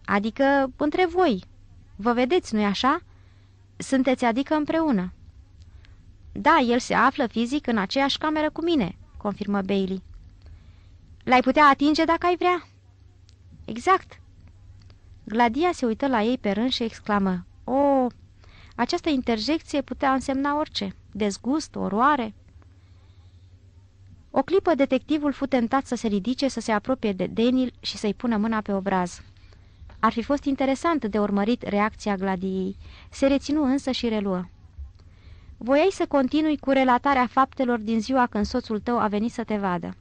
Adică, între voi. Vă vedeți, nu-i așa? Sunteți adică împreună." Da, el se află fizic în aceeași cameră cu mine," confirmă Bailey. L-ai putea atinge dacă ai vrea?" Exact. Gladia se uită la ei pe rând și exclamă, O, această interjecție putea însemna orice, dezgust, oroare. O clipă detectivul fu tentat să se ridice, să se apropie de Denil și să-i pună mâna pe obraz. Ar fi fost interesant de urmărit reacția gladiei. Se reținu însă și reluă. Voiai să continui cu relatarea faptelor din ziua când soțul tău a venit să te vadă.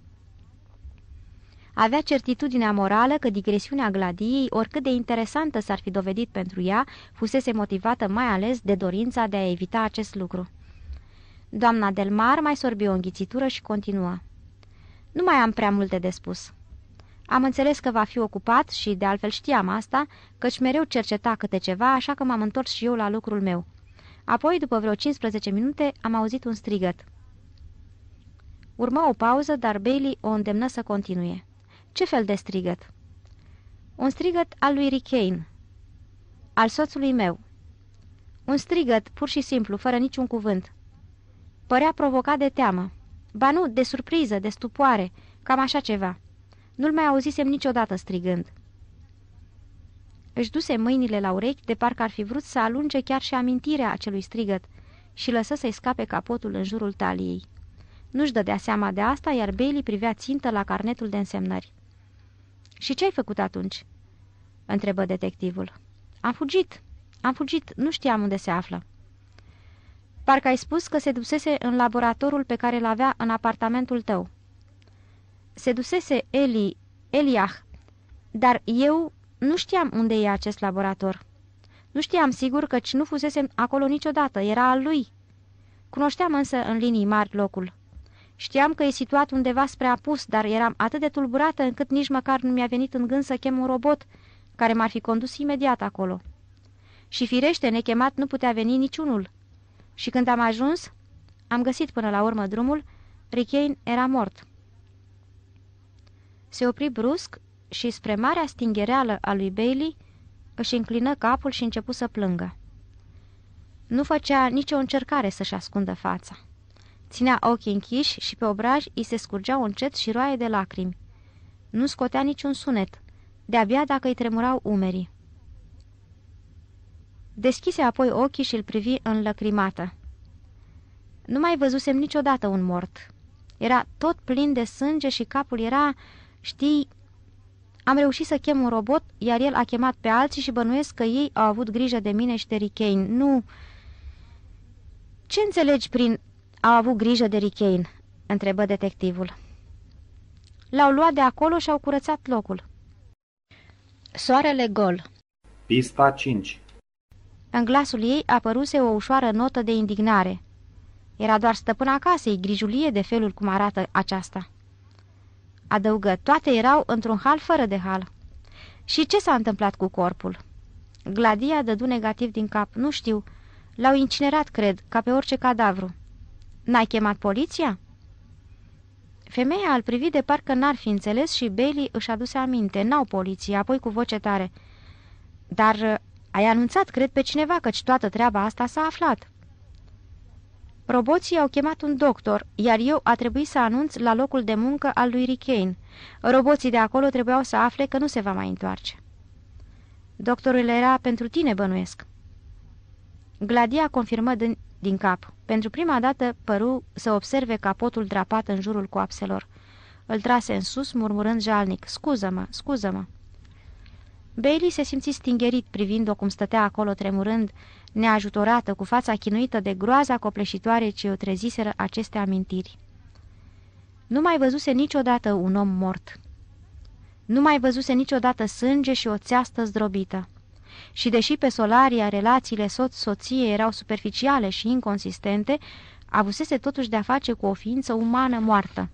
Avea certitudinea morală că digresiunea gladiei, oricât de interesantă s-ar fi dovedit pentru ea, fusese motivată mai ales de dorința de a evita acest lucru. Doamna Delmar mai sorbi o înghițitură și continuă. Nu mai am prea multe de spus. Am înțeles că va fi ocupat și, de altfel știam asta, căci mereu cerceta câte ceva, așa că m-am întors și eu la lucrul meu. Apoi, după vreo 15 minute, am auzit un strigăt. Urmă o pauză, dar Bailey o îndemnă să continue. Ce fel de strigăt?" Un strigăt al lui Rickane, al soțului meu." Un strigăt, pur și simplu, fără niciun cuvânt. Părea provocat de teamă. Ba nu, de surpriză, de stupoare, cam așa ceva. Nu-l mai auzisem niciodată strigând. Își duse mâinile la urechi de parcă ar fi vrut să alunge chiar și amintirea acelui strigăt și lăsă să-i scape capotul în jurul taliei. Nu-și dădea seama de asta, iar Bailey privea țintă la carnetul de însemnări. Și ce ai făcut atunci?" întrebă detectivul. Am fugit. Am fugit. Nu știam unde se află." Parcă ai spus că se dusese în laboratorul pe care îl avea în apartamentul tău." Se dusese Eli, Eliah, dar eu nu știam unde e acest laborator. Nu știam sigur căci nu fusesem acolo niciodată, era al lui. Cunoșteam însă în linii mari locul. Știam că e situat undeva spre apus, dar eram atât de tulburată încât nici măcar nu mi-a venit în gând să chem un robot care m-ar fi condus imediat acolo. Și firește, nechemat nu putea veni niciunul. Și când am ajuns, am găsit până la urmă drumul, Rickane era mort. Se opri brusc și spre marea stinghereală a lui Bailey își înclină capul și începu să plângă. Nu făcea nicio încercare să-și ascundă fața. Ținea ochii închiși și pe obraj îi se scurgeau încet și roaie de lacrimi. Nu scotea niciun sunet, de-abia dacă îi tremurau umerii. Deschise apoi ochii și îl privi înlăcrimată. Nu mai văzusem niciodată un mort. Era tot plin de sânge și capul era, știi... Am reușit să chem un robot, iar el a chemat pe alții și bănuiesc că ei au avut grijă de mine și de Rickane. Nu... Ce înțelegi prin au avut grijă de Richein, întrebă detectivul. L-au luat de acolo și au curățat locul. Soarele gol Pista 5 În glasul ei apăruse o ușoară notă de indignare. Era doar stăpâna casei, grijulie de felul cum arată aceasta. Adăugă, toate erau într-un hal fără de hal. Și ce s-a întâmplat cu corpul? Gladia dădu negativ din cap, nu știu. L-au incinerat, cred, ca pe orice cadavru. N-ai chemat poliția?" Femeia al privi de parcă n-ar fi înțeles și Bailey își aduse aminte. N-au poliție, apoi cu voce tare. Dar uh, ai anunțat, cred, pe cineva, căci toată treaba asta s-a aflat." Roboții au chemat un doctor, iar eu a trebuit să anunț la locul de muncă al lui Rickane. Roboții de acolo trebuiau să afle că nu se va mai întoarce. Doctorul era pentru tine, bănuiesc. Gladia confirmă din cap. Pentru prima dată păru să observe capotul drapat în jurul coapselor. Îl trase în sus, murmurând jalnic, scuză-mă, scuză-mă. Bailey se simți stingerit privind-o cum stătea acolo tremurând, neajutorată, cu fața chinuită de groaza copleșitoare ce o treziseră aceste amintiri. Nu mai văzuse niciodată un om mort. Nu mai văzuse niciodată sânge și o țeastă zdrobită și deși pe Solaria relațiile soț-soție erau superficiale și inconsistente, avusese totuși de-a face cu o ființă umană moartă.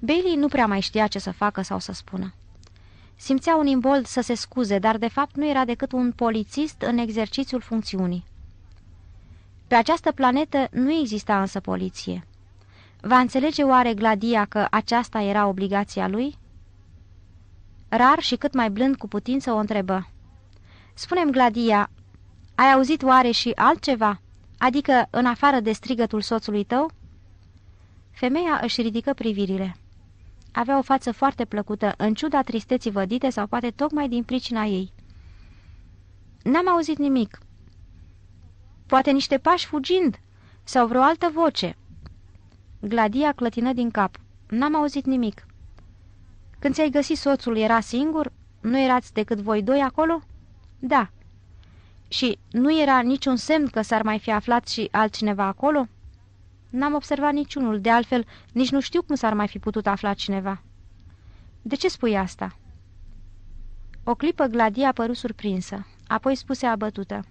Bailey nu prea mai știa ce să facă sau să spună. Simțea un imbold să se scuze, dar de fapt nu era decât un polițist în exercițiul funcțiunii. Pe această planetă nu exista însă poliție. Va înțelege oare Gladia că aceasta era obligația lui? rar și cât mai blând cu putință o întrebă. Spune-mi, Gladia, ai auzit oare și altceva? Adică în afară de strigătul soțului tău?" Femeia își ridică privirile. Avea o față foarte plăcută, în ciuda tristeții vădite sau poate tocmai din pricina ei. N-am auzit nimic. Poate niște pași fugind sau vreo altă voce." Gladia clătină din cap. N-am auzit nimic. Când ți-ai găsit soțul, era singur? Nu erați decât voi doi acolo?" Da." Și nu era niciun semn că s-ar mai fi aflat și altcineva acolo?" N-am observat niciunul, de altfel nici nu știu cum s-ar mai fi putut afla cineva." De ce spui asta?" O clipă Gladia părut surprinsă, apoi spuse abătută.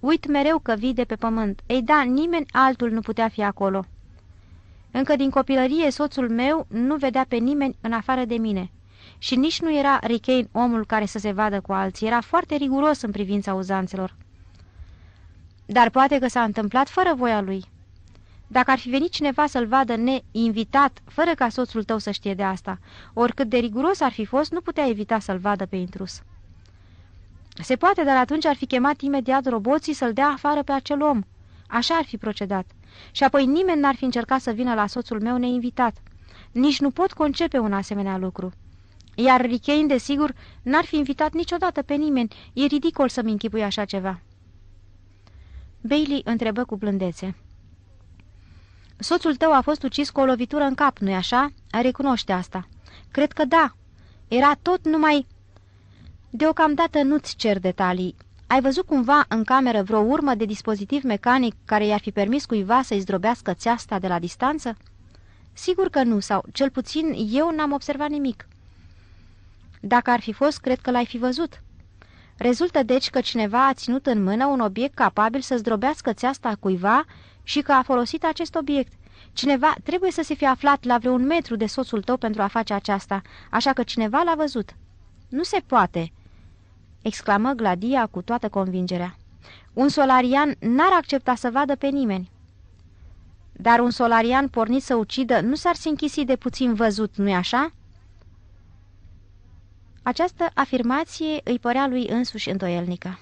Uit mereu că vii de pe pământ. Ei da, nimeni altul nu putea fi acolo." Încă din copilărie soțul meu nu vedea pe nimeni în afară de mine. Și nici nu era Richein omul care să se vadă cu alții, era foarte riguros în privința uzanțelor. Dar poate că s-a întâmplat fără voia lui. Dacă ar fi venit cineva să-l vadă neinvitat, fără ca soțul tău să știe de asta, oricât de riguros ar fi fost, nu putea evita să-l vadă pe intrus. Se poate, dar atunci ar fi chemat imediat roboții să-l dea afară pe acel om. Așa ar fi procedat. Și apoi nimeni n-ar fi încercat să vină la soțul meu neinvitat. Nici nu pot concepe un asemenea lucru. Iar Richein, desigur, n-ar fi invitat niciodată pe nimeni. E ridicol să-mi închipui așa ceva. Bailey întrebă cu blândețe. Soțul tău a fost ucis cu o lovitură în cap, nu-i așa? Recunoște asta. Cred că da. Era tot numai... Deocamdată nu-ți cer detalii, ai văzut cumva în cameră vreo urmă de dispozitiv mecanic care i-ar fi permis cuiva să-i zdrobească țeasta de la distanță? Sigur că nu, sau cel puțin eu n-am observat nimic. Dacă ar fi fost, cred că l-ai fi văzut. Rezultă deci că cineva a ținut în mână un obiect capabil să zdrobească țeasta cuiva și că a folosit acest obiect. Cineva trebuie să se fi aflat la vreun metru de soțul tău pentru a face aceasta, așa că cineva l-a văzut. Nu se poate, exclamă Gladia cu toată convingerea. Un solarian n-ar accepta să vadă pe nimeni. Dar un solarian pornit să ucidă nu s-ar sinchisi de puțin văzut, nu-i așa? Această afirmație îi părea lui însuși întoielnică.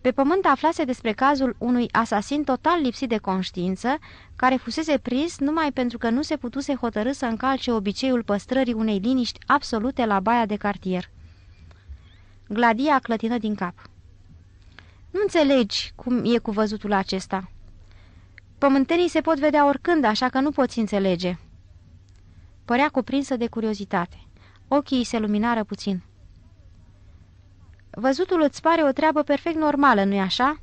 Pe pământ aflase despre cazul unui asasin total lipsit de conștiință, care fusese prins numai pentru că nu se putuse hotărâ să încalce obiceiul păstrării unei liniști absolute la baia de cartier. Gladia clătină din cap. Nu înțelegi cum e cu văzutul acesta. Pământenii se pot vedea oricând, așa că nu poți înțelege." Părea cuprinsă de curiozitate. Ochii se luminară puțin. Văzutul îți pare o treabă perfect normală, nu-i așa?"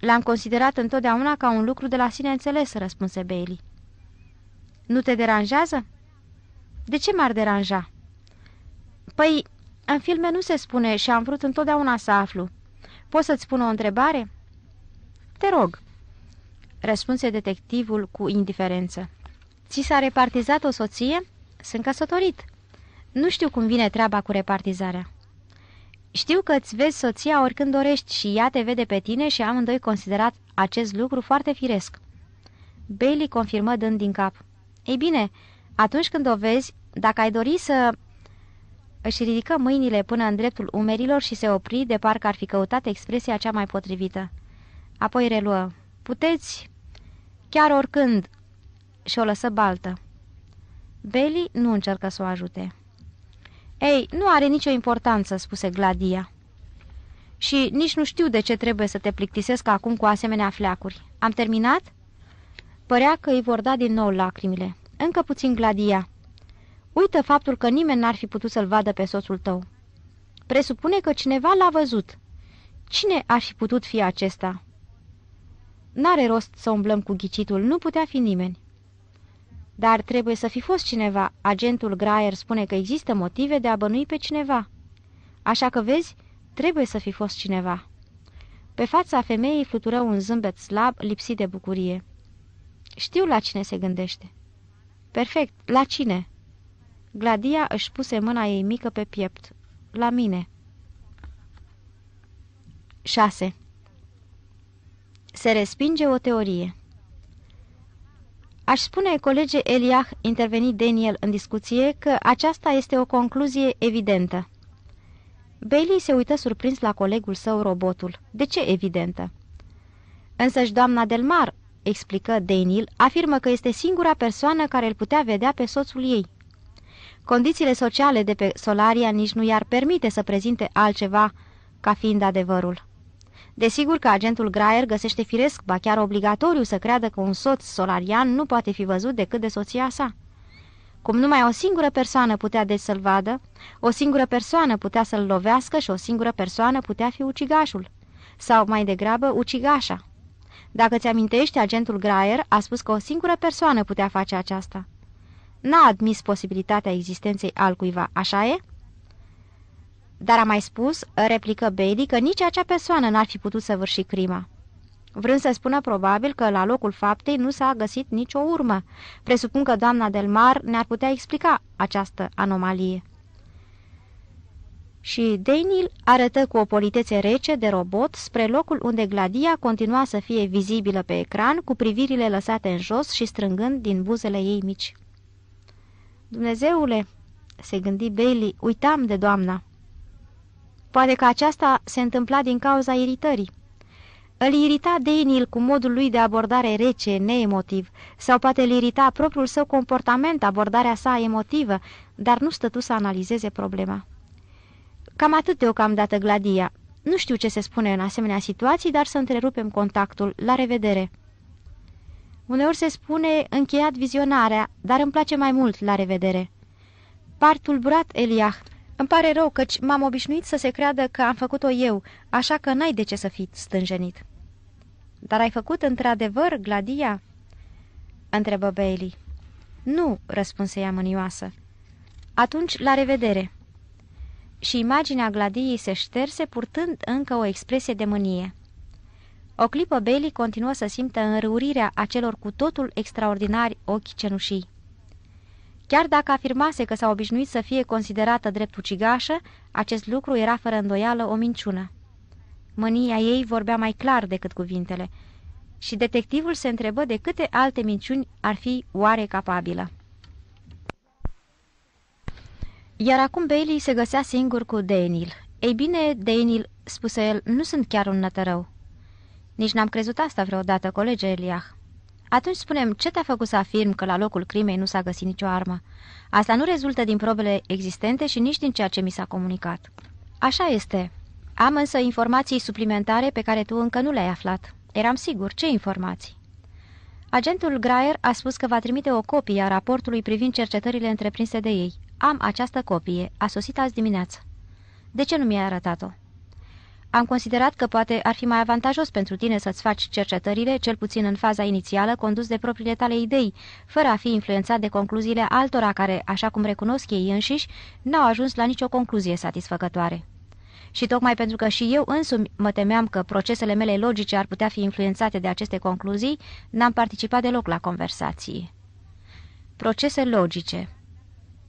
L-am considerat întotdeauna ca un lucru de la sine înțeles," răspunse Bailey. Nu te deranjează?" De ce m-ar deranja?" Păi, în filme nu se spune și am vrut întotdeauna să aflu. Poți să-ți spun o întrebare?" Te rog." Răspunse detectivul cu indiferență. Ți s-a repartizat o soție? Sunt căsătorit." Nu știu cum vine treaba cu repartizarea." Știu că îți vezi soția oricând dorești și ea te vede pe tine și amândoi considerat acest lucru foarte firesc." Bailey confirmă dând din cap. Ei bine, atunci când o vezi, dacă ai dori să își ridică mâinile până în dreptul umerilor și se opri, de parcă ar fi căutat expresia cea mai potrivită. Apoi reluă. Puteți? Chiar oricând. Și o lăsă baltă. Beli nu încercă să o ajute. Ei, nu are nicio importanță, spuse Gladia. Și nici nu știu de ce trebuie să te plictisesc acum cu asemenea fleacuri. Am terminat? Părea că îi vor da din nou lacrimile. Încă puțin Gladia. Uită faptul că nimeni n-ar fi putut să-l vadă pe soțul tău. Presupune că cineva l-a văzut. Cine ar fi putut fi acesta? N-are rost să umblăm cu ghicitul, nu putea fi nimeni. Dar trebuie să fi fost cineva. Agentul Graer spune că există motive de a bănui pe cineva. Așa că, vezi, trebuie să fi fost cineva. Pe fața femeii flutură un zâmbet slab, lipsit de bucurie. Știu la cine se gândește. Perfect, la cine?" Gladia își puse mâna ei mică pe piept. La mine. 6. Se respinge o teorie. Aș spune, colege Eliah, intervenit Daniel în discuție, că aceasta este o concluzie evidentă. Bailey se uită surprins la colegul său robotul. De ce evidentă? Însăși doamna Delmar, explică Daniel, afirmă că este singura persoană care îl putea vedea pe soțul ei, Condițiile sociale de pe Solaria nici nu i-ar permite să prezinte altceva ca fiind adevărul. Desigur că agentul Graer găsește firesc, ba chiar obligatoriu, să creadă că un soț solarian nu poate fi văzut decât de soția sa. Cum numai o singură persoană putea deci să-l vadă, o singură persoană putea să-l lovească și o singură persoană putea fi ucigașul. Sau, mai degrabă, ucigașa. Dacă ți amintești, agentul Graer, a spus că o singură persoană putea face aceasta n-a admis posibilitatea existenței altcuiva, așa e? Dar a mai spus, replică Bailey, că nici acea persoană n-ar fi putut să vârși crima. Vrând să spună probabil că la locul faptei nu s-a găsit nicio urmă. Presupun că doamna Delmar ne-ar putea explica această anomalie. Și Daniel arătă cu o politețe rece de robot spre locul unde Gladia continua să fie vizibilă pe ecran, cu privirile lăsate în jos și strângând din buzele ei mici. Dumnezeule, se gândi Bailey, uitam de doamna. Poate că aceasta se întâmpla din cauza iritării. Îl irita Daniel cu modul lui de abordare rece, neemotiv, sau poate îl irita propriul său comportament, abordarea sa emotivă, dar nu stătu să analizeze problema. Cam atât deocamdată, Gladia. Nu știu ce se spune în asemenea situații, dar să întrerupem contactul. La revedere! Uneori se spune încheiat vizionarea, dar îmi place mai mult la revedere. Par tulburat, Eliah. Îmi pare rău, căci m-am obișnuit să se creadă că am făcut-o eu, așa că n-ai de ce să fii stânjenit. Dar ai făcut într-adevăr, Gladia?" întrebă Bailey. Nu," răspunse ea mânioasă. Atunci, la revedere." Și imaginea Gladiei se șterse purtând încă o expresie de mânie. O clipă Bailey continuă să simtă înrăurirea acelor cu totul extraordinari ochi cenușii. Chiar dacă afirmase că s-a obișnuit să fie considerată drept ucigașă, acest lucru era fără îndoială o minciună. Mânia ei vorbea mai clar decât cuvintele și detectivul se întrebă de câte alte minciuni ar fi oare capabilă. Iar acum Bailey se găsea singur cu Daniel. Ei bine, Daniel, spuse el, nu sunt chiar un nătărău. Nici n-am crezut asta vreodată, colege Eliah. Atunci spunem, ce te-a făcut să afirm că la locul crimei nu s-a găsit nicio armă? Asta nu rezultă din probele existente și nici din ceea ce mi s-a comunicat. Așa este. Am însă informații suplimentare pe care tu încă nu le-ai aflat. Eram sigur. Ce informații? Agentul Graer a spus că va trimite o copie a raportului privind cercetările întreprinse de ei. Am această copie. A sosit azi dimineață. De ce nu mi-ai arătat-o? Am considerat că poate ar fi mai avantajos pentru tine să-ți faci cercetările, cel puțin în faza inițială, condus de propriile tale idei, fără a fi influențat de concluziile altora care, așa cum recunosc ei înșiși, n-au ajuns la nicio concluzie satisfăcătoare. Și tocmai pentru că și eu însumi mă temeam că procesele mele logice ar putea fi influențate de aceste concluzii, n-am participat deloc la conversații. Procese logice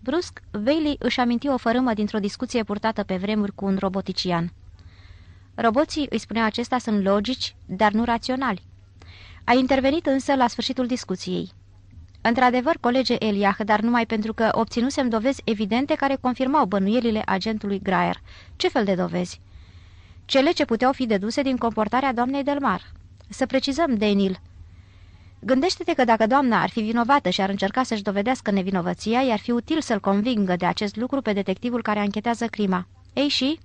Brusc, Veili își aminti o fărâmă dintr-o discuție purtată pe vremuri cu un robotician – Roboții, îi spunea acesta, sunt logici, dar nu raționali. A intervenit însă la sfârșitul discuției. Într-adevăr, colege Eliah, dar numai pentru că obținusem dovezi evidente care confirmau bănuielile agentului Graer. Ce fel de dovezi? Cele ce puteau fi deduse din comportarea doamnei Delmar. Să precizăm, Denil. Gândește-te că dacă doamna ar fi vinovată și ar încerca să-și dovedească nevinovăția, i-ar fi util să-l convingă de acest lucru pe detectivul care anchetează crima. Ei și?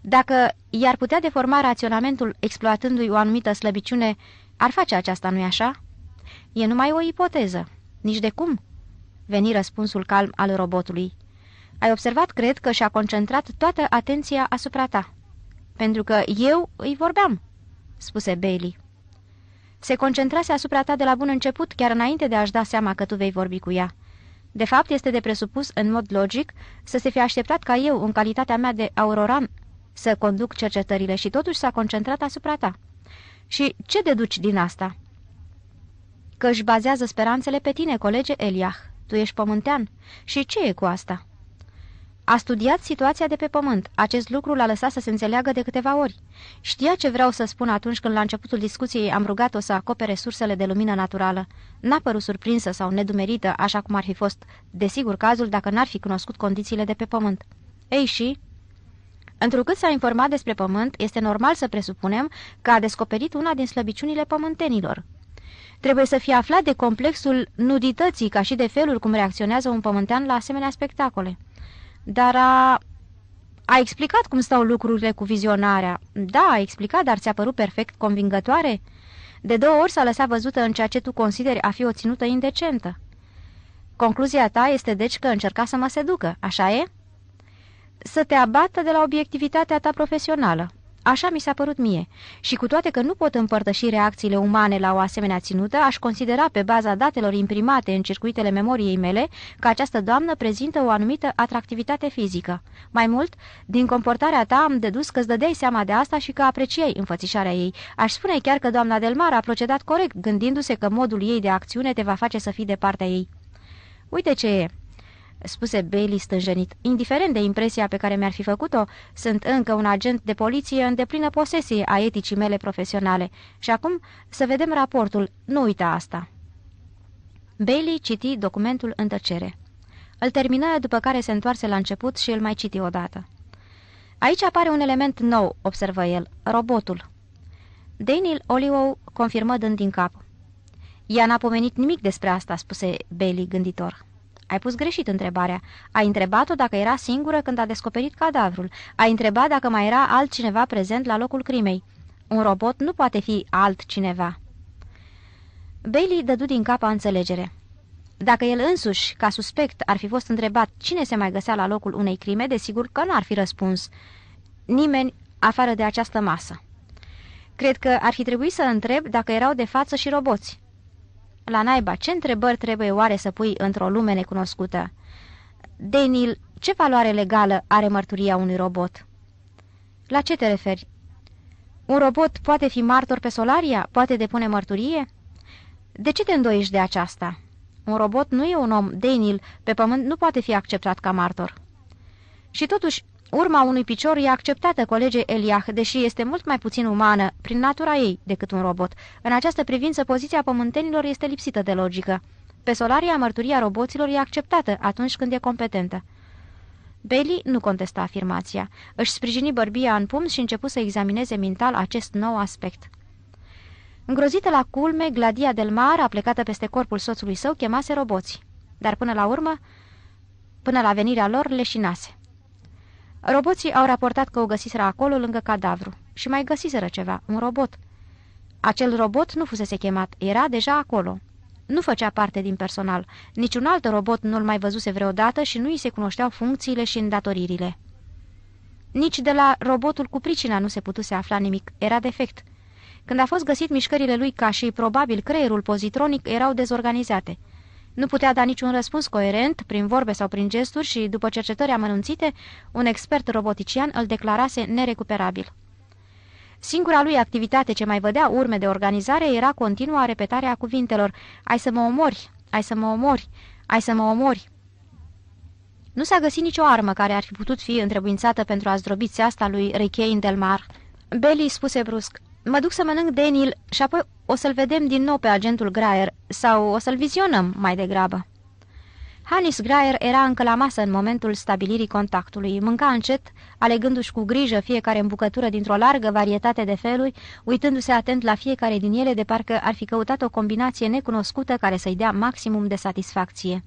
Dacă i-ar putea deforma raționamentul exploatându-i o anumită slăbiciune, ar face aceasta, nu-i așa? E numai o ipoteză. Nici de cum. Veni răspunsul calm al robotului. Ai observat, cred, că și-a concentrat toată atenția asupra ta. Pentru că eu îi vorbeam, spuse Bailey. Se concentrase asupra ta de la bun început, chiar înainte de a-și da seama că tu vei vorbi cu ea. De fapt, este de presupus, în mod logic, să se fie așteptat ca eu, în calitatea mea de auroran, să conduc cercetările și totuși s-a concentrat asupra ta. Și ce deduci din asta? Că își bazează speranțele pe tine, colege Eliah. Tu ești pământean. Și ce e cu asta? A studiat situația de pe pământ. Acest lucru l-a lăsat să se înțeleagă de câteva ori. Știa ce vreau să spun atunci când la începutul discuției am rugat-o să acopere sursele de lumină naturală. N-a părut surprinsă sau nedumerită, așa cum ar fi fost, desigur, cazul dacă n-ar fi cunoscut condițiile de pe pământ. Ei și... Întrucât s-a informat despre pământ, este normal să presupunem că a descoperit una din slăbiciunile pământenilor. Trebuie să fie aflat de complexul nudității, ca și de felul cum reacționează un pământean la asemenea spectacole. Dar a... A explicat cum stau lucrurile cu vizionarea. Da, a explicat, dar ți-a părut perfect convingătoare? De două ori s-a lăsat văzută în ceea ce tu consideri a fi o ținută indecentă. Concluzia ta este deci că încerca să mă seducă, așa e?" să te abată de la obiectivitatea ta profesională. Așa mi s-a părut mie. Și cu toate că nu pot împărtăși reacțiile umane la o asemenea ținută, aș considera pe baza datelor imprimate în circuitele memoriei mele că această doamnă prezintă o anumită atractivitate fizică. Mai mult, din comportarea ta am dedus că îți dădeai seama de asta și că apreciai înfățișarea ei. Aș spune chiar că doamna Delmar a procedat corect, gândindu-se că modul ei de acțiune te va face să fii de partea ei. Uite ce e, spuse Bailey stânjenit. Indiferent de impresia pe care mi-ar fi făcut-o, sunt încă un agent de poliție în deplină posesie a eticii mele profesionale. Și acum să vedem raportul. Nu uita asta. Bailey citi documentul în tăcere. Îl termină după care se întoarse la început și îl mai citi odată. Aici apare un element nou, observă el, robotul. Daniel Oliwo confirmă dând din cap. Ea n-a pomenit nimic despre asta, spuse Bailey gânditor. Ai pus greșit întrebarea. Ai întrebat-o dacă era singură când a descoperit cadavrul. Ai întrebat dacă mai era altcineva prezent la locul crimei. Un robot nu poate fi altcineva. Bailey dădu din cap a înțelegere. Dacă el însuși, ca suspect, ar fi fost întrebat cine se mai găsea la locul unei crime, desigur că nu ar fi răspuns. Nimeni afară de această masă. Cred că ar fi trebuit să întreb dacă erau de față și roboți. La naiba, ce întrebări trebuie oare să pui într-o lume necunoscută? Denil, ce valoare legală are mărturia unui robot? La ce te referi? Un robot poate fi martor pe Solaria? Poate depune mărturie? De ce te îndoiești de aceasta? Un robot nu e un om, Denil, pe pământ nu poate fi acceptat ca martor. Și totuși, Urma unui picior e acceptată colege Eliah, deși este mult mai puțin umană, prin natura ei, decât un robot. În această privință, poziția pământenilor este lipsită de logică. Pe Solaria, mărturia roboților e acceptată atunci când e competentă. Bailey nu contesta afirmația. Își sprijini bărbia în pumn și începu să examineze mental acest nou aspect. Îngrozită la culme, Gladia del Mar, aplecată peste corpul soțului său, chemase roboții. Dar până la urmă, până la venirea lor, leșinase. Roboții au raportat că o găsiseră acolo lângă cadavru și mai găsiseră ceva, un robot. Acel robot nu fusese chemat, era deja acolo. Nu făcea parte din personal, niciun alt robot nu-l mai văzuse vreodată și nu îi se cunoșteau funcțiile și îndatoririle. Nici de la robotul cu pricina nu se putuse afla nimic, era defect. Când a fost găsit, mișcările lui ca și probabil creierul pozitronic erau dezorganizate – nu putea da niciun răspuns coerent, prin vorbe sau prin gesturi și, după cercetări amănunțite, un expert robotician îl declarase nerecuperabil. Singura lui activitate ce mai vădea urme de organizare era continua repetarea cuvintelor Ai să mă omori! Ai să mă omori! Ai să mă omori!" Nu s-a găsit nicio armă care ar fi putut fi întrebuințată pentru a zdrobi asta lui Rechein Delmar. Belly spuse brusc, Mă duc să mănânc Daniel, și apoi o să-l vedem din nou pe agentul Graer sau o să-l vizionăm mai degrabă. Hannis Graer era încă la masă în momentul stabilirii contactului. Mânca încet, alegându-și cu grijă fiecare îmbucătură dintr-o largă varietate de feluri, uitându-se atent la fiecare din ele de parcă ar fi căutat o combinație necunoscută care să-i dea maximum de satisfacție.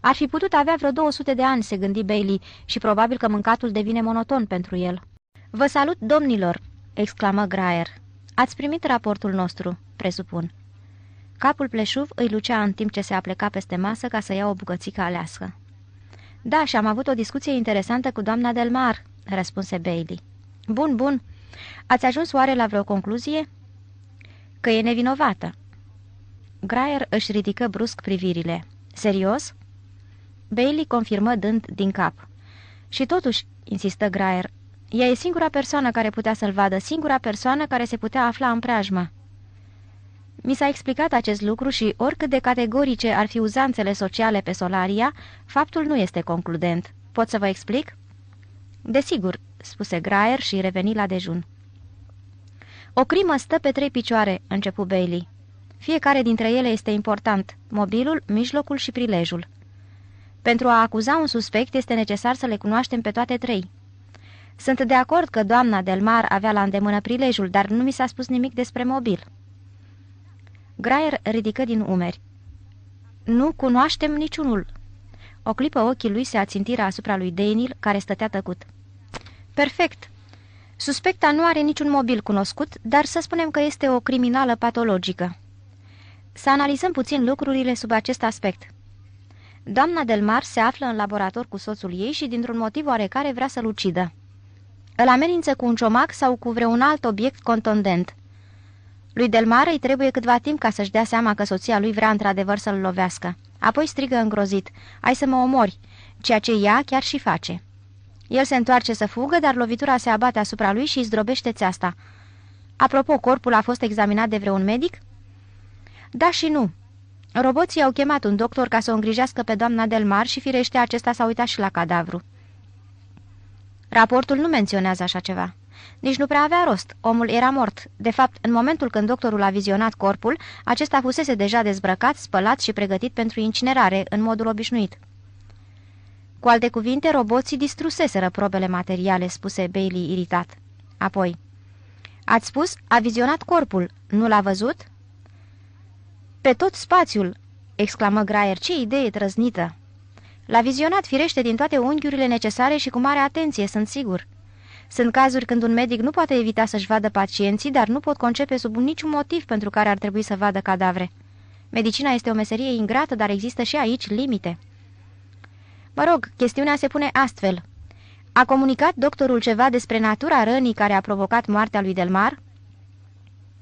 Ar fi putut avea vreo 200 de ani, se gândi Bailey, și probabil că mâncatul devine monoton pentru el. Vă salut, domnilor!" exclamă Graer. Ați primit raportul nostru, presupun. Capul pleșuv îi lucea în timp ce se apleca peste masă ca să ia o bucățică alească. Da, și am avut o discuție interesantă cu doamna Delmar, răspunse Bailey. Bun, bun. Ați ajuns oare la vreo concluzie? Că e nevinovată. Graer își ridică brusc privirile. Serios? Bailey confirmă dând din cap. Și totuși, insistă Graer, ea e singura persoană care putea să-l vadă, singura persoană care se putea afla în preajmă. Mi s-a explicat acest lucru și, oricât de categorice ar fi uzanțele sociale pe Solaria, faptul nu este concludent. Pot să vă explic? Desigur, spuse Graer și reveni la dejun. O crimă stă pe trei picioare, începu Bailey. Fiecare dintre ele este important, mobilul, mijlocul și prilejul. Pentru a acuza un suspect este necesar să le cunoaștem pe toate trei, sunt de acord că doamna Delmar avea la îndemână prilejul, dar nu mi s-a spus nimic despre mobil. Graier ridică din umeri. Nu cunoaștem niciunul. O clipă ochii lui se ațintiră asupra lui Daniel, care stătea tăcut. Perfect. Suspecta nu are niciun mobil cunoscut, dar să spunem că este o criminală patologică. Să analizăm puțin lucrurile sub acest aspect. Doamna Delmar se află în laborator cu soțul ei și dintr-un motiv oarecare vrea să-l ucidă. Îl amenință cu un ciomac sau cu vreun alt obiect contondent. Lui Delmar îi trebuie câtva timp ca să-și dea seama că soția lui vrea într-adevăr să-l lovească. Apoi strigă îngrozit, ai să mă omori, ceea ce ea chiar și face. El se întoarce să fugă, dar lovitura se abate asupra lui și îi zdrobește țeasta. Apropo, corpul a fost examinat de vreun medic? Da și nu. Roboții au chemat un doctor ca să o îngrijească pe doamna Delmar și firește acesta s-a uitat și la cadavru. Raportul nu menționează așa ceva. Nici nu prea avea rost. Omul era mort. De fapt, în momentul când doctorul a vizionat corpul, acesta fusese deja dezbrăcat, spălat și pregătit pentru incinerare, în modul obișnuit. Cu alte cuvinte, roboții distruseseră probele materiale, spuse Bailey iritat. Apoi, ați spus, a vizionat corpul, nu l-a văzut? Pe tot spațiul, exclamă Graer, ce idee trăznită! L-a vizionat firește din toate unghiurile necesare și cu mare atenție, sunt sigur. Sunt cazuri când un medic nu poate evita să-și vadă pacienții, dar nu pot concepe sub niciun motiv pentru care ar trebui să vadă cadavre. Medicina este o meserie ingrată, dar există și aici limite. Mă rog, chestiunea se pune astfel. A comunicat doctorul ceva despre natura rănii care a provocat moartea lui Delmar?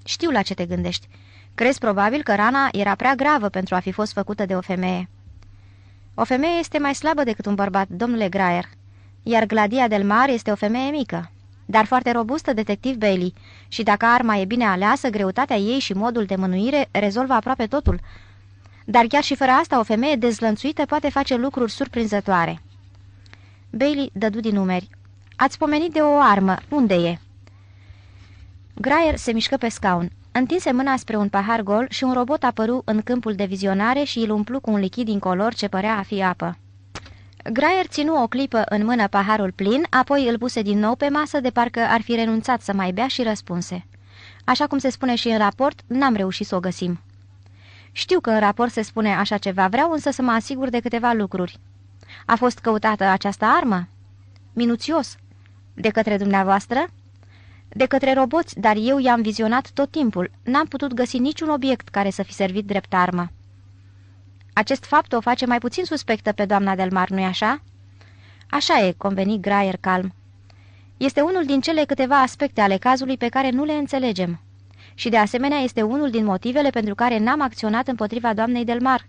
Știu la ce te gândești. Crezi probabil că rana era prea gravă pentru a fi fost făcută de o femeie. O femeie este mai slabă decât un bărbat, domnule Graer, iar Gladia del Mar este o femeie mică, dar foarte robustă, detectiv Bailey, și dacă arma e bine aleasă, greutatea ei și modul de mânuire rezolvă aproape totul. Dar chiar și fără asta, o femeie dezlănțuită poate face lucruri surprinzătoare. Bailey dădu din numeri. Ați pomenit de o armă. Unde e?" Graier se mișcă pe scaun. Întinse mâna spre un pahar gol și un robot apăru în câmpul de vizionare și îl umplu cu un lichid incolor ce părea a fi apă. Graier ținu o clipă în mână paharul plin, apoi îl puse din nou pe masă de parcă ar fi renunțat să mai bea și răspunse. Așa cum se spune și în raport, n-am reușit să o găsim. Știu că în raport se spune așa ceva, vreau însă să mă asigur de câteva lucruri. A fost căutată această armă? Minuțios. De către dumneavoastră? de către roboți, dar eu i-am vizionat tot timpul. N-am putut găsi niciun obiect care să fi servit drept armă. Acest fapt o face mai puțin suspectă pe doamna Delmar, nu-i așa? Așa e, conveni Graier calm. Este unul din cele câteva aspecte ale cazului pe care nu le înțelegem. Și de asemenea este unul din motivele pentru care n-am acționat împotriva doamnei Delmar.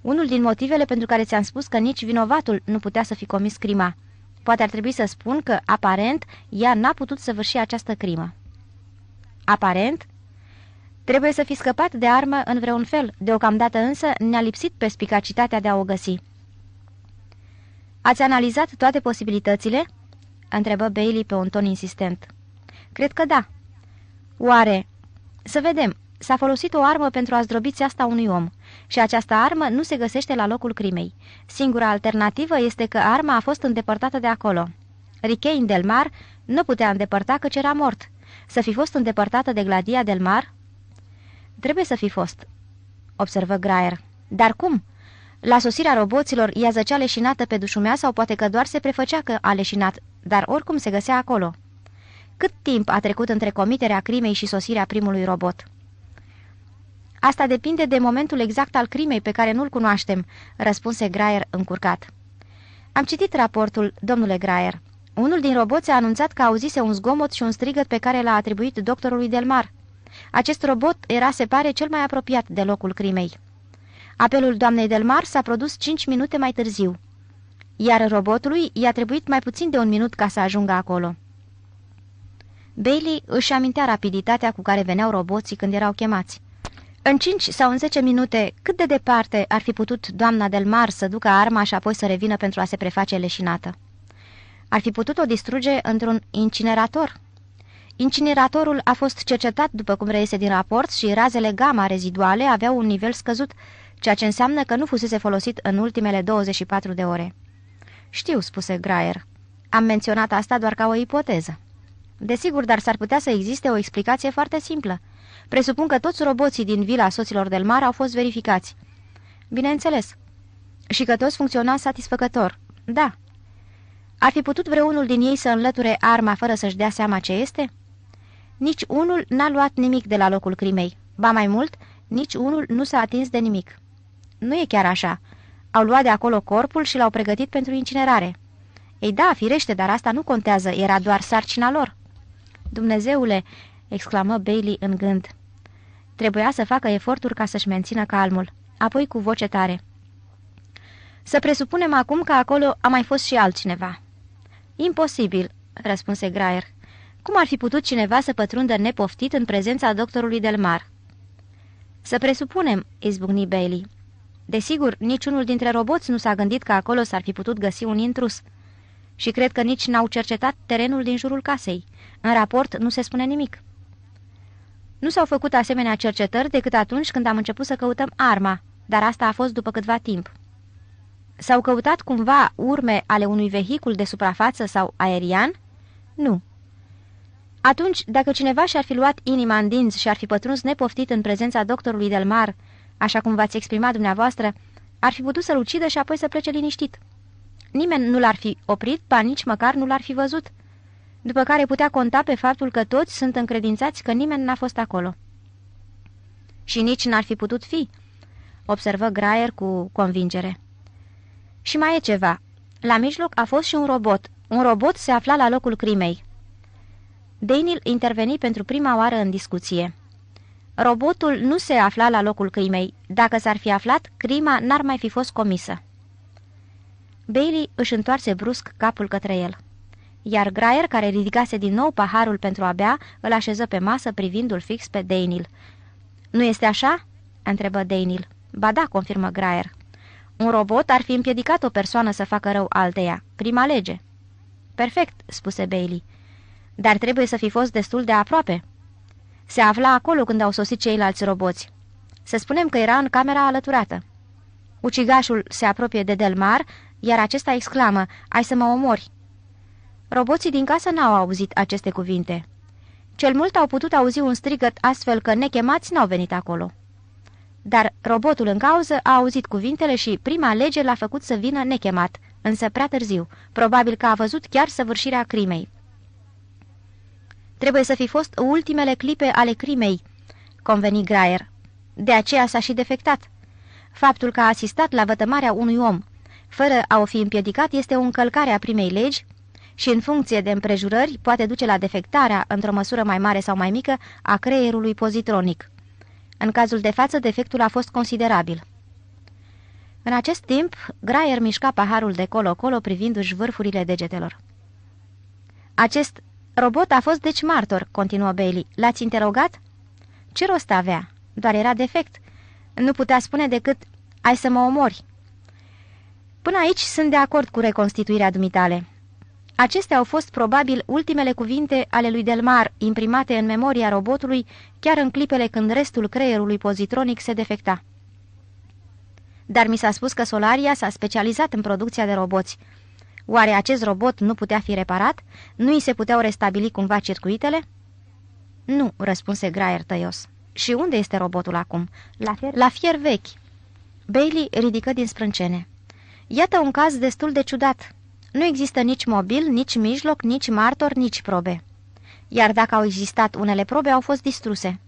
Unul din motivele pentru care ți-am spus că nici vinovatul nu putea să fi comis crima. Poate ar trebui să spun că, aparent, ea n-a putut săvârși această crimă. Aparent? Trebuie să fi scăpat de armă în vreun fel, deocamdată însă ne-a lipsit perspicacitatea de a o găsi. Ați analizat toate posibilitățile?" întrebă Bailey pe un ton insistent. Cred că da." Oare?" Să vedem. S-a folosit o armă pentru a zdrobi asta unui om și această armă nu se găsește la locul crimei. Singura alternativă este că arma a fost îndepărtată de acolo. Richein del Mar nu putea îndepărta căci era mort. Să fi fost îndepărtată de Gladia del Mar? Trebuie să fi fost, observă Graer. Dar cum? La sosirea roboților, ea zăcea leșinată pe dușumea sau poate că doar se prefăcea că a leșinat, dar oricum se găsea acolo. Cât timp a trecut între comiterea crimei și sosirea primului robot? Asta depinde de momentul exact al crimei pe care nu-l cunoaștem, răspunse Graer încurcat. Am citit raportul, domnule Graer. Unul din roboți a anunțat că auzise un zgomot și un strigăt pe care l-a atribuit doctorului Delmar. Acest robot era, se pare, cel mai apropiat de locul crimei. Apelul doamnei Delmar s-a produs 5 minute mai târziu, iar robotului i-a trebuit mai puțin de un minut ca să ajungă acolo. Bailey își amintea rapiditatea cu care veneau roboții când erau chemați. În cinci sau în zece minute, cât de departe ar fi putut doamna Mar să ducă arma și apoi să revină pentru a se preface leșinată? Ar fi putut o distruge într-un incinerator? Incineratorul a fost cercetat, după cum reiese din raport, și razele gamma reziduale aveau un nivel scăzut, ceea ce înseamnă că nu fusese folosit în ultimele 24 de ore. Știu, spuse Graer. Am menționat asta doar ca o ipoteză. Desigur, dar s-ar putea să existe o explicație foarte simplă – Presupun că toți roboții din vila soților del mar au fost verificați. Bineînțeles. Și că toți funcționau satisfăcător. Da. Ar fi putut vreunul din ei să înlăture arma fără să-și dea seama ce este? Nici unul n-a luat nimic de la locul crimei. Ba mai mult, nici unul nu s-a atins de nimic. Nu e chiar așa. Au luat de acolo corpul și l-au pregătit pentru incinerare. Ei da, firește, dar asta nu contează, era doar sarcina lor. Dumnezeule, exclamă Bailey în gând. Trebuia să facă eforturi ca să-și mențină calmul, apoi cu voce tare. Să presupunem acum că acolo a mai fost și altcineva." Imposibil," răspunse Graer. Cum ar fi putut cineva să pătrundă nepoftit în prezența doctorului Delmar?" Să presupunem," izbucni Bailey. Desigur, niciunul dintre roboți nu s-a gândit că acolo s-ar fi putut găsi un intrus. Și cred că nici n-au cercetat terenul din jurul casei. În raport nu se spune nimic." Nu s-au făcut asemenea cercetări decât atunci când am început să căutăm arma, dar asta a fost după câtva timp. S-au căutat cumva urme ale unui vehicul de suprafață sau aerian? Nu. Atunci, dacă cineva și-ar fi luat inima în dinți și ar fi pătruns nepoftit în prezența doctorului Delmar, așa cum v-ați exprimat dumneavoastră, ar fi putut să-l ucidă și apoi să plece liniștit. Nimeni nu l-ar fi oprit, ba nici măcar nu l-ar fi văzut – după care putea conta pe faptul că toți sunt încredințați că nimeni n-a fost acolo. Și nici n-ar fi putut fi, observă Graier cu convingere. Și mai e ceva. La mijloc a fost și un robot. Un robot se afla la locul crimei. Daniel interveni pentru prima oară în discuție. Robotul nu se afla la locul crimei. Dacă s-ar fi aflat, crima n-ar mai fi fost comisă. Bailey își întoarse brusc capul către el iar Graier, care ridicase din nou paharul pentru a bea, îl așeză pe masă privindul fix pe Deinil. Nu este așa?" întrebă Deinil. Ba da," confirmă Graier. Un robot ar fi împiedicat o persoană să facă rău alteia. Prima lege." Perfect," spuse Bailey. Dar trebuie să fi fost destul de aproape." Se afla acolo când au sosit ceilalți roboți. Să spunem că era în camera alăturată. Ucigașul se apropie de Delmar, iar acesta exclamă, ai să mă omori. Roboții din casă n-au auzit aceste cuvinte. Cel mult au putut auzi un strigăt astfel că nechemați n-au venit acolo. Dar robotul în cauză a auzit cuvintele și prima lege l-a făcut să vină nechemat, însă prea târziu, probabil că a văzut chiar săvârșirea crimei. Trebuie să fi fost ultimele clipe ale crimei, conveni Graer. De aceea s-a și defectat. Faptul că a asistat la vătămarea unui om, fără a o fi împiedicat, este o încălcare a primei legi, și în funcție de împrejurări poate duce la defectarea, într-o măsură mai mare sau mai mică, a creierului pozitronic. În cazul de față, defectul a fost considerabil. În acest timp, Graier mișca paharul de colo-colo privindu-și vârfurile degetelor. Acest robot a fost deci martor, continuă Bailey. L-ați interogat? Ce rost avea? Doar era defect. Nu putea spune decât, ai să mă omori. Până aici sunt de acord cu reconstituirea dumitale. Acestea au fost probabil ultimele cuvinte ale lui Delmar, imprimate în memoria robotului, chiar în clipele când restul creierului pozitronic se defecta. Dar mi s-a spus că Solaria s-a specializat în producția de roboți. Oare acest robot nu putea fi reparat? Nu îi se puteau restabili cumva circuitele? Nu, răspunse Graer tăios. Și unde este robotul acum? La fier, La fier vechi. Bailey ridică din sprâncene. Iată un caz destul de ciudat, nu există nici mobil, nici mijloc, nici martor, nici probe. Iar dacă au existat unele probe, au fost distruse.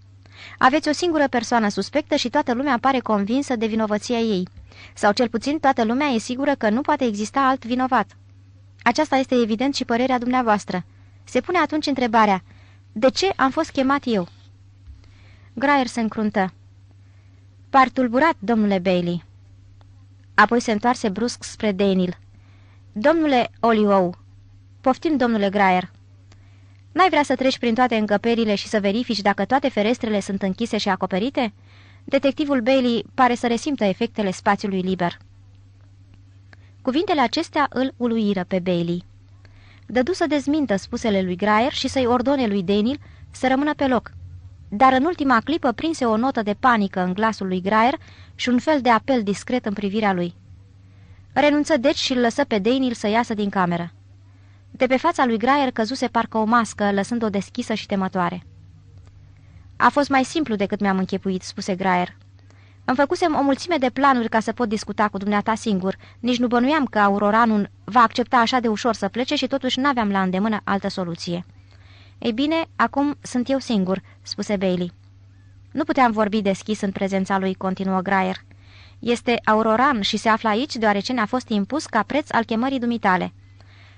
Aveți o singură persoană suspectă și toată lumea pare convinsă de vinovăția ei. Sau cel puțin toată lumea e sigură că nu poate exista alt vinovat. Aceasta este evident și părerea dumneavoastră. Se pune atunci întrebarea, de ce am fost chemat eu? Graier se încruntă. Par tulburat, domnule Bailey. Apoi se întoarse brusc spre Daniel. Domnule Oliou, poftim, domnule Graer. N-ai vrea să treci prin toate încăperile și să verifici dacă toate ferestrele sunt închise și acoperite? Detectivul Bailey pare să resimtă efectele spațiului liber. Cuvintele acestea îl uluiră pe Bailey. Dădu să dezmintă spusele lui Graer și să-i ordone lui Daniel să rămână pe loc. Dar în ultima clipă prinse o notă de panică în glasul lui Graer și un fel de apel discret în privirea lui. Renunță deci și îl lăsă pe Deinil să iasă din cameră. De pe fața lui Graier căzuse parcă o mască, lăsând-o deschisă și temătoare. A fost mai simplu decât mi-am închepuit," spuse Graier. Îmi făcusem o mulțime de planuri ca să pot discuta cu dumneata singur. Nici nu bănuiam că Auroranul va accepta așa de ușor să plece și totuși n-aveam la îndemână altă soluție." Ei bine, acum sunt eu singur," spuse Bailey. Nu puteam vorbi deschis în prezența lui," continuă Graier. Este auroran și se află aici deoarece ne-a fost impus ca preț al chemării dumitale.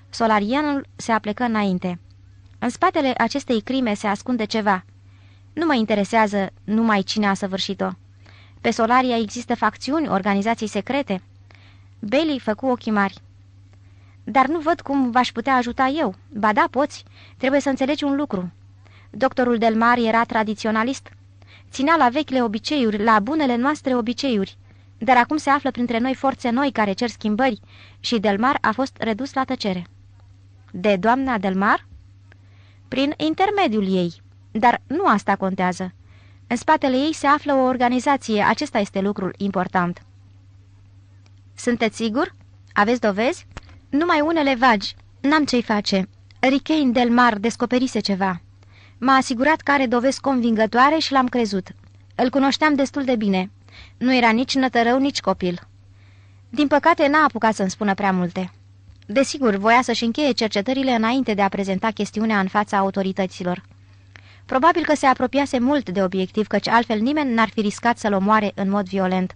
Solarianul se aplecă înainte. În spatele acestei crime se ascunde ceva. Nu mă interesează numai cine a săvârșit-o. Pe Solaria există facțiuni, organizații secrete. Bailey făcu ochii mari. Dar nu văd cum v-aș putea ajuta eu. Ba da, poți. Trebuie să înțelegi un lucru. Doctorul Delmar era tradiționalist. Ținea la vechile obiceiuri, la bunele noastre obiceiuri. Dar acum se află printre noi forțe noi care cer schimbări și Delmar a fost redus la tăcere. De doamna Delmar? Prin intermediul ei. Dar nu asta contează. În spatele ei se află o organizație, acesta este lucrul important. Sunteți sigur? Aveți dovezi? Numai unele vagi. N-am ce-i face. Richein Delmar descoperise ceva. M-a asigurat că are dovezi convingătoare și l-am crezut. Îl cunoșteam destul de bine. Nu era nici nătărău, nici copil. Din păcate, n-a apucat să-mi spună prea multe. Desigur, voia să-și încheie cercetările înainte de a prezenta chestiunea în fața autorităților. Probabil că se apropiase mult de obiectiv, căci altfel nimeni n-ar fi riscat să-l omoare în mod violent.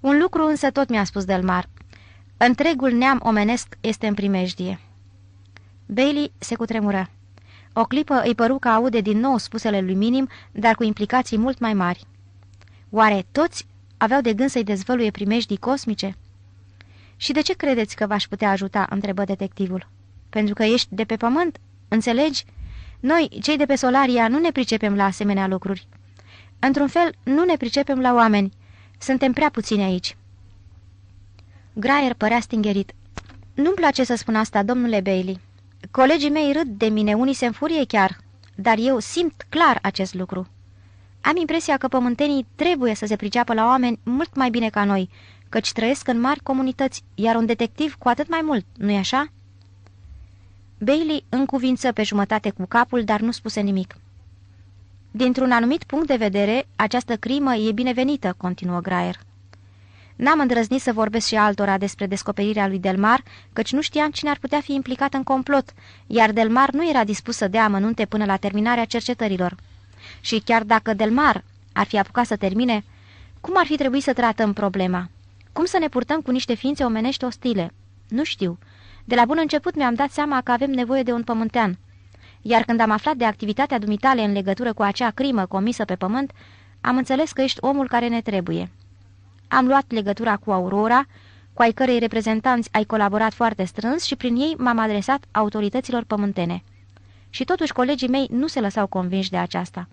Un lucru însă tot mi-a spus Delmar. Întregul neam omenesc este în primejdie. Bailey se cutremură. O clipă îi păru că aude din nou spusele lui Minim, dar cu implicații mult mai mari. Oare toți Aveau de gând să-i dezvăluie primejdii cosmice? Și de ce credeți că v-aș putea ajuta?" întrebă detectivul. Pentru că ești de pe pământ, înțelegi? Noi, cei de pe Solaria, nu ne pricepem la asemenea lucruri. Într-un fel, nu ne pricepem la oameni. Suntem prea puțini aici." Graer părea stingerit. Nu-mi place să spun asta, domnule Bailey. Colegii mei râd de mine, unii se înfurie chiar, dar eu simt clar acest lucru. Am impresia că pământenii trebuie să se priceapă la oameni mult mai bine ca noi, căci trăiesc în mari comunități, iar un detectiv cu atât mai mult, nu-i așa? Bailey încuvință pe jumătate cu capul, dar nu spuse nimic. Dintr-un anumit punct de vedere, această crimă e binevenită, continuă Graer. N-am îndrăznit să vorbesc și altora despre descoperirea lui Delmar, căci nu știam cine ar putea fi implicat în complot, iar Delmar nu era dispus să dea amănunte până la terminarea cercetărilor. Și chiar dacă Delmar ar fi apucat să termine, cum ar fi trebuit să tratăm problema? Cum să ne purtăm cu niște ființe omenești ostile? Nu știu. De la bun început mi-am dat seama că avem nevoie de un pământean. Iar când am aflat de activitatea dumitale în legătură cu acea crimă comisă pe pământ, am înțeles că ești omul care ne trebuie. Am luat legătura cu Aurora, cu ai cărei reprezentanți ai colaborat foarte strâns și prin ei m-am adresat autorităților pământene. Și totuși colegii mei nu se lăsau convinși de aceasta.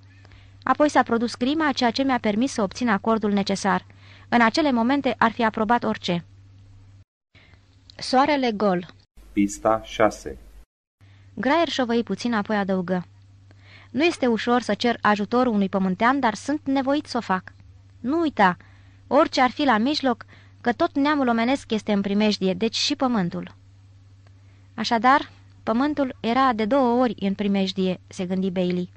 Apoi s-a produs crima, ceea ce mi-a permis să obțin acordul necesar. În acele momente ar fi aprobat orice. Soarele gol Pista 6 Graer șovăi puțin, apoi adăugă. Nu este ușor să cer ajutorul unui pământean, dar sunt nevoit să o fac. Nu uita, orice ar fi la mijloc, că tot neamul omenesc este în primejdie, deci și pământul. Așadar, pământul era de două ori în primejdie, se gândi Bailey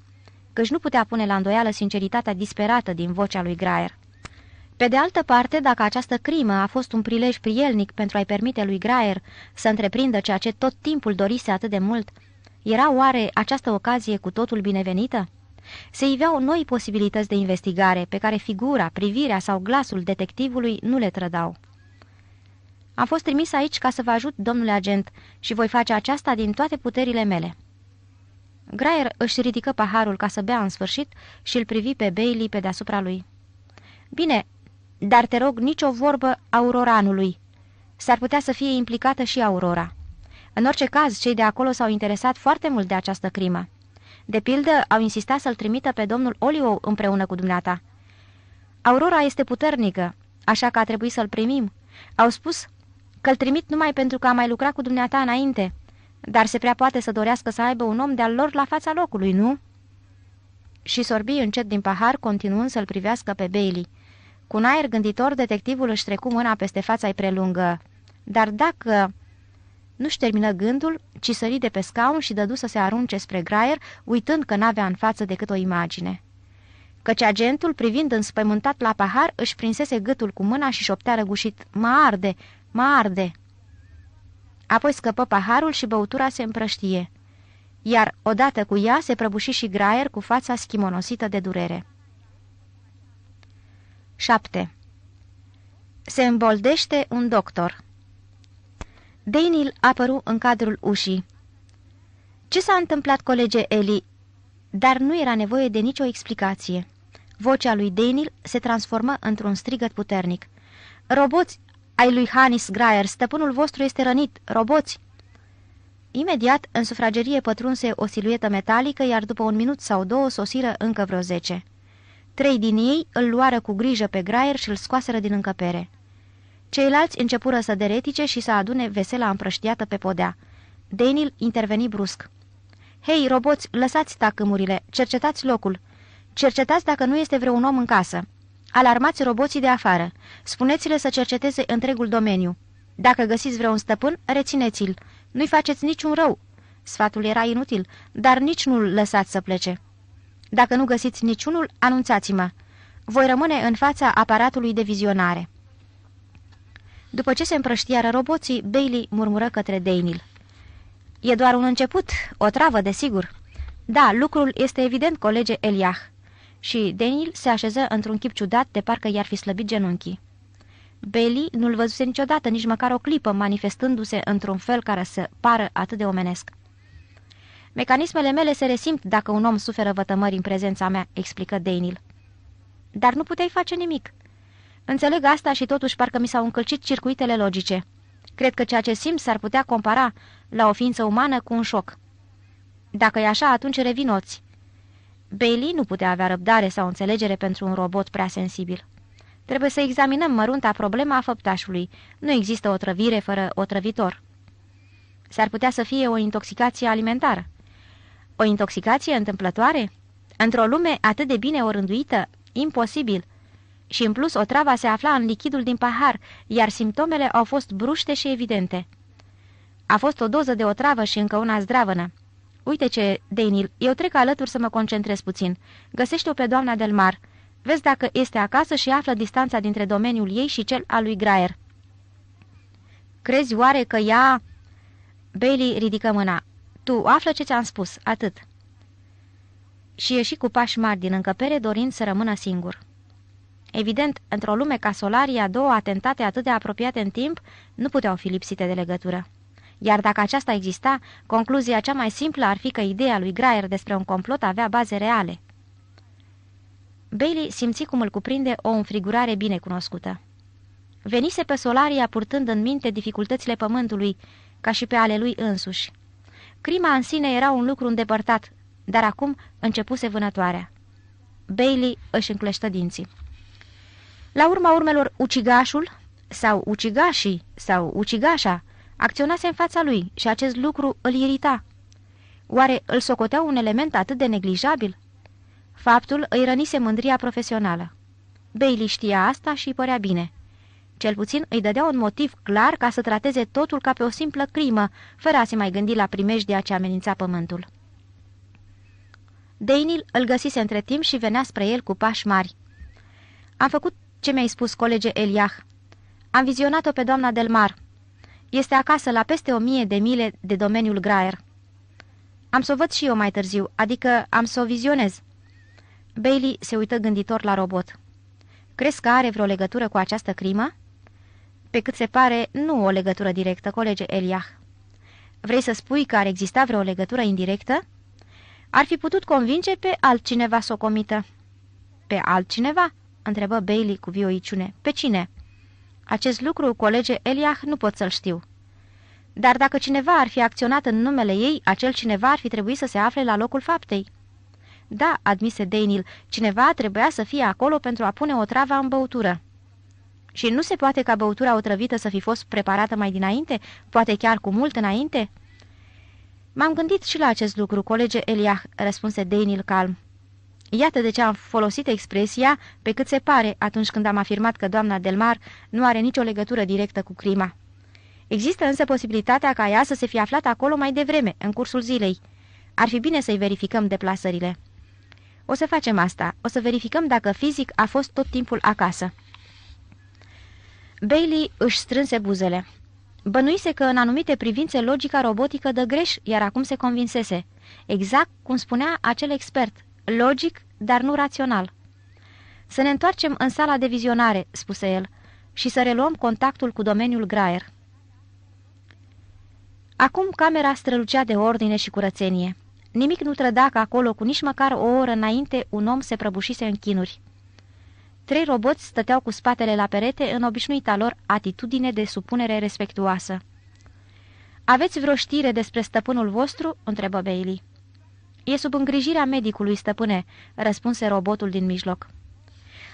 căci nu putea pune la îndoială sinceritatea disperată din vocea lui Graer. Pe de altă parte, dacă această crimă a fost un prilej prielnic pentru a-i permite lui Graer să întreprindă ceea ce tot timpul dorise atât de mult, era oare această ocazie cu totul binevenită? Se iveau noi posibilități de investigare, pe care figura, privirea sau glasul detectivului nu le trădau. Am fost trimis aici ca să vă ajut, domnule agent, și voi face aceasta din toate puterile mele. Graier își ridică paharul ca să bea în sfârșit și îl privi pe Bailey pe deasupra lui. Bine, dar te rog nicio vorbă auroranului. S-ar putea să fie implicată și Aurora. În orice caz, cei de acolo s-au interesat foarte mult de această crimă. De pildă, au insistat să-l trimită pe domnul Olio împreună cu dumneata. Aurora este puternică, așa că a trebuit să-l primim. Au spus că-l trimit numai pentru că a mai lucrat cu dumneata înainte. Dar se prea poate să dorească să aibă un om de-al lor la fața locului, nu?" Și sorbi încet din pahar, continuând să-l privească pe Bailey. Cu un aer gânditor, detectivul își trecu mâna peste fața-i prelungă. Dar dacă... Nu-și termină gândul, ci sări de pe scaun și dădu să se arunce spre graier, uitând că n-avea în față decât o imagine. Căci agentul, privind înspăimântat la pahar, își prinsese gâtul cu mâna și șoptea răgușit, Mă arde! Mă arde!" Apoi scăpă paharul și băutura se împrăștie. Iar odată cu ea se prăbuși și Graier cu fața schimonosită de durere. 7. Se îmboldește un doctor Daniel apăru în cadrul ușii. Ce s-a întâmplat, colege Eli?" Dar nu era nevoie de nicio explicație. Vocea lui Daniel se transformă într-un strigăt puternic. Roboți ai lui Hanis Graer, stăpânul vostru este rănit, roboți!" Imediat, în sufragerie pătrunse o siluetă metalică, iar după un minut sau două sosiră încă vreo zece. Trei din ei îl luară cu grijă pe graier și îl scoaseră din încăpere. Ceilalți începură să deretice și să adune vesela împrăștiată pe podea. Denil interveni brusc. Hei, roboți, lăsați tacâmurile, cercetați locul. Cercetați dacă nu este vreun om în casă alarmați roboții de afară. Spuneți-le să cerceteze întregul domeniu. Dacă găsiți vreun stăpân, rețineți-l. Nu-i faceți niciun rău. Sfatul era inutil, dar nici nu-l lăsați să plece. Dacă nu găsiți niciunul, anunțați-mă. Voi rămâne în fața aparatului de vizionare. După ce se împrăștiară roboții, Bailey murmură către Daniel. E doar un început, o travă, desigur. Da, lucrul este evident, colege Eliah și Daniel se așeză într-un chip ciudat de parcă i-ar fi slăbit genunchii. Bailey nu-l văzuse niciodată, nici măcar o clipă, manifestându-se într-un fel care să pară atât de omenesc. Mecanismele mele se resimt dacă un om suferă vătămări în prezența mea, explică Daniel. Dar nu puteai face nimic. Înțeleg asta și totuși parcă mi s-au încălcit circuitele logice. Cred că ceea ce simt s-ar putea compara la o ființă umană cu un șoc. Dacă e așa, atunci revinoți. Bailey nu putea avea răbdare sau înțelegere pentru un robot prea sensibil. Trebuie să examinăm mărunta problema a făptașului. Nu există o trăvire fără o trăvitor. S-ar putea să fie o intoxicație alimentară. O intoxicație întâmplătoare? Într-o lume atât de bine orânduită? Imposibil. Și în plus, o travă se afla în lichidul din pahar, iar simptomele au fost bruște și evidente. A fost o doză de otravă și încă una zdravănă. Uite ce, Denil, eu trec alături să mă concentrez puțin. Găsește-o pe doamna mar. Vezi dacă este acasă și află distanța dintre domeniul ei și cel al lui Graer. Crezi oare că ea... Bailey ridică mâna. Tu află ce ți-am spus, atât. Și ieși cu pași mari din încăpere, dorind să rămână singur. Evident, într-o lume ca solaria, două atentate atât de apropiate în timp nu puteau fi lipsite de legătură. Iar dacă aceasta exista, concluzia cea mai simplă ar fi că ideea lui Graer despre un complot avea baze reale. Bailey simți cum îl cuprinde o înfrigurare binecunoscută. Venise pe Solaria purtând în minte dificultățile pământului, ca și pe ale lui însuși. Crima în sine era un lucru îndepărtat, dar acum începuse vânătoarea. Bailey își încleștă dinții. La urma urmelor, ucigașul, sau ucigașii, sau ucigașa, acționase în fața lui și acest lucru îl irita. Oare îl socotea un element atât de neglijabil? Faptul îi rănise mândria profesională. Bailey știa asta și îi părea bine. Cel puțin îi dădea un motiv clar ca să trateze totul ca pe o simplă crimă, fără a se mai gândi la primejdea ce amenința pământul. Deinil îl găsise între timp și venea spre el cu pași mari. Am făcut ce mi-ai spus, colege Eliah. Am vizionat-o pe doamna Delmar. Este acasă la peste o mie de mile de domeniul Graer. Am să o văd și eu mai târziu, adică am să o vizionez. Bailey se uită gânditor la robot. Crezi că are vreo legătură cu această crimă? Pe cât se pare, nu o legătură directă, colege Eliah. Vrei să spui că ar exista vreo legătură indirectă? Ar fi putut convinge pe altcineva să o comită. Pe altcineva? întrebă Bailey cu vioiciune. Pe cine? Acest lucru, colege Eliah, nu pot să-l știu. Dar dacă cineva ar fi acționat în numele ei, acel cineva ar fi trebuit să se afle la locul faptei. Da, admise Daniel, cineva trebuia să fie acolo pentru a pune o travă în băutură. Și nu se poate ca băutura otrăvită să fi fost preparată mai dinainte, poate chiar cu mult înainte? M-am gândit și la acest lucru, colege Eliah, răspunse Daniel calm. Iată de ce am folosit expresia pe cât se pare atunci când am afirmat că doamna Delmar nu are nicio legătură directă cu crima. Există însă posibilitatea ca ea să se fi aflat acolo mai devreme, în cursul zilei. Ar fi bine să-i verificăm deplasările. O să facem asta. O să verificăm dacă fizic a fost tot timpul acasă. Bailey își strânse buzele. Bănuise că în anumite privințe logica robotică dă greș, iar acum se convinsese. Exact cum spunea acel expert, logic dar nu rațional. Să ne întoarcem în sala de vizionare, spuse el, și să reluăm contactul cu domeniul Graer. Acum camera strălucea de ordine și curățenie. Nimic nu trăda că acolo cu nici măcar o oră înainte un om se prăbușise în chinuri. Trei roboți stăteau cu spatele la perete în obișnuita lor atitudine de supunere respectuoasă. Aveți vreo știre despre stăpânul vostru?" întrebă Bailey. E sub îngrijirea medicului, stăpâne," răspunse robotul din mijloc.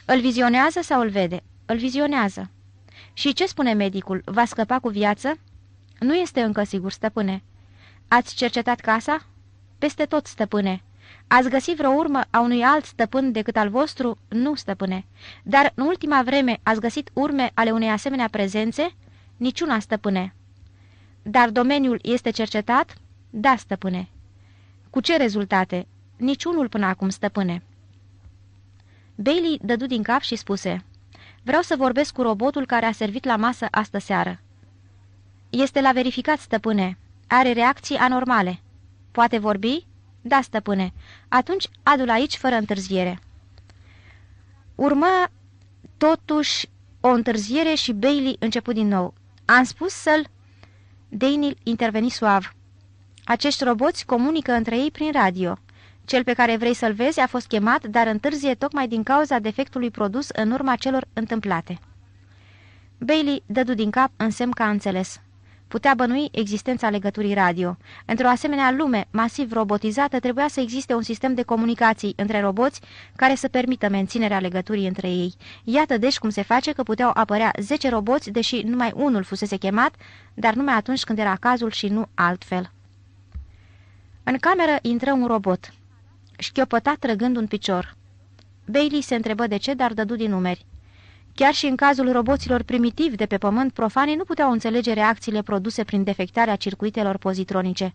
Îl vizionează sau îl vede? Îl vizionează." Și ce spune medicul? Va scăpa cu viață?" Nu este încă sigur, stăpâne." Ați cercetat casa?" Peste tot, stăpâne." Ați găsit vreo urmă a unui alt stăpân decât al vostru? Nu, stăpâne. Dar în ultima vreme ați găsit urme ale unei asemenea prezențe? Niciuna, stăpâne. Dar domeniul este cercetat? Da, stăpâne. Cu ce rezultate? Niciunul până acum, stăpâne. Bailey dădu din cap și spuse Vreau să vorbesc cu robotul care a servit la masă astă seară. Este la verificat, stăpâne. Are reacții anormale. Poate vorbi? Da, stăpâne. Atunci adu-l aici fără întârziere. Urmă totuși o întârziere și Bailey început din nou. Am spus să-l... Daniel interveni suav. Acești roboți comunică între ei prin radio. Cel pe care vrei să-l vezi a fost chemat, dar întârzie tocmai din cauza defectului produs în urma celor întâmplate. Bailey dădu din cap în semn că a înțeles. Putea bănui existența legăturii radio. Într-o asemenea lume masiv robotizată trebuia să existe un sistem de comunicații între roboți care să permită menținerea legăturii între ei. Iată deci cum se face că puteau apărea 10 roboți, deși numai unul fusese chemat, dar numai atunci când era cazul și nu altfel. În cameră intră un robot. Șchiopăta trăgând un picior. Bailey se întrebă de ce, dar dădu din numeri. Chiar și în cazul roboților primitivi de pe pământ, profanii nu puteau înțelege reacțiile produse prin defectarea circuitelor pozitronice.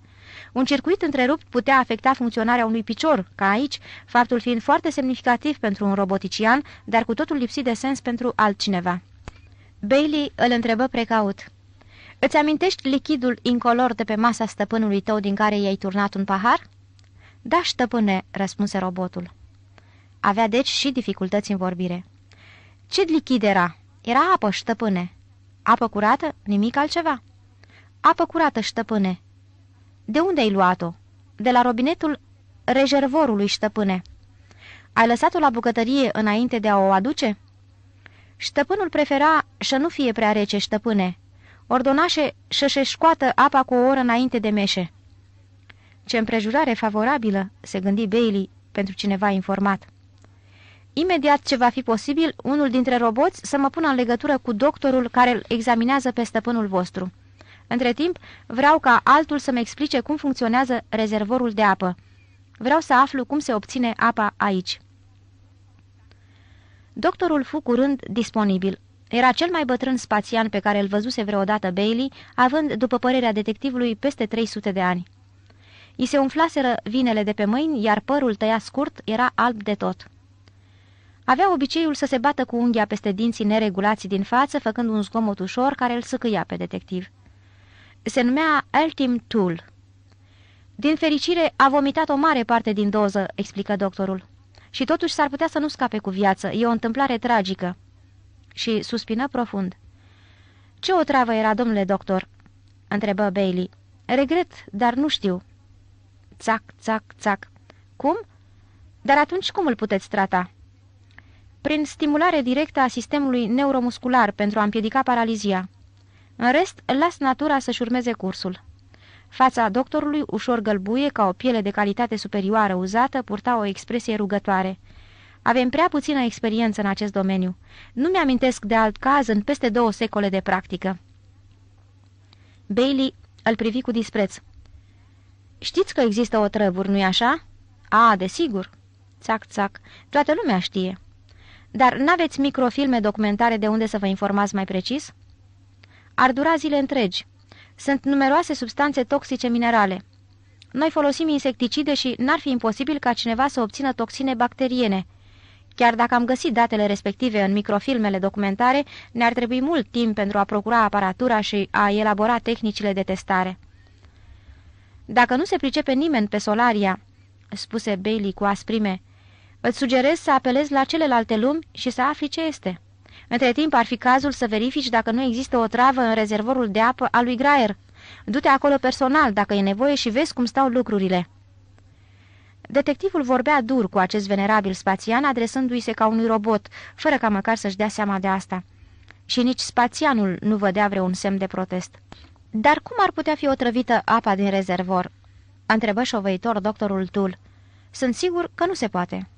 Un circuit întrerupt putea afecta funcționarea unui picior, ca aici, faptul fiind foarte semnificativ pentru un robotician, dar cu totul lipsit de sens pentru altcineva. Bailey îl întrebă precaut. Îți amintești lichidul incolor de pe masa stăpânului tău din care i-ai turnat un pahar?" Da, stăpâne," răspunse robotul. Avea deci și dificultăți în vorbire. Ce lichid era? Era apă, stăpâne." Apă curată? Nimic altceva." Apă curată, stăpâne." De unde ai luat-o?" De la robinetul rezervorului, stăpâne." Ai lăsat-o la bucătărie înainte de a o aduce?" Stăpânul prefera să nu fie prea rece, stăpâne," ordonase să-și scoată apa cu o oră înainte de meșe. Ce împrejurare favorabilă, se gândi Bailey, pentru cineva informat. Imediat ce va fi posibil, unul dintre roboți să mă pună în legătură cu doctorul care îl examinează pe stăpânul vostru. Între timp, vreau ca altul să-mi explice cum funcționează rezervorul de apă. Vreau să aflu cum se obține apa aici. Doctorul fu curând disponibil. Era cel mai bătrân spațian pe care îl văzuse vreodată Bailey, având, după părerea detectivului, peste 300 de ani. I se umflaseră vinele de pe mâini, iar părul tăiat scurt era alb de tot. Avea obiceiul să se bată cu unghia peste dinții neregulați din față, făcând un zgomot ușor care îl săcâia pe detectiv. Se numea Eltim Tool. Din fericire, a vomitat o mare parte din doză, explică doctorul. Și totuși s-ar putea să nu scape cu viață, e o întâmplare tragică și suspină profund. Ce o travă era, domnule doctor?" întrebă Bailey. Regret, dar nu știu." Țac, țac, țac. Cum? Dar atunci cum îl puteți trata?" Prin stimulare directă a sistemului neuromuscular pentru a împiedica paralizia. În rest, las natura să-și urmeze cursul." Fața doctorului, ușor gălbuie, ca o piele de calitate superioară uzată, purta o expresie rugătoare. Avem prea puțină experiență în acest domeniu. Nu mi-amintesc de alt caz în peste două secole de practică. Bailey îl privi cu dispreț. Știți că există o trăvur, nu-i așa?" A, desigur." Țac, țac. Toată lumea știe." Dar n-aveți microfilme documentare de unde să vă informați mai precis?" Ar dura zile întregi. Sunt numeroase substanțe toxice minerale. Noi folosim insecticide și n-ar fi imposibil ca cineva să obțină toxine bacteriene. Chiar dacă am găsit datele respective în microfilmele documentare, ne-ar trebui mult timp pentru a procura aparatura și a elabora tehnicile de testare. Dacă nu se pricepe nimeni pe Solaria, spuse Bailey cu asprime, îți sugerez să apelezi la celelalte lumi și să afli ce este. Între timp ar fi cazul să verifici dacă nu există o travă în rezervorul de apă al lui Graer. Du-te acolo personal dacă e nevoie și vezi cum stau lucrurile. Detectivul vorbea dur cu acest venerabil spațian, adresându-i se ca unui robot, fără ca măcar să-și dea seama de asta. Și nici spațianul nu vădea vreun semn de protest. Dar cum ar putea fi otrăvită apa din rezervor? Întrebă șovăitor doctorul Tul. Sunt sigur că nu se poate.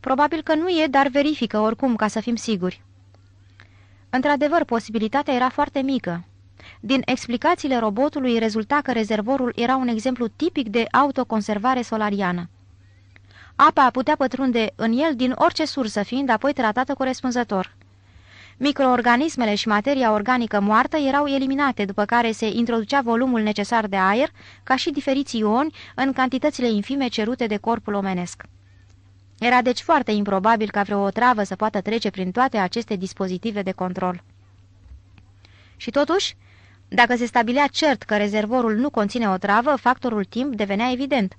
Probabil că nu e, dar verifică oricum ca să fim siguri. Într-adevăr, posibilitatea era foarte mică. Din explicațiile robotului rezulta că rezervorul era un exemplu tipic de autoconservare solariană. Apa putea pătrunde în el din orice sursă, fiind apoi tratată corespunzător. Microorganismele și materia organică moartă erau eliminate, după care se introducea volumul necesar de aer, ca și diferiți ioni, în cantitățile infime cerute de corpul omenesc. Era deci foarte improbabil ca vreo otravă să poată trece prin toate aceste dispozitive de control. Și totuși, dacă se stabilea cert că rezervorul nu conține otravă, factorul timp devenea evident.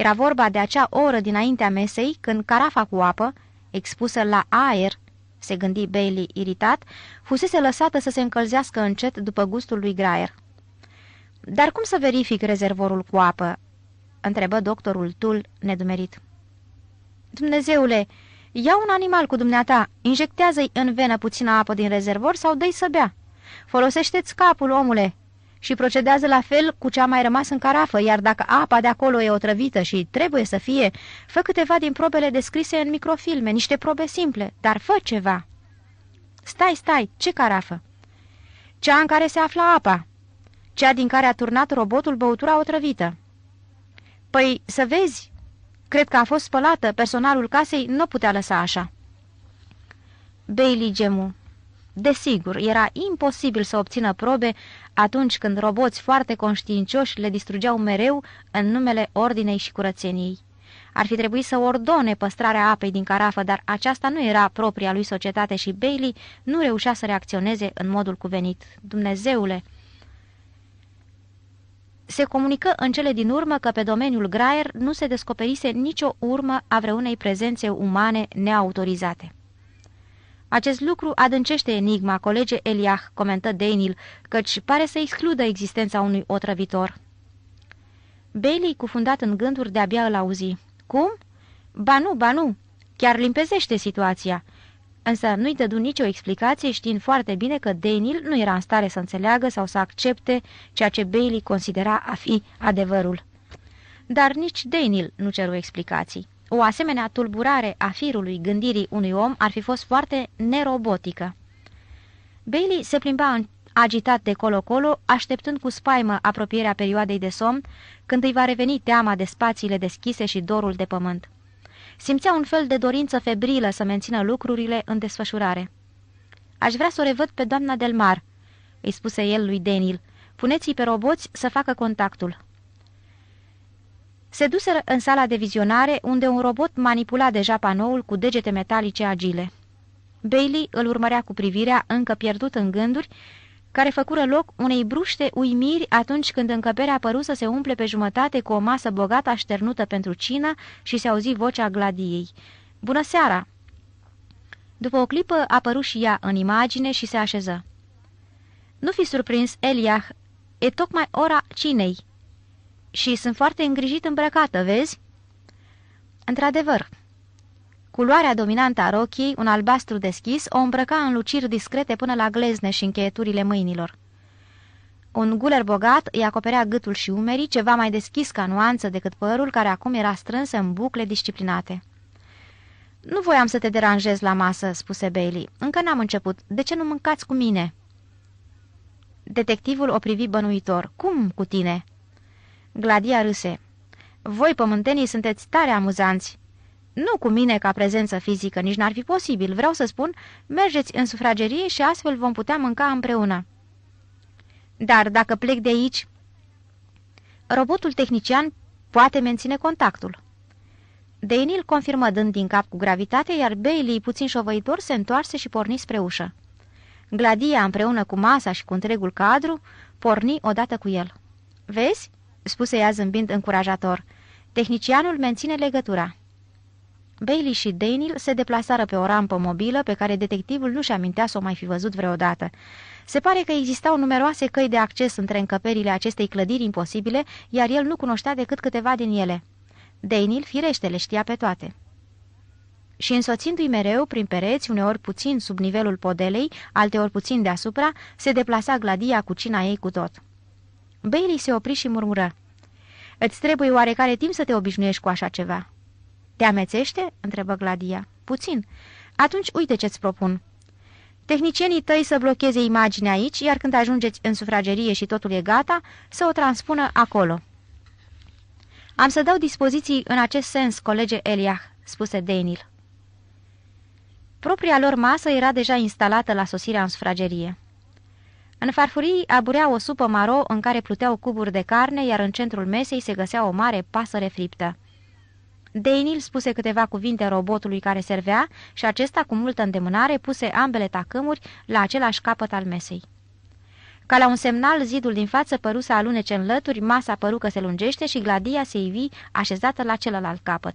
Era vorba de acea oră dinaintea mesei când carafa cu apă, expusă la aer, se gândi Bailey iritat, fusese lăsată să se încălzească încet după gustul lui Graer. Dar cum să verific rezervorul cu apă?" întrebă doctorul Tul, nedumerit. Dumnezeule, ia un animal cu dumneata, injectează-i în venă puțină apă din rezervor sau dă-i să bea. Folosește-ți capul, omule, și procedează la fel cu cea mai rămas în carafă, iar dacă apa de acolo e otrăvită și trebuie să fie, fă câteva din probele descrise în microfilme, niște probe simple, dar fă ceva. Stai, stai, ce carafă? Cea în care se afla apa. Cea din care a turnat robotul băutura otrăvită. Păi, să vezi? Cred că a fost spălată, personalul casei nu putea lăsa așa. Bailey gemu. Desigur, era imposibil să obțină probe atunci când roboți foarte conștiincioși le distrugeau mereu în numele ordinei și curățeniei. Ar fi trebuit să ordone păstrarea apei din carafă, dar aceasta nu era propria lui societate și Bailey nu reușea să reacționeze în modul cuvenit. Dumnezeule! Se comunică în cele din urmă că pe domeniul Graer nu se descoperise nicio urmă a vreunei prezențe umane neautorizate. Acest lucru adâncește enigma, colege Eliah, comentă Daniel, căci pare să excludă existența unui otrăvitor. Bailey, cufundat în gânduri, de-abia îl auzi. Cum? Ba nu, ba nu! Chiar limpezește situația!" însă nu-i dădu nicio explicație știind foarte bine că Daniel nu era în stare să înțeleagă sau să accepte ceea ce Bailey considera a fi adevărul. Dar nici Daniel nu ceru explicații. O asemenea tulburare a firului gândirii unui om ar fi fost foarte nerobotică. Bailey se plimba în agitat de colo-colo, așteptând cu spaimă apropierea perioadei de somn, când îi va reveni teama de spațiile deschise și dorul de pământ. Simțea un fel de dorință febrilă să mențină lucrurile în desfășurare. Aș vrea să o revăd pe doamna Delmar," îi spuse el lui Denil. Puneți-i pe roboți să facă contactul." Se duseră în sala de vizionare, unde un robot manipula deja panoul cu degete metalice agile. Bailey îl urmărea cu privirea încă pierdut în gânduri, care făcură loc unei bruște uimiri atunci când încăperea păru să se umple pe jumătate cu o masă bogată așternută pentru cină și se auzi vocea gladiei. Bună seara!" După o clipă apăru și ea în imagine și se așeză. Nu fi surprins, Eliah, e tocmai ora cinei?" Și sunt foarte îngrijit îmbrăcată, vezi?" Într-adevăr, culoarea dominantă a rochiei, un albastru deschis, o îmbrăca în luciri discrete până la glezne și încheieturile mâinilor. Un guler bogat îi acoperea gâtul și umerii, ceva mai deschis ca nuanță decât părul, care acum era strâns în bucle disciplinate. Nu voiam să te deranjez la masă," spuse Bailey. Încă n-am început. De ce nu mâncați cu mine?" Detectivul o privi bănuitor. Cum cu tine?" Gladia râse. Voi, pământenii, sunteți tare amuzanți. Nu cu mine ca prezență fizică, nici n-ar fi posibil. Vreau să spun, mergeți în sufragerie și astfel vom putea mânca împreună. Dar dacă plec de aici... Robotul tehnician poate menține contactul. Deinil confirmă dând din cap cu gravitate, iar Bailey, puțin șovăitor, se întoarse și porni spre ușă. Gladia, împreună cu masa și cu întregul cadru, porni odată cu el. Vezi? spuse ea zâmbind încurajator. Tehnicianul menține legătura. Bailey și Daniel se deplasară pe o rampă mobilă pe care detectivul nu-și amintea să o mai fi văzut vreodată. Se pare că existau numeroase căi de acces între încăperile acestei clădiri imposibile, iar el nu cunoștea decât câteva din ele. Daniel, firește, le știa pe toate. Și însoțindu-i mereu prin pereți, uneori puțin sub nivelul podelei, alteori puțin deasupra, se deplasa gladia cu cina ei cu tot. Bailey se opri și murmură. Îți trebuie oarecare timp să te obișnuiești cu așa ceva." Te amețește?" întrebă Gladia. Puțin. Atunci uite ce-ți propun." Tehnicienii tăi să blocheze imaginea aici, iar când ajungeți în sufragerie și totul e gata, să o transpună acolo." Am să dau dispoziții în acest sens, colege Eliah," spuse Denil. Propria lor masă era deja instalată la sosirea în sufragerie. În farfurii aburea o supă maro în care pluteau cuburi de carne, iar în centrul mesei se găsea o mare pasăre friptă. Deinil spuse câteva cuvinte robotului care servea și acesta, cu multă îndemânare, puse ambele tacâmuri la același capăt al mesei. Ca la un semnal, zidul din față păru să alunece în lături, masa păru că se lungește și gladia se ivi așezată la celălalt capăt.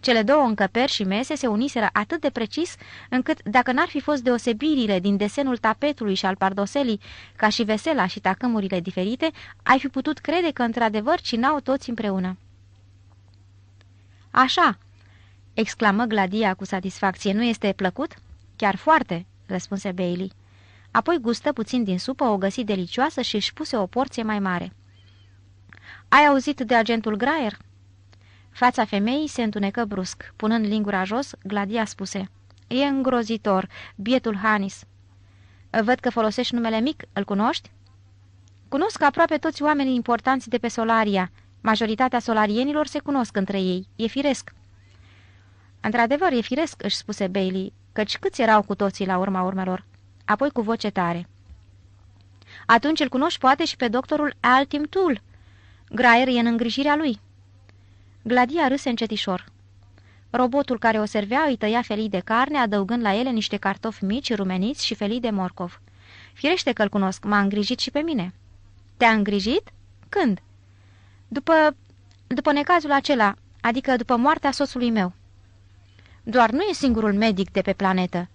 Cele două încăperi și mese se uniseră atât de precis, încât, dacă n-ar fi fost deosebirile din desenul tapetului și al pardoselii, ca și vesela și tacâmurile diferite, ai fi putut crede că, într-adevăr, cinau toți împreună. Așa!" exclamă Gladia cu satisfacție. Nu este plăcut?" Chiar foarte!" răspunse Bailey. Apoi gustă puțin din supă, o găsi delicioasă și își puse o porție mai mare. Ai auzit de agentul Graier?" Fața femeii se întunecă brusc. Punând lingura jos, Gladia spuse. E îngrozitor, bietul Hanis. Văd că folosești numele mic, îl cunoști? Cunosc aproape toți oamenii importanți de pe Solaria. Majoritatea solarienilor se cunosc între ei. E firesc. Într-adevăr, e firesc, își spuse Bailey, căci câți erau cu toții la urma urmelor. Apoi cu voce tare. Atunci îl cunoști poate și pe doctorul Altim Tool. Graer e în îngrijirea lui. Gladia râse încetișor. Robotul care o servea îi tăia felii de carne, adăugând la ele niște cartofi mici, rumeniți și felii de morcov. Firește că-l cunosc, m-a îngrijit și pe mine. Te-a îngrijit? Când? După... după necazul acela, adică după moartea soțului meu. Doar nu e singurul medic de pe planetă?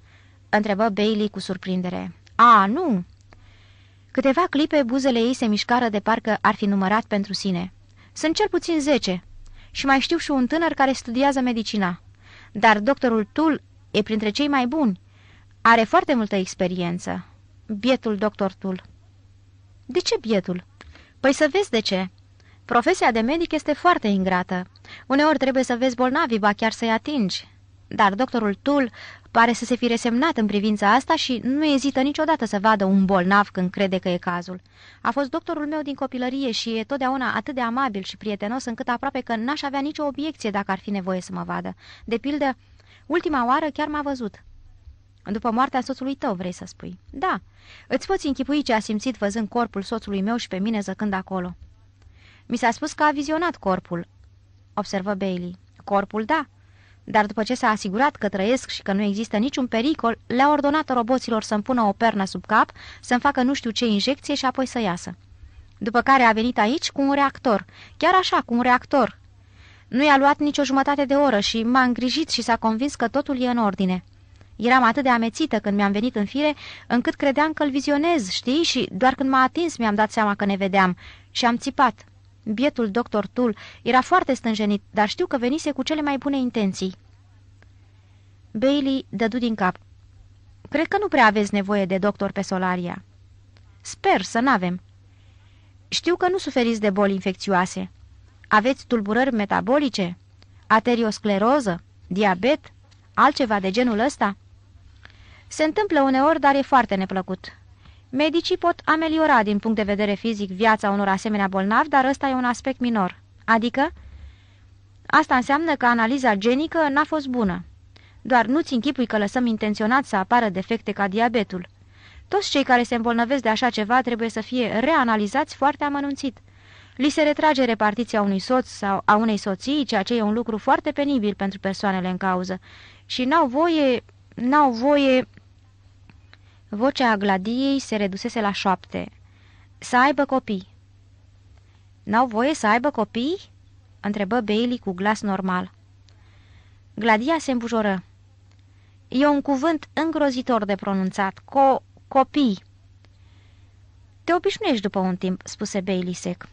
Întrebă Bailey cu surprindere. A, nu! Câteva clipe buzele ei se mișcară de parcă ar fi numărat pentru sine. Sunt cel puțin zece și mai știu și un tânăr care studiază medicina. Dar doctorul Tul e printre cei mai buni. Are foarte multă experiență. Bietul doctor Tul. De ce bietul? Păi să vezi de ce. Profesia de medic este foarte ingrată. Uneori trebuie să vezi bolnavii, ba chiar să-i atingi dar doctorul Tul pare să se fi resemnat în privința asta și nu ezită niciodată să vadă un bolnav când crede că e cazul. A fost doctorul meu din copilărie și e totdeauna atât de amabil și prietenos încât aproape că n-aș avea nicio obiecție dacă ar fi nevoie să mă vadă. De pildă, ultima oară chiar m-a văzut. După moartea soțului tău, vrei să spui. Da, îți poți închipui ce a simțit văzând corpul soțului meu și pe mine zăcând acolo. Mi s-a spus că a vizionat corpul, observă Bailey. Corpul, da, dar după ce s-a asigurat că trăiesc și că nu există niciun pericol, le-a ordonat roboților să-mi pună o pernă sub cap, să-mi facă nu știu ce injecție și apoi să iasă. După care a venit aici cu un reactor, chiar așa, cu un reactor. Nu i-a luat nicio jumătate de oră și m-a îngrijit și s-a convins că totul e în ordine. Eram atât de amețită când mi-am venit în fire, încât credeam că îl vizionez, știi, și doar când m-a atins mi-am dat seama că ne vedeam și am țipat. Bietul doctor Tul era foarte stânjenit, dar știu că venise cu cele mai bune intenții. Bailey dădu din cap. Cred că nu prea aveți nevoie de doctor pe Solaria. Sper să n-avem. Știu că nu suferiți de boli infecțioase. Aveți tulburări metabolice, aterioscleroză, diabet, altceva de genul ăsta? Se întâmplă uneori, dar e foarte neplăcut. Medicii pot ameliora din punct de vedere fizic viața unor asemenea bolnavi, dar ăsta e un aspect minor. Adică? Asta înseamnă că analiza genică n-a fost bună. Doar nu-ți închipui că lăsăm intenționat să apară defecte ca diabetul. Toți cei care se îmbolnăvesc de așa ceva trebuie să fie reanalizați foarte amănunțit. Li se retrage repartiția unui soț sau a unei soții, ceea ce e un lucru foarte penibil pentru persoanele în cauză. Și n-au voie... n-au voie... Vocea gladiei se redusese la șoapte. Să aibă copii. N-au voie să aibă copii? întrebă Bailey cu glas normal. Gladia se îmbujoră. E un cuvânt îngrozitor de pronunțat. Co copii. Te obișnuiești după un timp, spuse Bailey sec.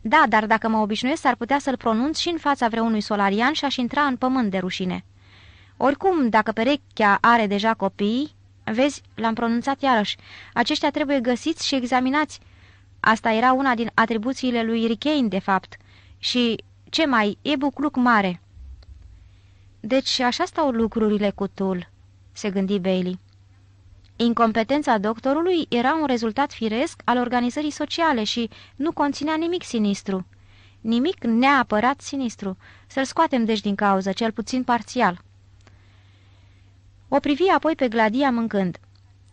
Da, dar dacă mă obișnuiesc, ar putea să-l pronunț și în fața vreunui solarian și aș intra în pământ de rușine. Oricum, dacă perechea are deja copii, Vezi, l-am pronunțat iarăși. Aceștia trebuie găsiți și examinați. Asta era una din atribuțiile lui Richein, de fapt. Și ce mai, e bucluc mare. Deci așa stau lucrurile cu Tul, se gândi Bailey. Incompetența doctorului era un rezultat firesc al organizării sociale și nu conținea nimic sinistru. Nimic neapărat sinistru. Să-l scoatem deci din cauză, cel puțin parțial. O privi apoi pe Gladia mâncând.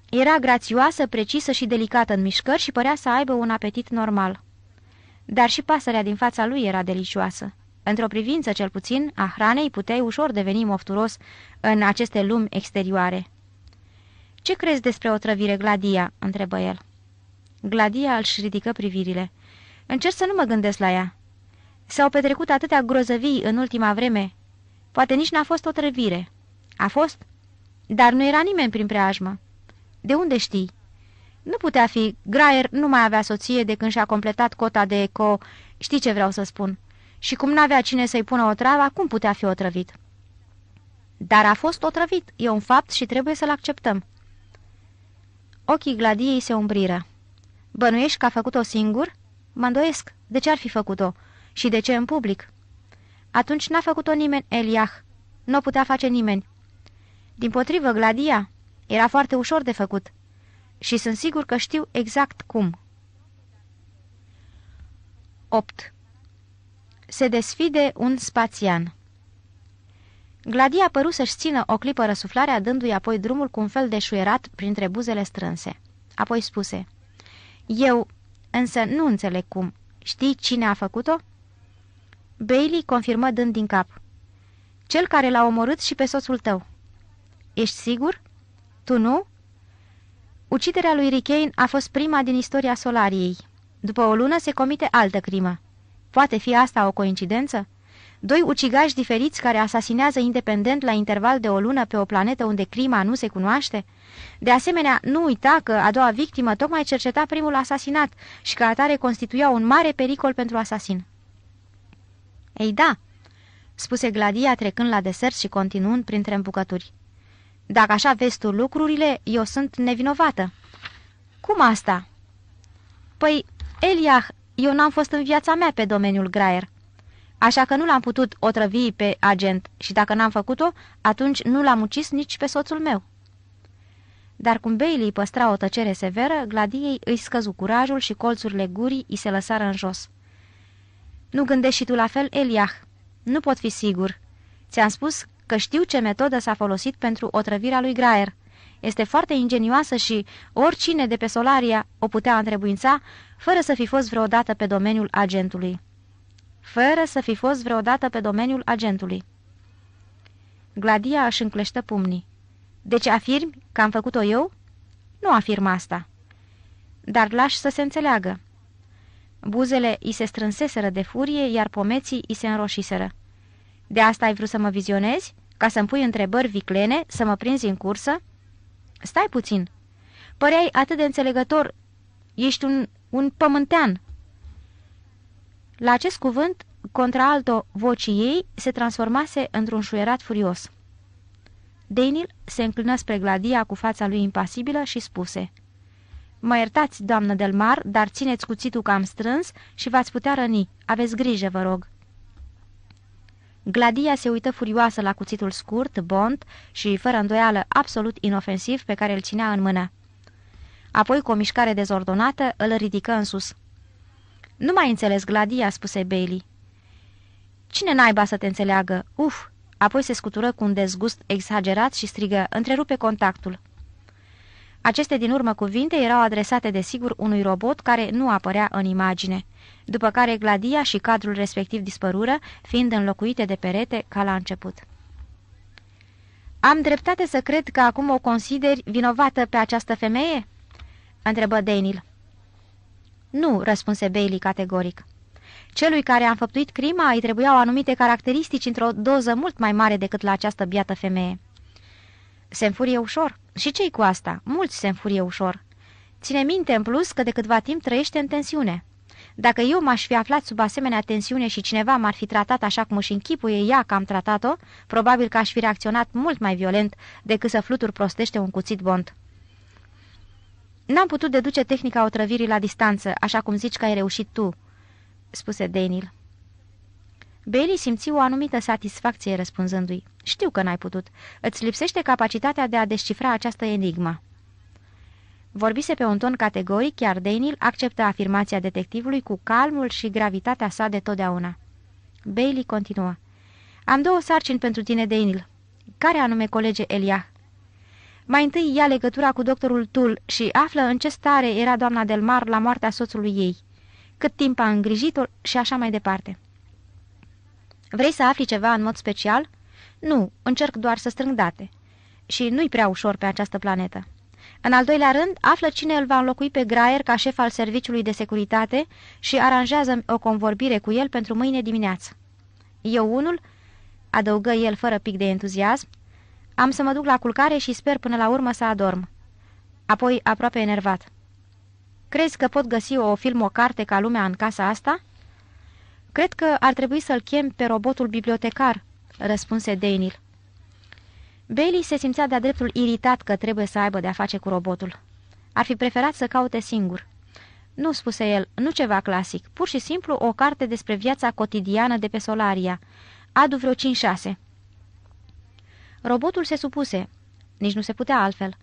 Era grațioasă, precisă și delicată în mișcări și părea să aibă un apetit normal. Dar și pasărea din fața lui era delicioasă. Într-o privință, cel puțin, a hranei puteai ușor deveni mofturos în aceste lumi exterioare. Ce crezi despre o trăvire, Gladia?" întrebă el. Gladia își ridică privirile. Încerc să nu mă gândesc la ea. S-au petrecut atâtea grozăvii în ultima vreme. Poate nici n-a fost o trăvire. A fost?" Dar nu era nimeni prin preajmă. De unde știi? Nu putea fi. Graer nu mai avea soție de când și-a completat cota de eco. Știi ce vreau să spun. Și cum n-avea cine să-i pună o travă, cum putea fi otrăvit? Dar a fost otrăvit. E un fapt și trebuie să-l acceptăm. Ochii gladiei se umbriră. Bănuiești că a făcut-o singur? Mă îndoiesc. De ce ar fi făcut-o? Și de ce în public? Atunci n-a făcut-o nimeni, Eliah. Nu o putea face nimeni. Din potrivă, gladia. Era foarte ușor de făcut. Și sunt sigur că știu exact cum. 8. Se desfide un spațian Gladia păru să-și țină o clipă răsuflarea, dându-i apoi drumul cu un fel de șuierat printre buzele strânse. Apoi spuse, Eu, însă nu înțeleg cum. Știi cine a făcut-o?" Bailey confirmă dând din cap. Cel care l-a omorât și pe soțul tău. Ești sigur? Tu nu?" Uciderea lui Rickane a fost prima din istoria solariei. După o lună se comite altă crimă. Poate fi asta o coincidență? Doi ucigași diferiți care asasinează independent la interval de o lună pe o planetă unde crima nu se cunoaște? De asemenea, nu uita că a doua victimă tocmai cerceta primul asasinat și că atare constituia un mare pericol pentru asasin. Ei da, spuse Gladia trecând la desert și continuând printre îmbucături. Dacă așa vezi tu lucrurile, eu sunt nevinovată." Cum asta?" Păi, Eliah, eu n-am fost în viața mea pe domeniul Graer. așa că nu l-am putut otrăvi pe agent și dacă n-am făcut-o, atunci nu l-am ucis nici pe soțul meu." Dar cum Bailey păstra o tăcere severă, gladiei îi scăzu curajul și colțurile gurii îi se lăsară în jos. Nu gândești și tu la fel, Eliah?" Nu pot fi sigur. Ți-am spus că știu ce metodă s-a folosit pentru otrăvirea lui Graer. Este foarte ingenioasă și oricine de pe Solaria o putea întrebuința fără să fi fost vreodată pe domeniul agentului. Fără să fi fost vreodată pe domeniul agentului. Gladia își încleștă pumnii. Deci afirmi că am făcut-o eu? Nu afirm asta. Dar lași să se înțeleagă. Buzele îi se strânseseră de furie, iar pomeții îi se înroșiseră. De asta ai vrut să mă vizionezi? Ca să-mi pui întrebări viclene, să mă prinzi în cursă? Stai puțin. Păreai atât de înțelegător. Ești un, un pământean. La acest cuvânt, alto vocii ei se transformase într-un șuierat furios. Daniel se înclină spre Gladia cu fața lui impasibilă și spuse Mă iertați, doamnă Delmar, dar țineți cuțitul cam strâns și v-ați putea răni. Aveți grijă, vă rog." Gladia se uită furioasă la cuțitul scurt, bont și, fără îndoială, absolut inofensiv pe care îl ținea în mână. Apoi, cu o mișcare dezordonată, îl ridică în sus. Nu mai înțeles, Gladia," spuse Bailey. Cine naiba să te înțeleagă? Uf!" Apoi se scutură cu un dezgust exagerat și strigă, întrerupe contactul. Aceste din urmă cuvinte erau adresate desigur unui robot care nu apărea în imagine după care gladia și cadrul respectiv dispărură, fiind înlocuite de perete ca la început. Am dreptate să cred că acum o consideri vinovată pe această femeie?" întrebă Daniel. Nu," răspunse Bailey categoric. Celui care a înfăptuit crima îi trebuiau anumite caracteristici într-o doză mult mai mare decât la această biată femeie. Se înfurie ușor. Și ce cu asta? Mulți se înfurie ușor. Ține minte în plus că de câtva timp trăiește în tensiune. Dacă eu m-aș fi aflat sub asemenea tensiune și cineva m-ar fi tratat așa cum își închipuie ea că am tratat-o, probabil că aș fi reacționat mult mai violent decât să flutur prostește un cuțit bont. N-am putut deduce tehnica otrăvirii la distanță, așa cum zici că ai reușit tu," spuse Daniel. Bailey simți o anumită satisfacție răspunzându-i. Știu că n-ai putut. Îți lipsește capacitatea de a descifra această enigmă." Vorbise pe un ton categoric, iar Daniel acceptă afirmația detectivului cu calmul și gravitatea sa de totdeauna. Bailey continuă. Am două sarcini pentru tine, Daniel. Care anume colege Elia? Mai întâi ia legătura cu doctorul Tul și află în ce stare era doamna Delmar la moartea soțului ei, cât timp a îngrijit-o și așa mai departe. Vrei să afli ceva în mod special? Nu, încerc doar să strâng date. Și nu-i prea ușor pe această planetă. În al doilea rând, află cine îl va înlocui pe Graer ca șef al serviciului de securitate și aranjează o convorbire cu el pentru mâine dimineață. Eu unul, adăugă el fără pic de entuziasm, am să mă duc la culcare și sper până la urmă să adorm. Apoi, aproape enervat. Crezi că pot găsi o film, o carte ca lumea în casa asta? Cred că ar trebui să-l chem pe robotul bibliotecar, răspunse Daniel. Bailey se simțea de-a dreptul iritat că trebuie să aibă de-a face cu robotul. Ar fi preferat să caute singur. Nu, spuse el, nu ceva clasic, pur și simplu o carte despre viața cotidiană de pe Solaria. Adu vreo 5-6. Robotul se supuse. Nici nu se putea altfel.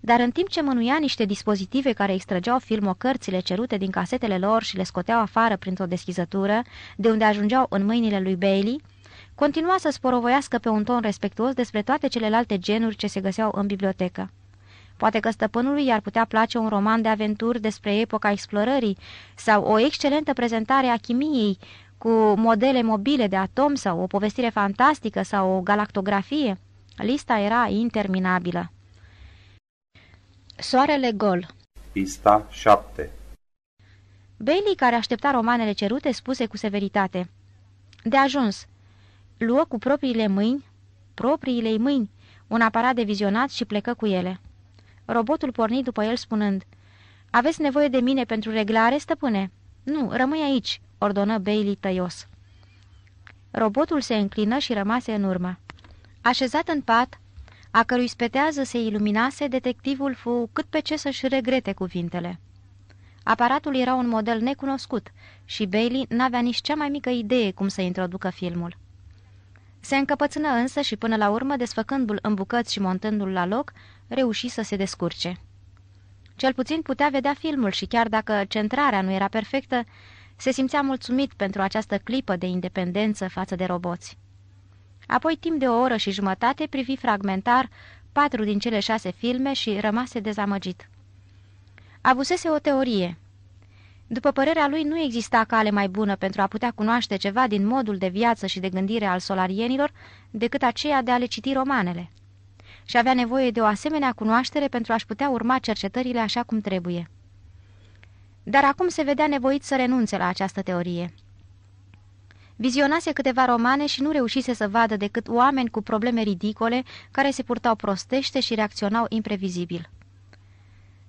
Dar în timp ce mânuia niște dispozitive care extrageau filmocărțile cerute din casetele lor și le scoteau afară printr-o deschizătură, de unde ajungeau în mâinile lui Bailey, Continua să sporovoiască pe un ton respectuos despre toate celelalte genuri ce se găseau în bibliotecă. Poate că stăpânului i-ar putea place un roman de aventuri despre epoca explorării sau o excelentă prezentare a chimiei cu modele mobile de atom sau o povestire fantastică sau o galactografie. Lista era interminabilă. Soarele gol Pista 7 Bailey, care aștepta romanele cerute, spuse cu severitate. De ajuns, luă cu propriile mâini, propriile mâini, un aparat de vizionat și plecă cu ele. Robotul porni după el spunând, Aveți nevoie de mine pentru reglare, stăpâne?" Nu, rămâi aici," ordonă Bailey tăios. Robotul se înclină și rămase în urmă. Așezat în pat, a cărui spetează se iluminase, detectivul fu cât pe ce să-și regrete cuvintele. Aparatul era un model necunoscut și Bailey n-avea nici cea mai mică idee cum să introducă filmul. Se încăpățână însă și până la urmă, desfăcându-l în bucăți și montându-l la loc, reuși să se descurce. Cel puțin putea vedea filmul și chiar dacă centrarea nu era perfectă, se simțea mulțumit pentru această clipă de independență față de roboți. Apoi, timp de o oră și jumătate, privi fragmentar patru din cele șase filme și rămase dezamăgit. Avusese o teorie – după părerea lui, nu exista cale mai bună pentru a putea cunoaște ceva din modul de viață și de gândire al solarienilor decât aceea de a le citi romanele. Și avea nevoie de o asemenea cunoaștere pentru a-și putea urma cercetările așa cum trebuie. Dar acum se vedea nevoit să renunțe la această teorie. Vizionase câteva romane și nu reușise să vadă decât oameni cu probleme ridicole care se purtau prostește și reacționau imprevizibil.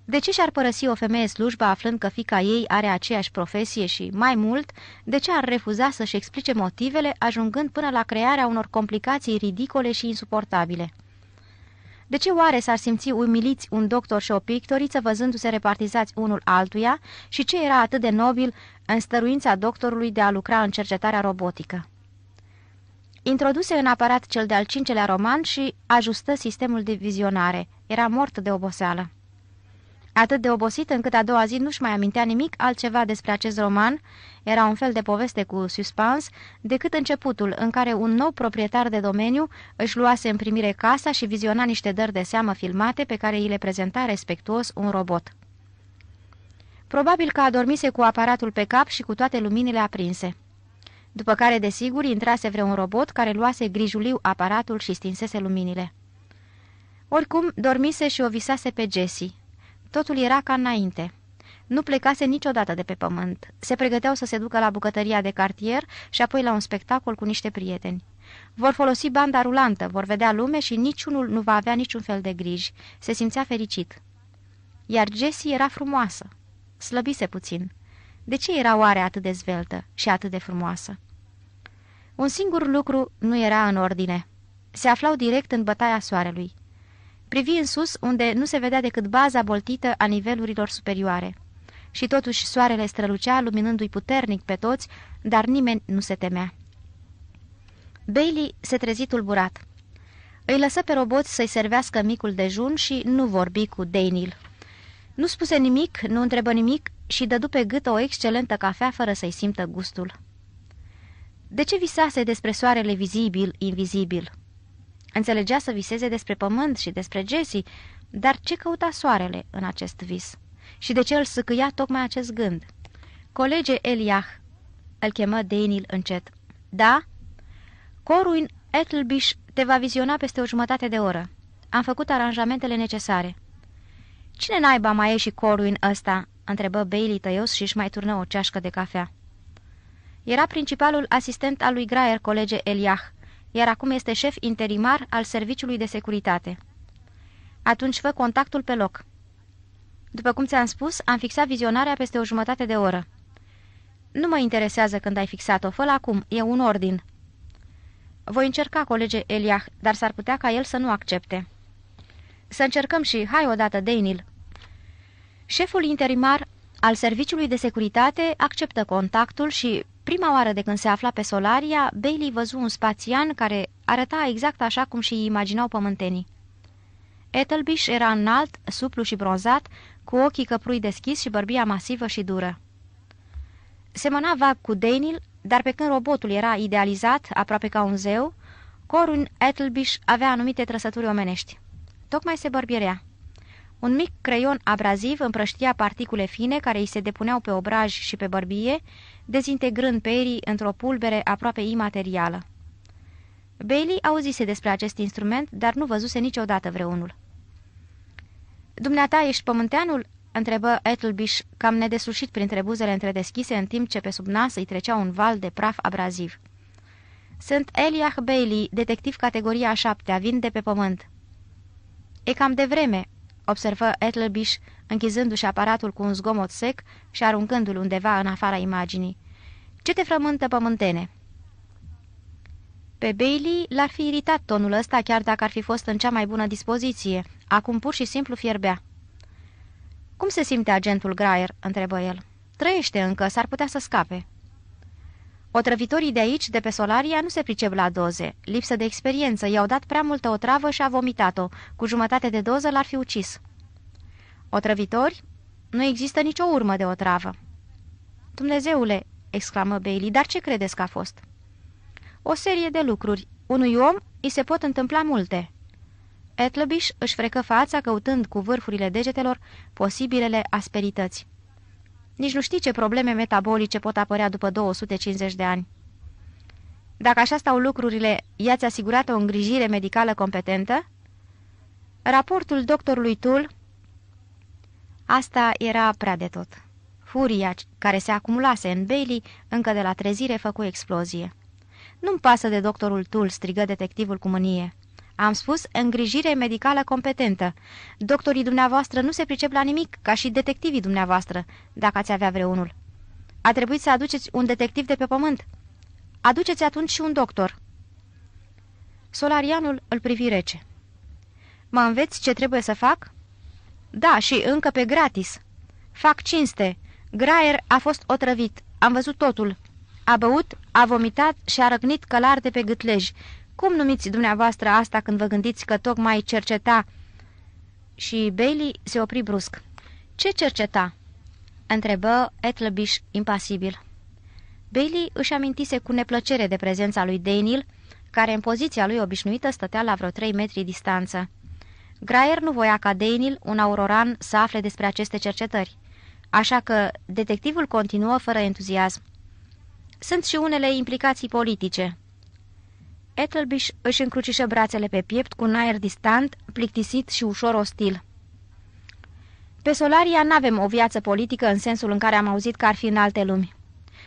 De ce și-ar părăsi o femeie slujba aflând că fica ei are aceeași profesie și, mai mult, de ce ar refuza să-și explice motivele, ajungând până la crearea unor complicații ridicole și insuportabile? De ce oare s-ar simți umiliți un doctor și o pictoriță văzându-se repartizați unul altuia și ce era atât de nobil în stăruința doctorului de a lucra în cercetarea robotică? Introduse în aparat cel de-al cincelea roman și ajustă sistemul de vizionare. Era mort de oboseală atât de obosit încât a doua zi nu-și mai amintea nimic altceva despre acest roman, era un fel de poveste cu suspans, decât începutul în care un nou proprietar de domeniu își luase în primire casa și viziona niște dări de seamă filmate pe care îi le prezenta respectuos un robot. Probabil că adormise cu aparatul pe cap și cu toate luminile aprinse. După care, desigur, intrase vreun robot care luase grijuliu aparatul și stinsese luminile. Oricum, dormise și o visase pe Jessie. Totul era ca înainte. Nu plecase niciodată de pe pământ. Se pregăteau să se ducă la bucătăria de cartier și apoi la un spectacol cu niște prieteni. Vor folosi banda rulantă, vor vedea lume și niciunul nu va avea niciun fel de griji. Se simțea fericit. Iar Jessie era frumoasă. Slăbise puțin. De ce era oare atât de zveltă și atât de frumoasă? Un singur lucru nu era în ordine. Se aflau direct în bătaia soarelui. Privi în sus, unde nu se vedea decât baza boltită a nivelurilor superioare. Și totuși soarele strălucea, luminându-i puternic pe toți, dar nimeni nu se temea. Bailey se trezi tulburat. Îi lăsă pe roboți să-i servească micul dejun și nu vorbi cu Daniel. Nu spuse nimic, nu întrebă nimic și dădu pe gât o excelentă cafea fără să-i simtă gustul. De ce visase despre soarele vizibil, invizibil? Înțelegea să viseze despre pământ și despre Jessie, dar ce căuta soarele în acest vis? Și de ce îl sâcâia tocmai acest gând? Colege Eliah, îl chemă Daniel încet. Da? Corwin Etlbish te va viziona peste o jumătate de oră. Am făcut aranjamentele necesare. Cine naiba mai e și Corwin ăsta?" întrebă Bailey tăios și își mai turnă o ceașcă de cafea. Era principalul asistent al lui Graer, colege Eliah, iar acum este șef interimar al Serviciului de Securitate. Atunci fă contactul pe loc. După cum ți-am spus, am fixat vizionarea peste o jumătate de oră. Nu mă interesează când ai fixat-o, fă acum, e un ordin. Voi încerca, colege Eliah, dar s-ar putea ca el să nu accepte. Să încercăm și, hai odată, Deinil. Șeful interimar al Serviciului de Securitate acceptă contactul și, Prima oară de când se afla pe Solaria, Bailey văzu un spațian care arăta exact așa cum și imaginau pământenii. Ethelbish era înalt, suplu și bronzat, cu ochii căprui deschis și bărbia masivă și dură. Semăna vag cu Daniel, dar pe când robotul era idealizat, aproape ca un zeu, Corun Ethelbish avea anumite trăsături omenești. Tocmai se bărbierea. Un mic creion abraziv împrăștia particule fine care îi se depuneau pe obraj și pe bărbie, dezintegrând perii într-o pulbere aproape imaterială. Bailey auzise despre acest instrument, dar nu văzuse niciodată vreunul. Dumneata ești pământeanul?" întrebă Etelbiș, cam nedesușit printre buzele întredeschise, în timp ce pe sub nas îi trecea un val de praf abraziv. Sunt Eliach Bailey, detectiv categoria 7, vin de pe pământ." E cam de vreme," observă Etlbiș, închizându-și aparatul cu un zgomot sec și aruncându-l undeva în afara imaginii. Ce te frământă pământene?" Pe Bailey l-ar fi iritat tonul ăsta chiar dacă ar fi fost în cea mai bună dispoziție. Acum pur și simplu fierbea. Cum se simte agentul Graer? întrebă el. Trăiește încă, s-ar putea să scape." Otrăvitorii de aici, de pe Solaria, nu se pricep la doze. Lipsă de experiență, i-au dat prea multă otravă și a vomitat-o. Cu jumătate de doză l-ar fi ucis. Otrăvitori? Nu există nicio urmă de otravă. Dumnezeule, exclamă Bailey, dar ce credeți că a fost? O serie de lucruri. Unui om îi se pot întâmpla multe. Etlăbiș își frecă fața căutând cu vârfurile degetelor posibilele asperități. Nici nu știi ce probleme metabolice pot apărea după 250 de ani. Dacă așa stau lucrurile, i-ați asigurat o îngrijire medicală competentă? Raportul doctorului Tul... Asta era prea de tot. Furia care se acumulase în Bailey încă de la trezire făcu explozie. Nu-mi pasă de doctorul Tul, strigă detectivul cu mânie. Am spus îngrijire medicală competentă. Doctorii dumneavoastră nu se pricep la nimic, ca și detectivii dumneavoastră, dacă ați avea vreunul. A trebuit să aduceți un detectiv de pe pământ. Aduceți atunci și un doctor. Solarianul îl privi rece. Mă înveți ce trebuie să fac? Da, și încă pe gratis. Fac cinste. Graer a fost otrăvit. Am văzut totul. A băut, a vomitat și a răcnit călar de pe gâtlej. Cum numiți dumneavoastră asta când vă gândiți că tocmai cerceta?" Și Bailey se opri brusc. Ce cerceta?" întrebă Etlebiș impasibil. Bailey își amintise cu neplăcere de prezența lui Daniel, care în poziția lui obișnuită stătea la vreo trei metri distanță. Graer nu voia ca Daniel, un auroran, să afle despre aceste cercetări, așa că detectivul continuă fără entuziasm. Sunt și unele implicații politice," Ethelbish își încrucișă brațele pe piept cu un aer distant, plictisit și ușor ostil. Pe Solaria n-avem o viață politică în sensul în care am auzit că ar fi în alte lumi.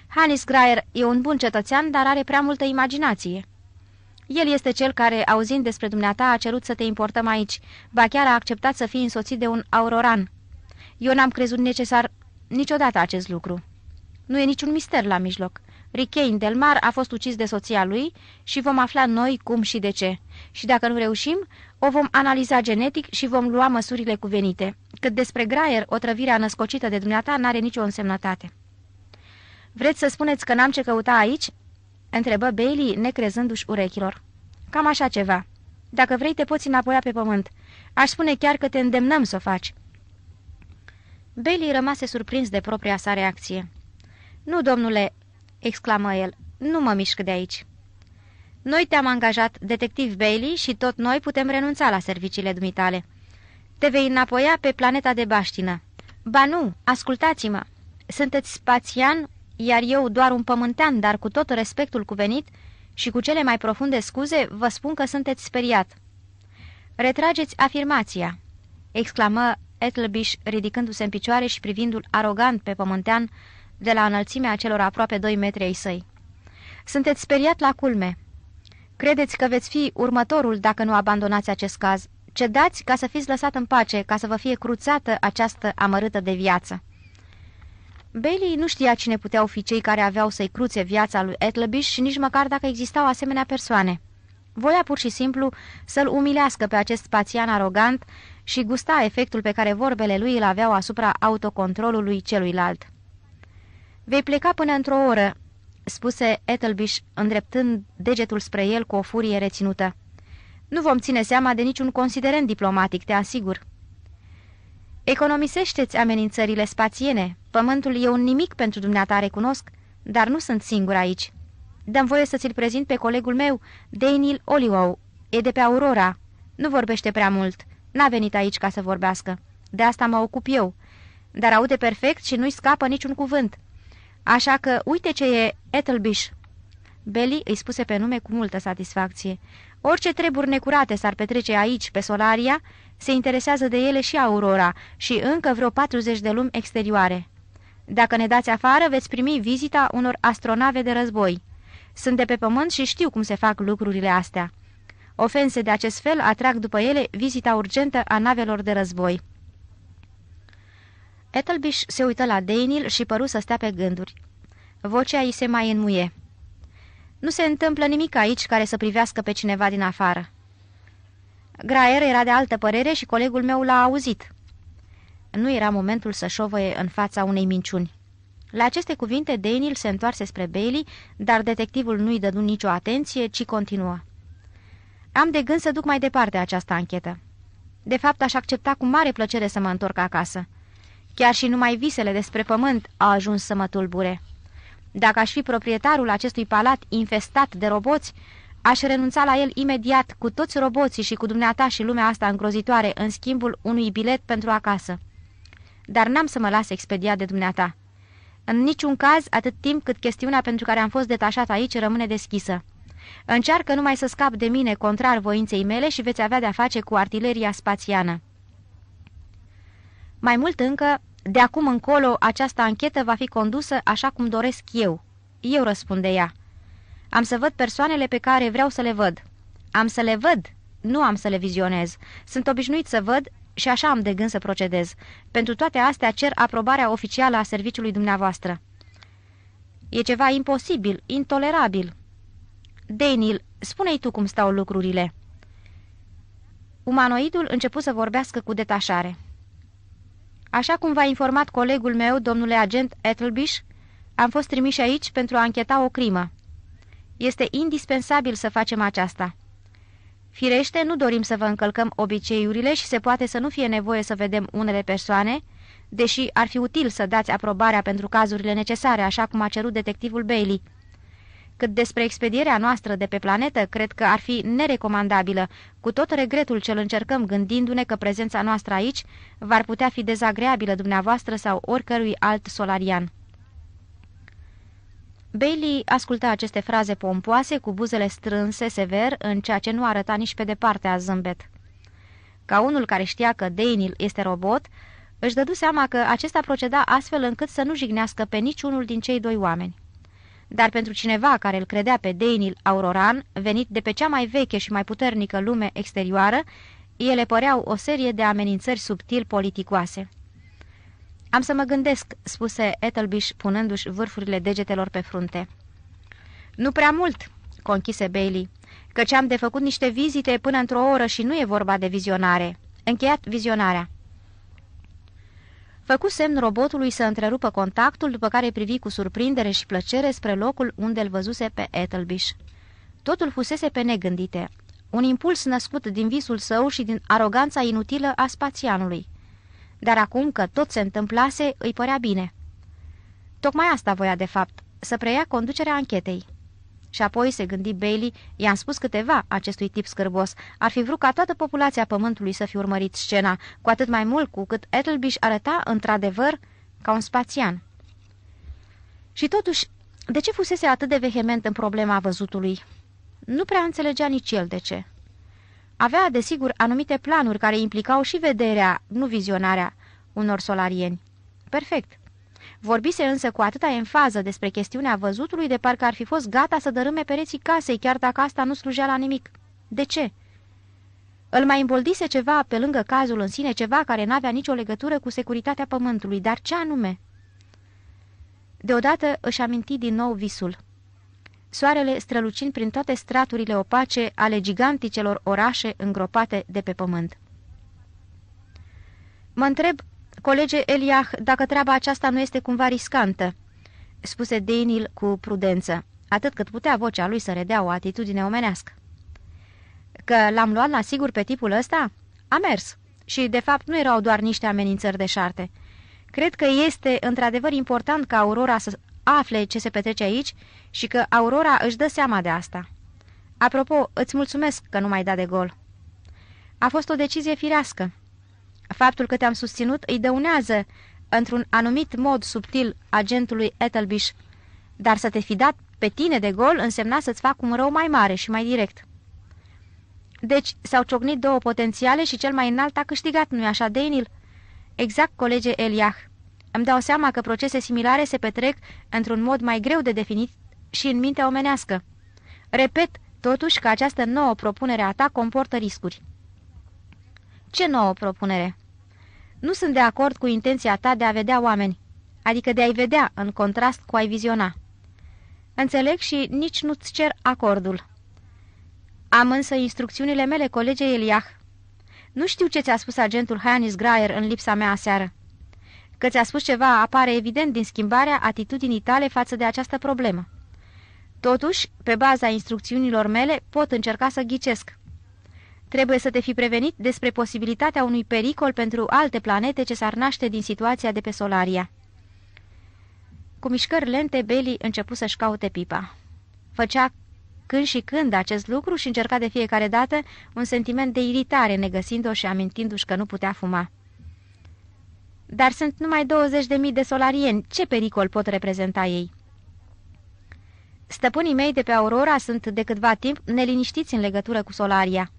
Hannes Graer e un bun cetățean, dar are prea multă imaginație. El este cel care, auzind despre dumneata, a cerut să te importăm aici, ba chiar a acceptat să fii însoțit de un auroran. Eu n-am crezut necesar niciodată acest lucru. Nu e niciun mister la mijloc. Richein Delmar a fost ucis de soția lui și vom afla noi cum și de ce. Și dacă nu reușim, o vom analiza genetic și vom lua măsurile cuvenite. Cât despre Graier, otrăvirea născocită de dumneata n-are nicio însemnătate. Vreți să spuneți că n-am ce căuta aici?" întrebă Bailey, necrezându-și urechilor. Cam așa ceva. Dacă vrei, te poți înapoi pe pământ. Aș spune chiar că te îndemnăm să o faci." Bailey rămase surprins de propria sa reacție. Nu, domnule, exclamă el. Nu mă mișc de aici. Noi te-am angajat, detectiv Bailey, și tot noi putem renunța la serviciile dumitale. Te vei înapoia pe planeta de baștină. Ba nu, ascultați-mă. Sunteți spațian, iar eu doar un pământean, dar cu tot respectul cuvenit și cu cele mai profunde scuze, vă spun că sunteți speriat. Retrageți afirmația, exclamă Etlbiș ridicându-se în picioare și privindu-l arogant pe pământean, de la înălțimea celor aproape 2 metri ai săi. Sunteți speriat la culme. Credeți că veți fi următorul dacă nu abandonați acest caz. Cedați ca să fiți lăsat în pace, ca să vă fie cruțată această amărâtă de viață. Bailey nu știa cine puteau fi cei care aveau să-i cruțe viața lui Etlebiș și nici măcar dacă existau asemenea persoane. Voia pur și simplu să-l umilească pe acest spațian arogant și gusta efectul pe care vorbele lui îl aveau asupra autocontrolului celuilalt. Vei pleca până într-o oră," spuse Ethelbish, îndreptând degetul spre el cu o furie reținută. Nu vom ține seama de niciun considerent diplomatic, te asigur." Economisește-ți amenințările spațiene. Pământul e un nimic pentru dumneata, recunosc, dar nu sunt singur aici. Dăm voie să ți-l prezint pe colegul meu, Daniel Oliwow. E de pe Aurora. Nu vorbește prea mult. N-a venit aici ca să vorbească. De asta mă ocup eu. Dar aude perfect și nu-i scapă niciun cuvânt. Așa că uite ce e Ethelbish." Belly îi spuse pe nume cu multă satisfacție. Orice treburi necurate s-ar petrece aici, pe Solaria, se interesează de ele și Aurora și încă vreo 40 de lumi exterioare. Dacă ne dați afară, veți primi vizita unor astronave de război. Sunt de pe pământ și știu cum se fac lucrurile astea. Ofense de acest fel atrag după ele vizita urgentă a navelor de război. Ethelbish se uită la Daniel și păru să stea pe gânduri. Vocea îi se mai înmuie. Nu se întâmplă nimic aici care să privească pe cineva din afară. Graer era de altă părere și colegul meu l-a auzit. Nu era momentul să șovăie în fața unei minciuni. La aceste cuvinte, Daniel se întoarse spre Bailey, dar detectivul nu-i dădu nicio atenție, ci continuă. Am de gând să duc mai departe această anchetă. De fapt, aș accepta cu mare plăcere să mă întorc acasă. Chiar și numai visele despre pământ a ajuns să mă tulbure. Dacă aș fi proprietarul acestui palat infestat de roboți, aș renunța la el imediat cu toți roboții și cu dumneata și lumea asta îngrozitoare în schimbul unui bilet pentru acasă. Dar n-am să mă las expediat de dumneata. În niciun caz, atât timp cât chestiunea pentru care am fost detașat aici rămâne deschisă. Încearcă numai să scap de mine contrar voinței mele și veți avea de-a face cu artileria spațiană. Mai mult încă, de acum încolo, această anchetă va fi condusă așa cum doresc eu. Eu răspunde ea. Am să văd persoanele pe care vreau să le văd. Am să le văd, nu am să le vizionez. Sunt obișnuit să văd și așa am de gând să procedez. Pentru toate astea cer aprobarea oficială a serviciului dumneavoastră. E ceva imposibil, intolerabil. Daniel, spune-i tu cum stau lucrurile. Umanoidul început să vorbească cu detașare. Așa cum v-a informat colegul meu, domnule agent Ethelbish, am fost trimiși aici pentru a încheta o crimă. Este indispensabil să facem aceasta. Firește, nu dorim să vă încălcăm obiceiurile și se poate să nu fie nevoie să vedem unele persoane, deși ar fi util să dați aprobarea pentru cazurile necesare, așa cum a cerut detectivul Bailey cât despre expedierea noastră de pe planetă, cred că ar fi nerecomandabilă, cu tot regretul cel încercăm gândindu-ne că prezența noastră aici v-ar putea fi dezagreabilă dumneavoastră sau oricărui alt solarian. Bailey asculta aceste fraze pompoase cu buzele strânse sever, în ceea ce nu arăta nici pe departe a zâmbet. Ca unul care știa că Daniel este robot, își dădu seama că acesta proceda astfel încât să nu jignească pe niciunul din cei doi oameni dar pentru cineva care îl credea pe Deinil Auroran, venit de pe cea mai veche și mai puternică lume exterioară, ele păreau o serie de amenințări subtil politicoase. Am să mă gândesc," spuse Ethelbish, punându-și vârfurile degetelor pe frunte. Nu prea mult," conchise Bailey, căci am de făcut niște vizite până într-o oră și nu e vorba de vizionare. Încheiat vizionarea." făcu semn robotului să întrerupă contactul, după care privi cu surprindere și plăcere spre locul unde îl văzuse pe Ethelbish. Totul fusese pe negândite, un impuls născut din visul său și din aroganța inutilă a spațianului. Dar acum că tot se întâmplase, îi părea bine. Tocmai asta voia de fapt, să preia conducerea anchetei. Și apoi, se gândi Bailey, i-am spus câteva acestui tip scârbos. Ar fi vrut ca toată populația pământului să fi urmărit scena, cu atât mai mult cu cât Ethelbish arăta, într-adevăr, ca un spațian. Și totuși, de ce fusese atât de vehement în problema văzutului? Nu prea înțelegea nici el de ce. Avea, desigur, anumite planuri care implicau și vederea, nu vizionarea, unor solarieni. Perfect. Vorbise însă cu atâta enfază despre chestiunea văzutului de parcă ar fi fost gata să dărâme pereții casei, chiar dacă asta nu slujea la nimic. De ce? Îl mai îmboldise ceva pe lângă cazul în sine, ceva care n-avea nicio legătură cu securitatea pământului, dar ce anume? Deodată își aminti din nou visul. Soarele strălucind prin toate straturile opace ale giganticelor orașe îngropate de pe pământ. Mă întreb Colege Eliah, dacă treaba aceasta nu este cumva riscantă," spuse Daniel cu prudență, atât cât putea vocea lui să redea o atitudine omenească. Că l-am luat la sigur pe tipul ăsta? A mers. Și, de fapt, nu erau doar niște amenințări de șarte. Cred că este, într-adevăr, important ca Aurora să afle ce se petrece aici și că Aurora își dă seama de asta. Apropo, îți mulțumesc că nu mai dat de gol. A fost o decizie firească. Faptul că te-am susținut îi dăunează, într-un anumit mod subtil, agentului Ethelbish, dar să te fi dat pe tine de gol însemna să-ți fac un rău mai mare și mai direct. Deci s-au ciocnit două potențiale și cel mai înalt a câștigat, nu-i așa, Daniel? Exact, colege Eliah. Îmi dau seama că procese similare se petrec într-un mod mai greu de definit și în mintea omenească. Repet, totuși, că această nouă propunere a ta comportă riscuri. Ce nouă propunere? Nu sunt de acord cu intenția ta de a vedea oameni, adică de a-i vedea în contrast cu a-i viziona. Înțeleg și nici nu-ți cer acordul. Am însă instrucțiunile mele colegei Eliah. Nu știu ce ți-a spus agentul Hannes Graer în lipsa mea aseară. Că ți-a spus ceva apare evident din schimbarea atitudinii tale față de această problemă. Totuși, pe baza instrucțiunilor mele, pot încerca să ghicesc. Trebuie să te fi prevenit despre posibilitatea unui pericol pentru alte planete ce s-ar naște din situația de pe Solaria. Cu mișcări lente, Bailey început să-și caute pipa. Făcea când și când acest lucru și încerca de fiecare dată un sentiment de iritare, negăsindu o și amintindu-și că nu putea fuma. Dar sunt numai 20.000 de solarieni. Ce pericol pot reprezenta ei? Stăpânii mei de pe Aurora sunt de câtva timp neliniștiți în legătură cu Solaria.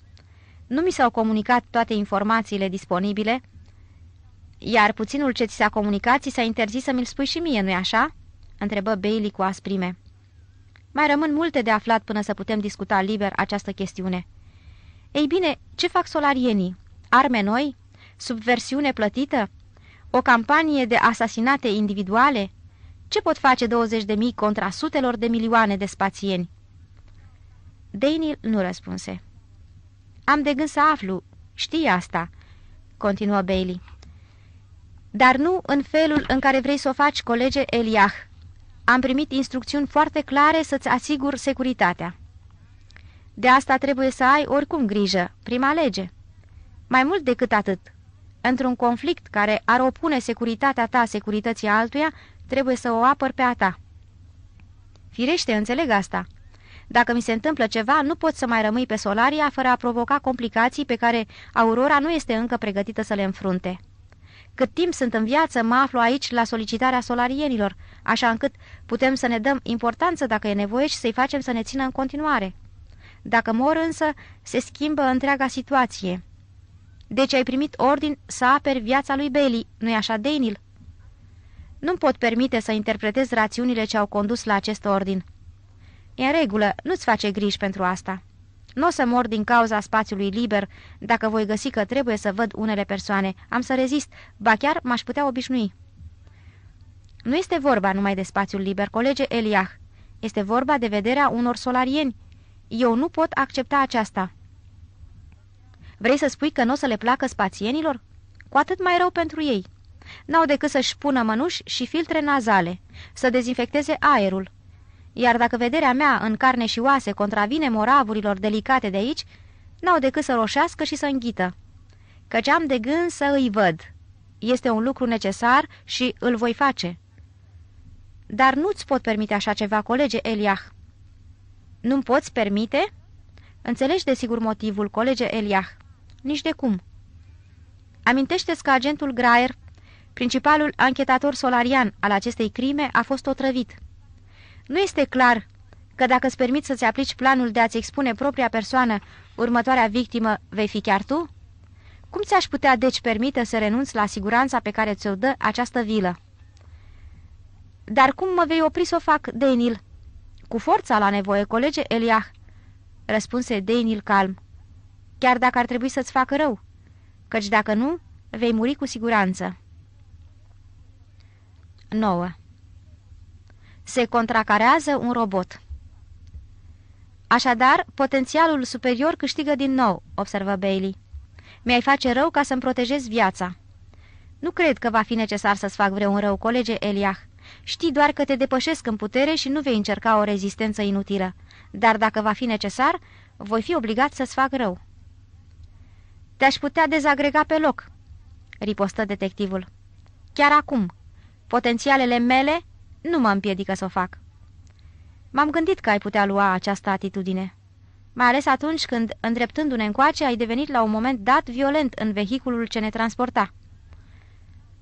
Nu mi s-au comunicat toate informațiile disponibile, iar puținul ce ți s-a comunicat s-a interzis să mi-l spui și mie, nu-i așa?" întrebă Bailey cu asprime. Mai rămân multe de aflat până să putem discuta liber această chestiune." Ei bine, ce fac solarienii? Arme noi? Subversiune plătită? O campanie de asasinate individuale? Ce pot face 20 de mii contra sutelor de milioane de spațieni? Daniel nu răspunse. Am de gând să aflu. Știi asta," continuă Bailey. Dar nu în felul în care vrei să o faci, colege Eliah. Am primit instrucțiuni foarte clare să-ți asigur securitatea." De asta trebuie să ai oricum grijă, prima lege. Mai mult decât atât, într-un conflict care ar opune securitatea ta securității altuia, trebuie să o apăr pe a ta. Firește, înțeleg asta, dacă mi se întâmplă ceva, nu pot să mai rămâi pe Solaria fără a provoca complicații pe care Aurora nu este încă pregătită să le înfrunte. Cât timp sunt în viață, mă aflu aici la solicitarea solarienilor, așa încât putem să ne dăm importanță dacă e nevoie și să-i facem să ne țină în continuare. Dacă mor însă, se schimbă întreaga situație. Deci ai primit ordin să aperi viața lui Bailey, nu-i așa, Daniel? Nu-mi pot permite să interpretez rațiunile ce au condus la acest ordin. E în regulă, nu-ți face griji pentru asta. Nu o să mor din cauza spațiului liber dacă voi găsi că trebuie să văd unele persoane. Am să rezist, ba chiar m-aș putea obișnui. Nu este vorba numai de spațiul liber, colege Eliah. Este vorba de vederea unor solarieni. Eu nu pot accepta aceasta. Vrei să spui că nu o să le placă spațienilor? Cu atât mai rău pentru ei. N-au decât să-și pună mănuși și filtre nazale, să dezinfecteze aerul, iar dacă vederea mea în carne și oase contravine moravurilor delicate de aici, n-au decât să roșească și să înghită. Căci am de gând să îi văd. Este un lucru necesar și îl voi face. Dar nu-ți pot permite așa ceva, colege Eliah. Nu-mi poți permite? Înțelegi desigur motivul, colege Eliah. Nici de cum. Amintește-ți că agentul Graer, principalul anchetator solarian al acestei crime, a fost otrăvit. Nu este clar că dacă îți permiți să-ți aplici planul de a-ți expune propria persoană, următoarea victimă vei fi chiar tu? Cum ți-aș putea deci permite să renunți la siguranța pe care ți-o dă această vilă? Dar cum mă vei opri să o fac, Denil? Cu forța la nevoie, colege Eliah, răspunse Denil calm. Chiar dacă ar trebui să-ți facă rău, căci dacă nu, vei muri cu siguranță. 9 se contracarează un robot. Așadar, potențialul superior câștigă din nou, observă Bailey. Mi-ai face rău ca să-mi protejezi viața. Nu cred că va fi necesar să-ți fac vreun rău, colege Eliah. Știi doar că te depășesc în putere și nu vei încerca o rezistență inutilă. Dar dacă va fi necesar, voi fi obligat să-ți fac rău. Te-aș putea dezagrega pe loc, ripostă detectivul. Chiar acum, potențialele mele nu mă împiedică să o fac. M-am gândit că ai putea lua această atitudine. Mai ales atunci când, îndreptându-ne încoace, ai devenit la un moment dat violent în vehiculul ce ne transporta.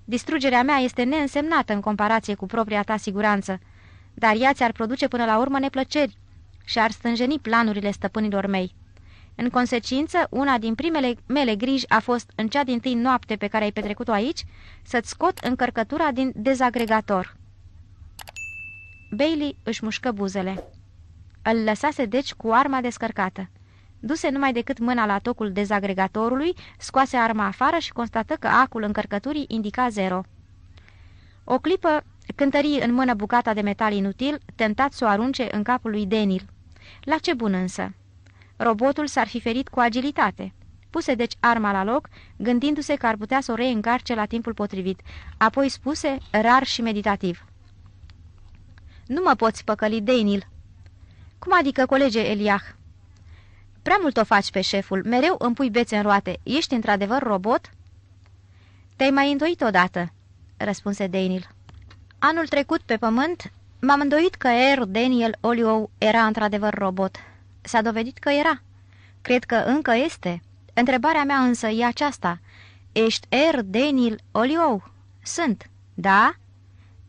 Distrugerea mea este neînsemnată în comparație cu propria ta siguranță, dar ea ți-ar produce până la urmă neplăceri și ar stânjeni planurile stăpânilor mei. În consecință, una din primele mele griji a fost, în cea din tâi noapte pe care ai petrecut-o aici, să-ți scot încărcătura din dezagregator. Bailey își mușcă buzele. Îl lăsase deci cu arma descărcată. Duse numai decât mâna la tocul dezagregatorului, scoase arma afară și constată că acul încărcăturii indica zero. O clipă cântării în mână bucata de metal inutil, tentat să o arunce în capul lui Denil. La ce bun însă? Robotul s-ar fi ferit cu agilitate. Puse deci arma la loc, gândindu-se că ar putea să o reîncarce la timpul potrivit. Apoi spuse, rar și meditativ. Nu mă poți păcăli, Deinil." Cum adică, colege Eliah?" Prea mult o faci pe șeful, mereu îmi pui bețe în roate. Ești într-adevăr robot?" Te-ai mai îndoit odată," răspunse Deinil. Anul trecut, pe pământ, m-am îndoit că R. Daniel Olio era într-adevăr robot. S-a dovedit că era. Cred că încă este. Întrebarea mea însă e aceasta. Ești R. Er Daniel Olio? Sunt. Da?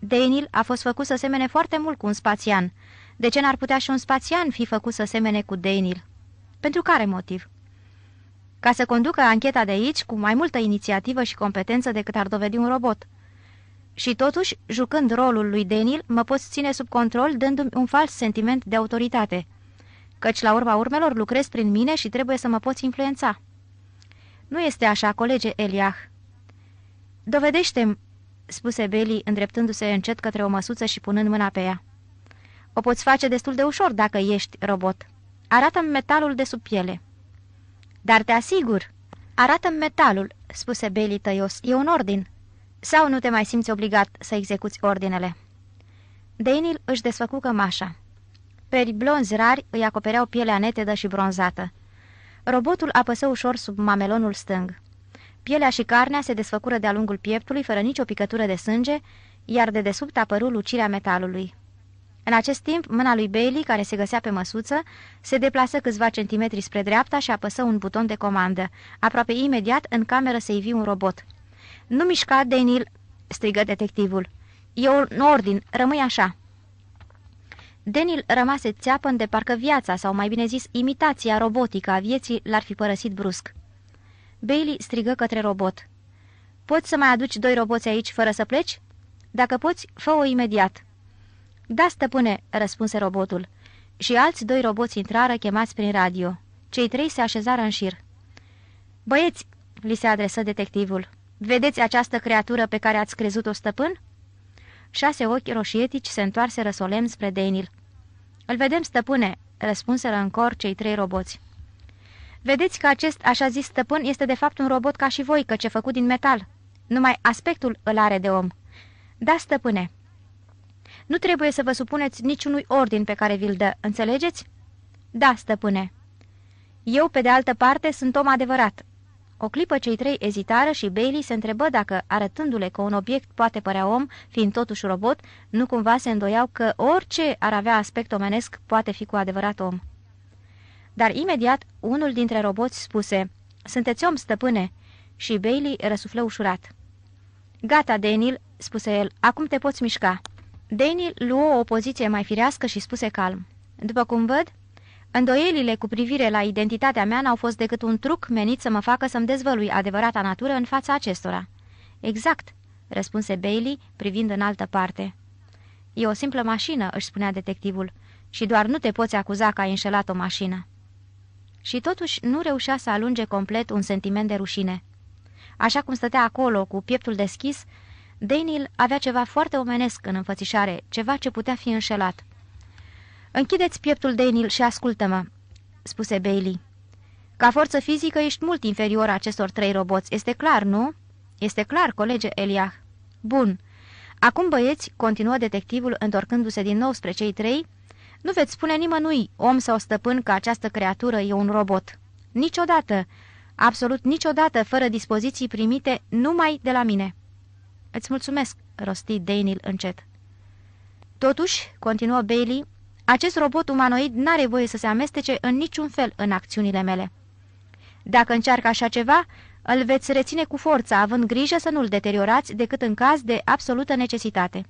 Deinil a fost făcut să semene foarte mult cu un spațian. De ce n-ar putea și un spațian fi făcut să semene cu Deinil? Pentru care motiv? Ca să conducă ancheta de aici cu mai multă inițiativă și competență decât ar dovedi un robot. Și totuși, jucând rolul lui Denil, mă poți ține sub control dându-mi un fals sentiment de autoritate. Căci la urma urmelor lucrez prin mine și trebuie să mă poți influența. Nu este așa, colege Eliah. Dovedește-mi spuse Beli, îndreptându-se încet către o măsuță și punând mâna pe ea. O poți face destul de ușor dacă ești robot. Arată-mi metalul de sub piele. Dar te asigur, arată-mi metalul, spuse Beli tăios, e un ordin. Sau nu te mai simți obligat să execuți ordinele. Daniel își desfăcu cămașa. Peri blonzi rari îi acopereau pielea netedă și bronzată. Robotul apăsă ușor sub mamelonul stâng. Pielea și carnea se desfăcură de-a lungul pieptului, fără nicio picătură de sânge, iar de desubt apăru lucirea metalului. În acest timp, mâna lui Bailey, care se găsea pe măsuță, se deplasă câțiva centimetri spre dreapta și apăsă un buton de comandă. Aproape imediat, în cameră se ivi un robot. Nu mișca, Daniel!" strigă detectivul. E un ordin, rămâi așa!" Daniel rămase țeapăn de parcă viața, sau mai bine zis, imitația robotică a vieții l-ar fi părăsit brusc. Bailey strigă către robot. Poți să mai aduci doi roboți aici fără să pleci? Dacă poți, fă-o imediat." Da, stăpâne," răspunse robotul. Și alți doi roboți intrară chemați prin radio. Cei trei se așezară în șir. Băieți," li se adresă detectivul, vedeți această creatură pe care ați crezut-o stăpân?" Șase ochi roșietici se întoarse solemn spre Denil. Îl vedem, stăpâne," răspunseră în cor cei trei roboți. Vedeți că acest așa zis stăpân este de fapt un robot ca și voi, că ce făcut din metal. Numai aspectul îl are de om. Da, stăpâne. Nu trebuie să vă supuneți niciunui ordin pe care vi-l dă, înțelegeți? Da, stăpâne. Eu, pe de altă parte, sunt om adevărat. O clipă cei trei ezitară și Bailey se întrebă dacă, arătându-le că un obiect poate părea om, fiind totuși robot, nu cumva se îndoiau că orice ar avea aspect omenesc poate fi cu adevărat om dar imediat unul dintre roboți spuse Sunteți om, stăpâne!" și Bailey răsuflă ușurat. Gata, Daniel," spuse el, acum te poți mișca." Daniel luă o poziție mai firească și spuse calm. După cum văd, îndoielile cu privire la identitatea mea n-au fost decât un truc menit să mă facă să-mi dezvălui adevărata natură în fața acestora." Exact," răspunse Bailey, privind în altă parte. E o simplă mașină," își spunea detectivul, și doar nu te poți acuza că ai înșelat o mașină." și totuși nu reușea să alunge complet un sentiment de rușine. Așa cum stătea acolo, cu pieptul deschis, Daniel avea ceva foarte omenesc în înfățișare, ceva ce putea fi înșelat. Închideți pieptul, Daniel, și ascultă-mă," spuse Bailey. Ca forță fizică ești mult inferior acestor trei roboți, este clar, nu?" Este clar, colege Eliah." Bun. Acum, băieți," continuă detectivul, întorcându-se din nou spre cei trei, nu veți spune nimănui, om sau stăpân, că această creatură e un robot. Niciodată, absolut niciodată, fără dispoziții primite numai de la mine. Îți mulțumesc, rosti Daniel încet. Totuși, continuă Bailey, acest robot umanoid n-are voie să se amestece în niciun fel în acțiunile mele. Dacă încearcă așa ceva, îl veți reține cu forța, având grijă să nu-l deteriorați decât în caz de absolută necesitate.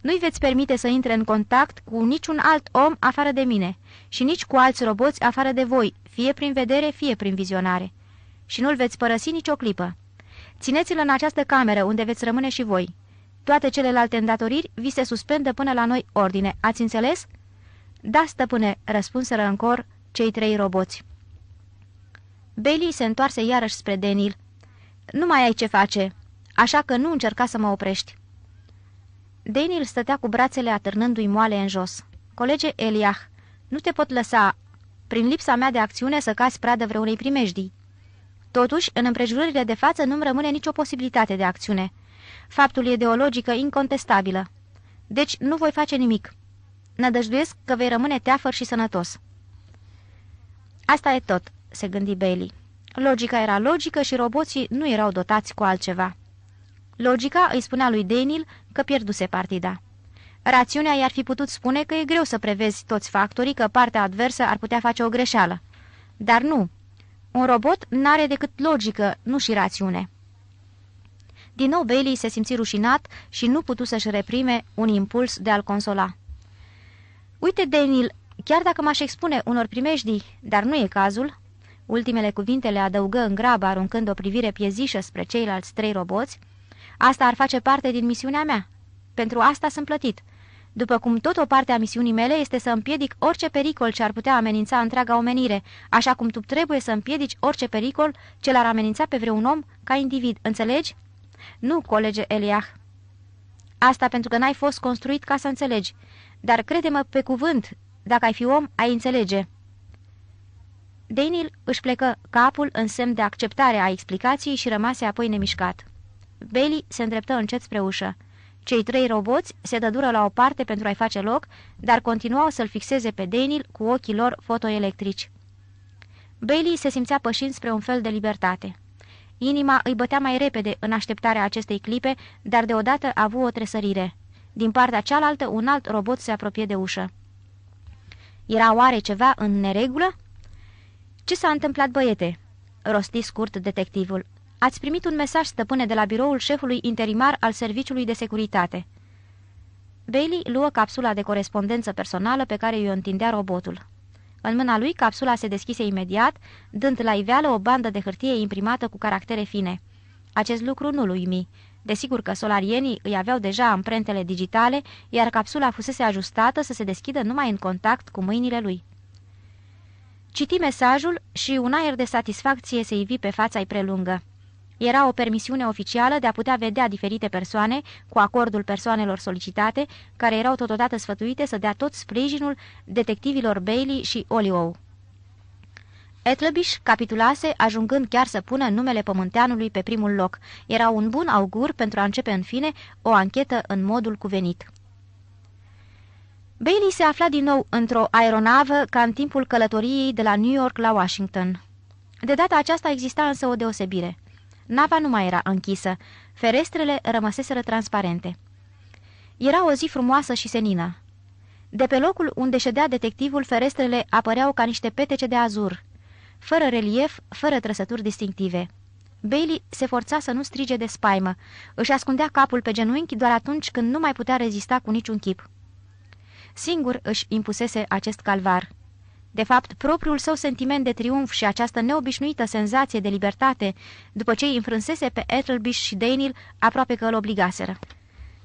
Nu-i veți permite să intre în contact cu niciun alt om afară de mine și nici cu alți roboți afară de voi, fie prin vedere, fie prin vizionare. Și nu-l veți părăsi nicio clipă. Țineți-l în această cameră unde veți rămâne și voi. Toate celelalte îndatoriri vi se suspendă până la noi ordine. Ați înțeles?" Da, stăpâne," răspunseră în cor cei trei roboți. Bailey se întoarse iarăși spre Denil. Nu mai ai ce face, așa că nu încerca să mă oprești." Daniel stătea cu brațele atârnându-i moale în jos. Colege Eliah, nu te pot lăsa, prin lipsa mea de acțiune, să cazi pradă vreunei primejdii. Totuși, în împrejurările de față nu-mi rămâne nicio posibilitate de acțiune. Faptul e de incontestabilă. Deci nu voi face nimic. Nădăjduiesc că vei rămâne teafăr și sănătos. Asta e tot, se gândi Bailey. Logica era logică și roboții nu erau dotați cu altceva. Logica îi spunea lui Daniel că pierduse partida. Rațiunea i-ar fi putut spune că e greu să prevezi toți factorii că partea adversă ar putea face o greșeală. Dar nu. Un robot n-are decât logică, nu și rațiune. Din nou Bailey se simți rușinat și nu putu să-și reprime un impuls de a-l consola. Uite, Daniel, chiar dacă m-aș expune unor primejdii, dar nu e cazul." Ultimele cuvinte le adăugă în grabă, aruncând o privire piezișă spre ceilalți trei roboți, Asta ar face parte din misiunea mea. Pentru asta sunt plătit. După cum tot o parte a misiunii mele este să împiedic orice pericol ce ar putea amenința întreaga omenire, așa cum tu trebuie să împiedici orice pericol ce l-ar amenința pe vreun om ca individ, înțelegi? Nu, colege Eliah. Asta pentru că n-ai fost construit ca să înțelegi. Dar crede-mă pe cuvânt, dacă ai fi om, ai înțelege. Daniel își plecă capul în semn de acceptare a explicației și rămase apoi nemișcat. Bailey se îndreptă încet spre ușă. Cei trei roboți se dădură la o parte pentru a-i face loc, dar continuau să-l fixeze pe Daniel cu ochii lor fotoelectrici. Bailey se simțea pășind spre un fel de libertate. Inima îi bătea mai repede în așteptarea acestei clipe, dar deodată a avut o tresărire. Din partea cealaltă, un alt robot se apropie de ușă. Era oare ceva în neregulă? Ce s-a întâmplat, băiete?" rosti scurt detectivul. Ați primit un mesaj, stăpâne, de la biroul șefului interimar al Serviciului de Securitate." Bailey luă capsula de corespondență personală pe care i-o întindea robotul. În mâna lui, capsula se deschise imediat, dând la iveală o bandă de hârtie imprimată cu caractere fine. Acest lucru nu-l uimi. Desigur că solarienii îi aveau deja amprentele digitale, iar capsula fusese ajustată să se deschidă numai în contact cu mâinile lui. Citi mesajul și un aer de satisfacție se ivi pe fața-i prelungă. Era o permisiune oficială de a putea vedea diferite persoane, cu acordul persoanelor solicitate, care erau totodată sfătuite să dea tot sprijinul detectivilor Bailey și Oliow. Etlebish capitulase, ajungând chiar să pună numele pământeanului pe primul loc. Era un bun augur pentru a începe în fine o anchetă în modul cuvenit. Bailey se afla din nou într-o aeronavă ca în timpul călătoriei de la New York la Washington. De data aceasta exista însă o deosebire – Nava nu mai era închisă, ferestrele rămăseseră transparente. Era o zi frumoasă și senină. De pe locul unde ședea detectivul, ferestrele apăreau ca niște petece de azur, fără relief, fără trăsături distinctive. Bailey se forța să nu strige de spaimă, își ascundea capul pe genunchi doar atunci când nu mai putea rezista cu niciun chip. Singur își impusese acest calvar. De fapt, propriul său sentiment de triumf și această neobișnuită senzație de libertate, după ce îi înfrânsese pe Ethelbish și Daniel, aproape că îl obligaseră.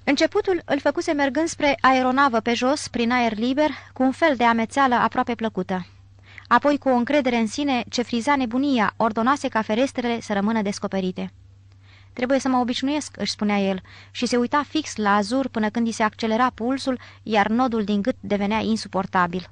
Începutul îl făcuse mergând spre aeronavă pe jos, prin aer liber, cu un fel de amețeală aproape plăcută. Apoi, cu o încredere în sine, ce friza nebunia, ordonase ca ferestrele să rămână descoperite. Trebuie să mă obișnuiesc," își spunea el, și se uita fix la azur până când i se accelera pulsul, iar nodul din gât devenea insuportabil.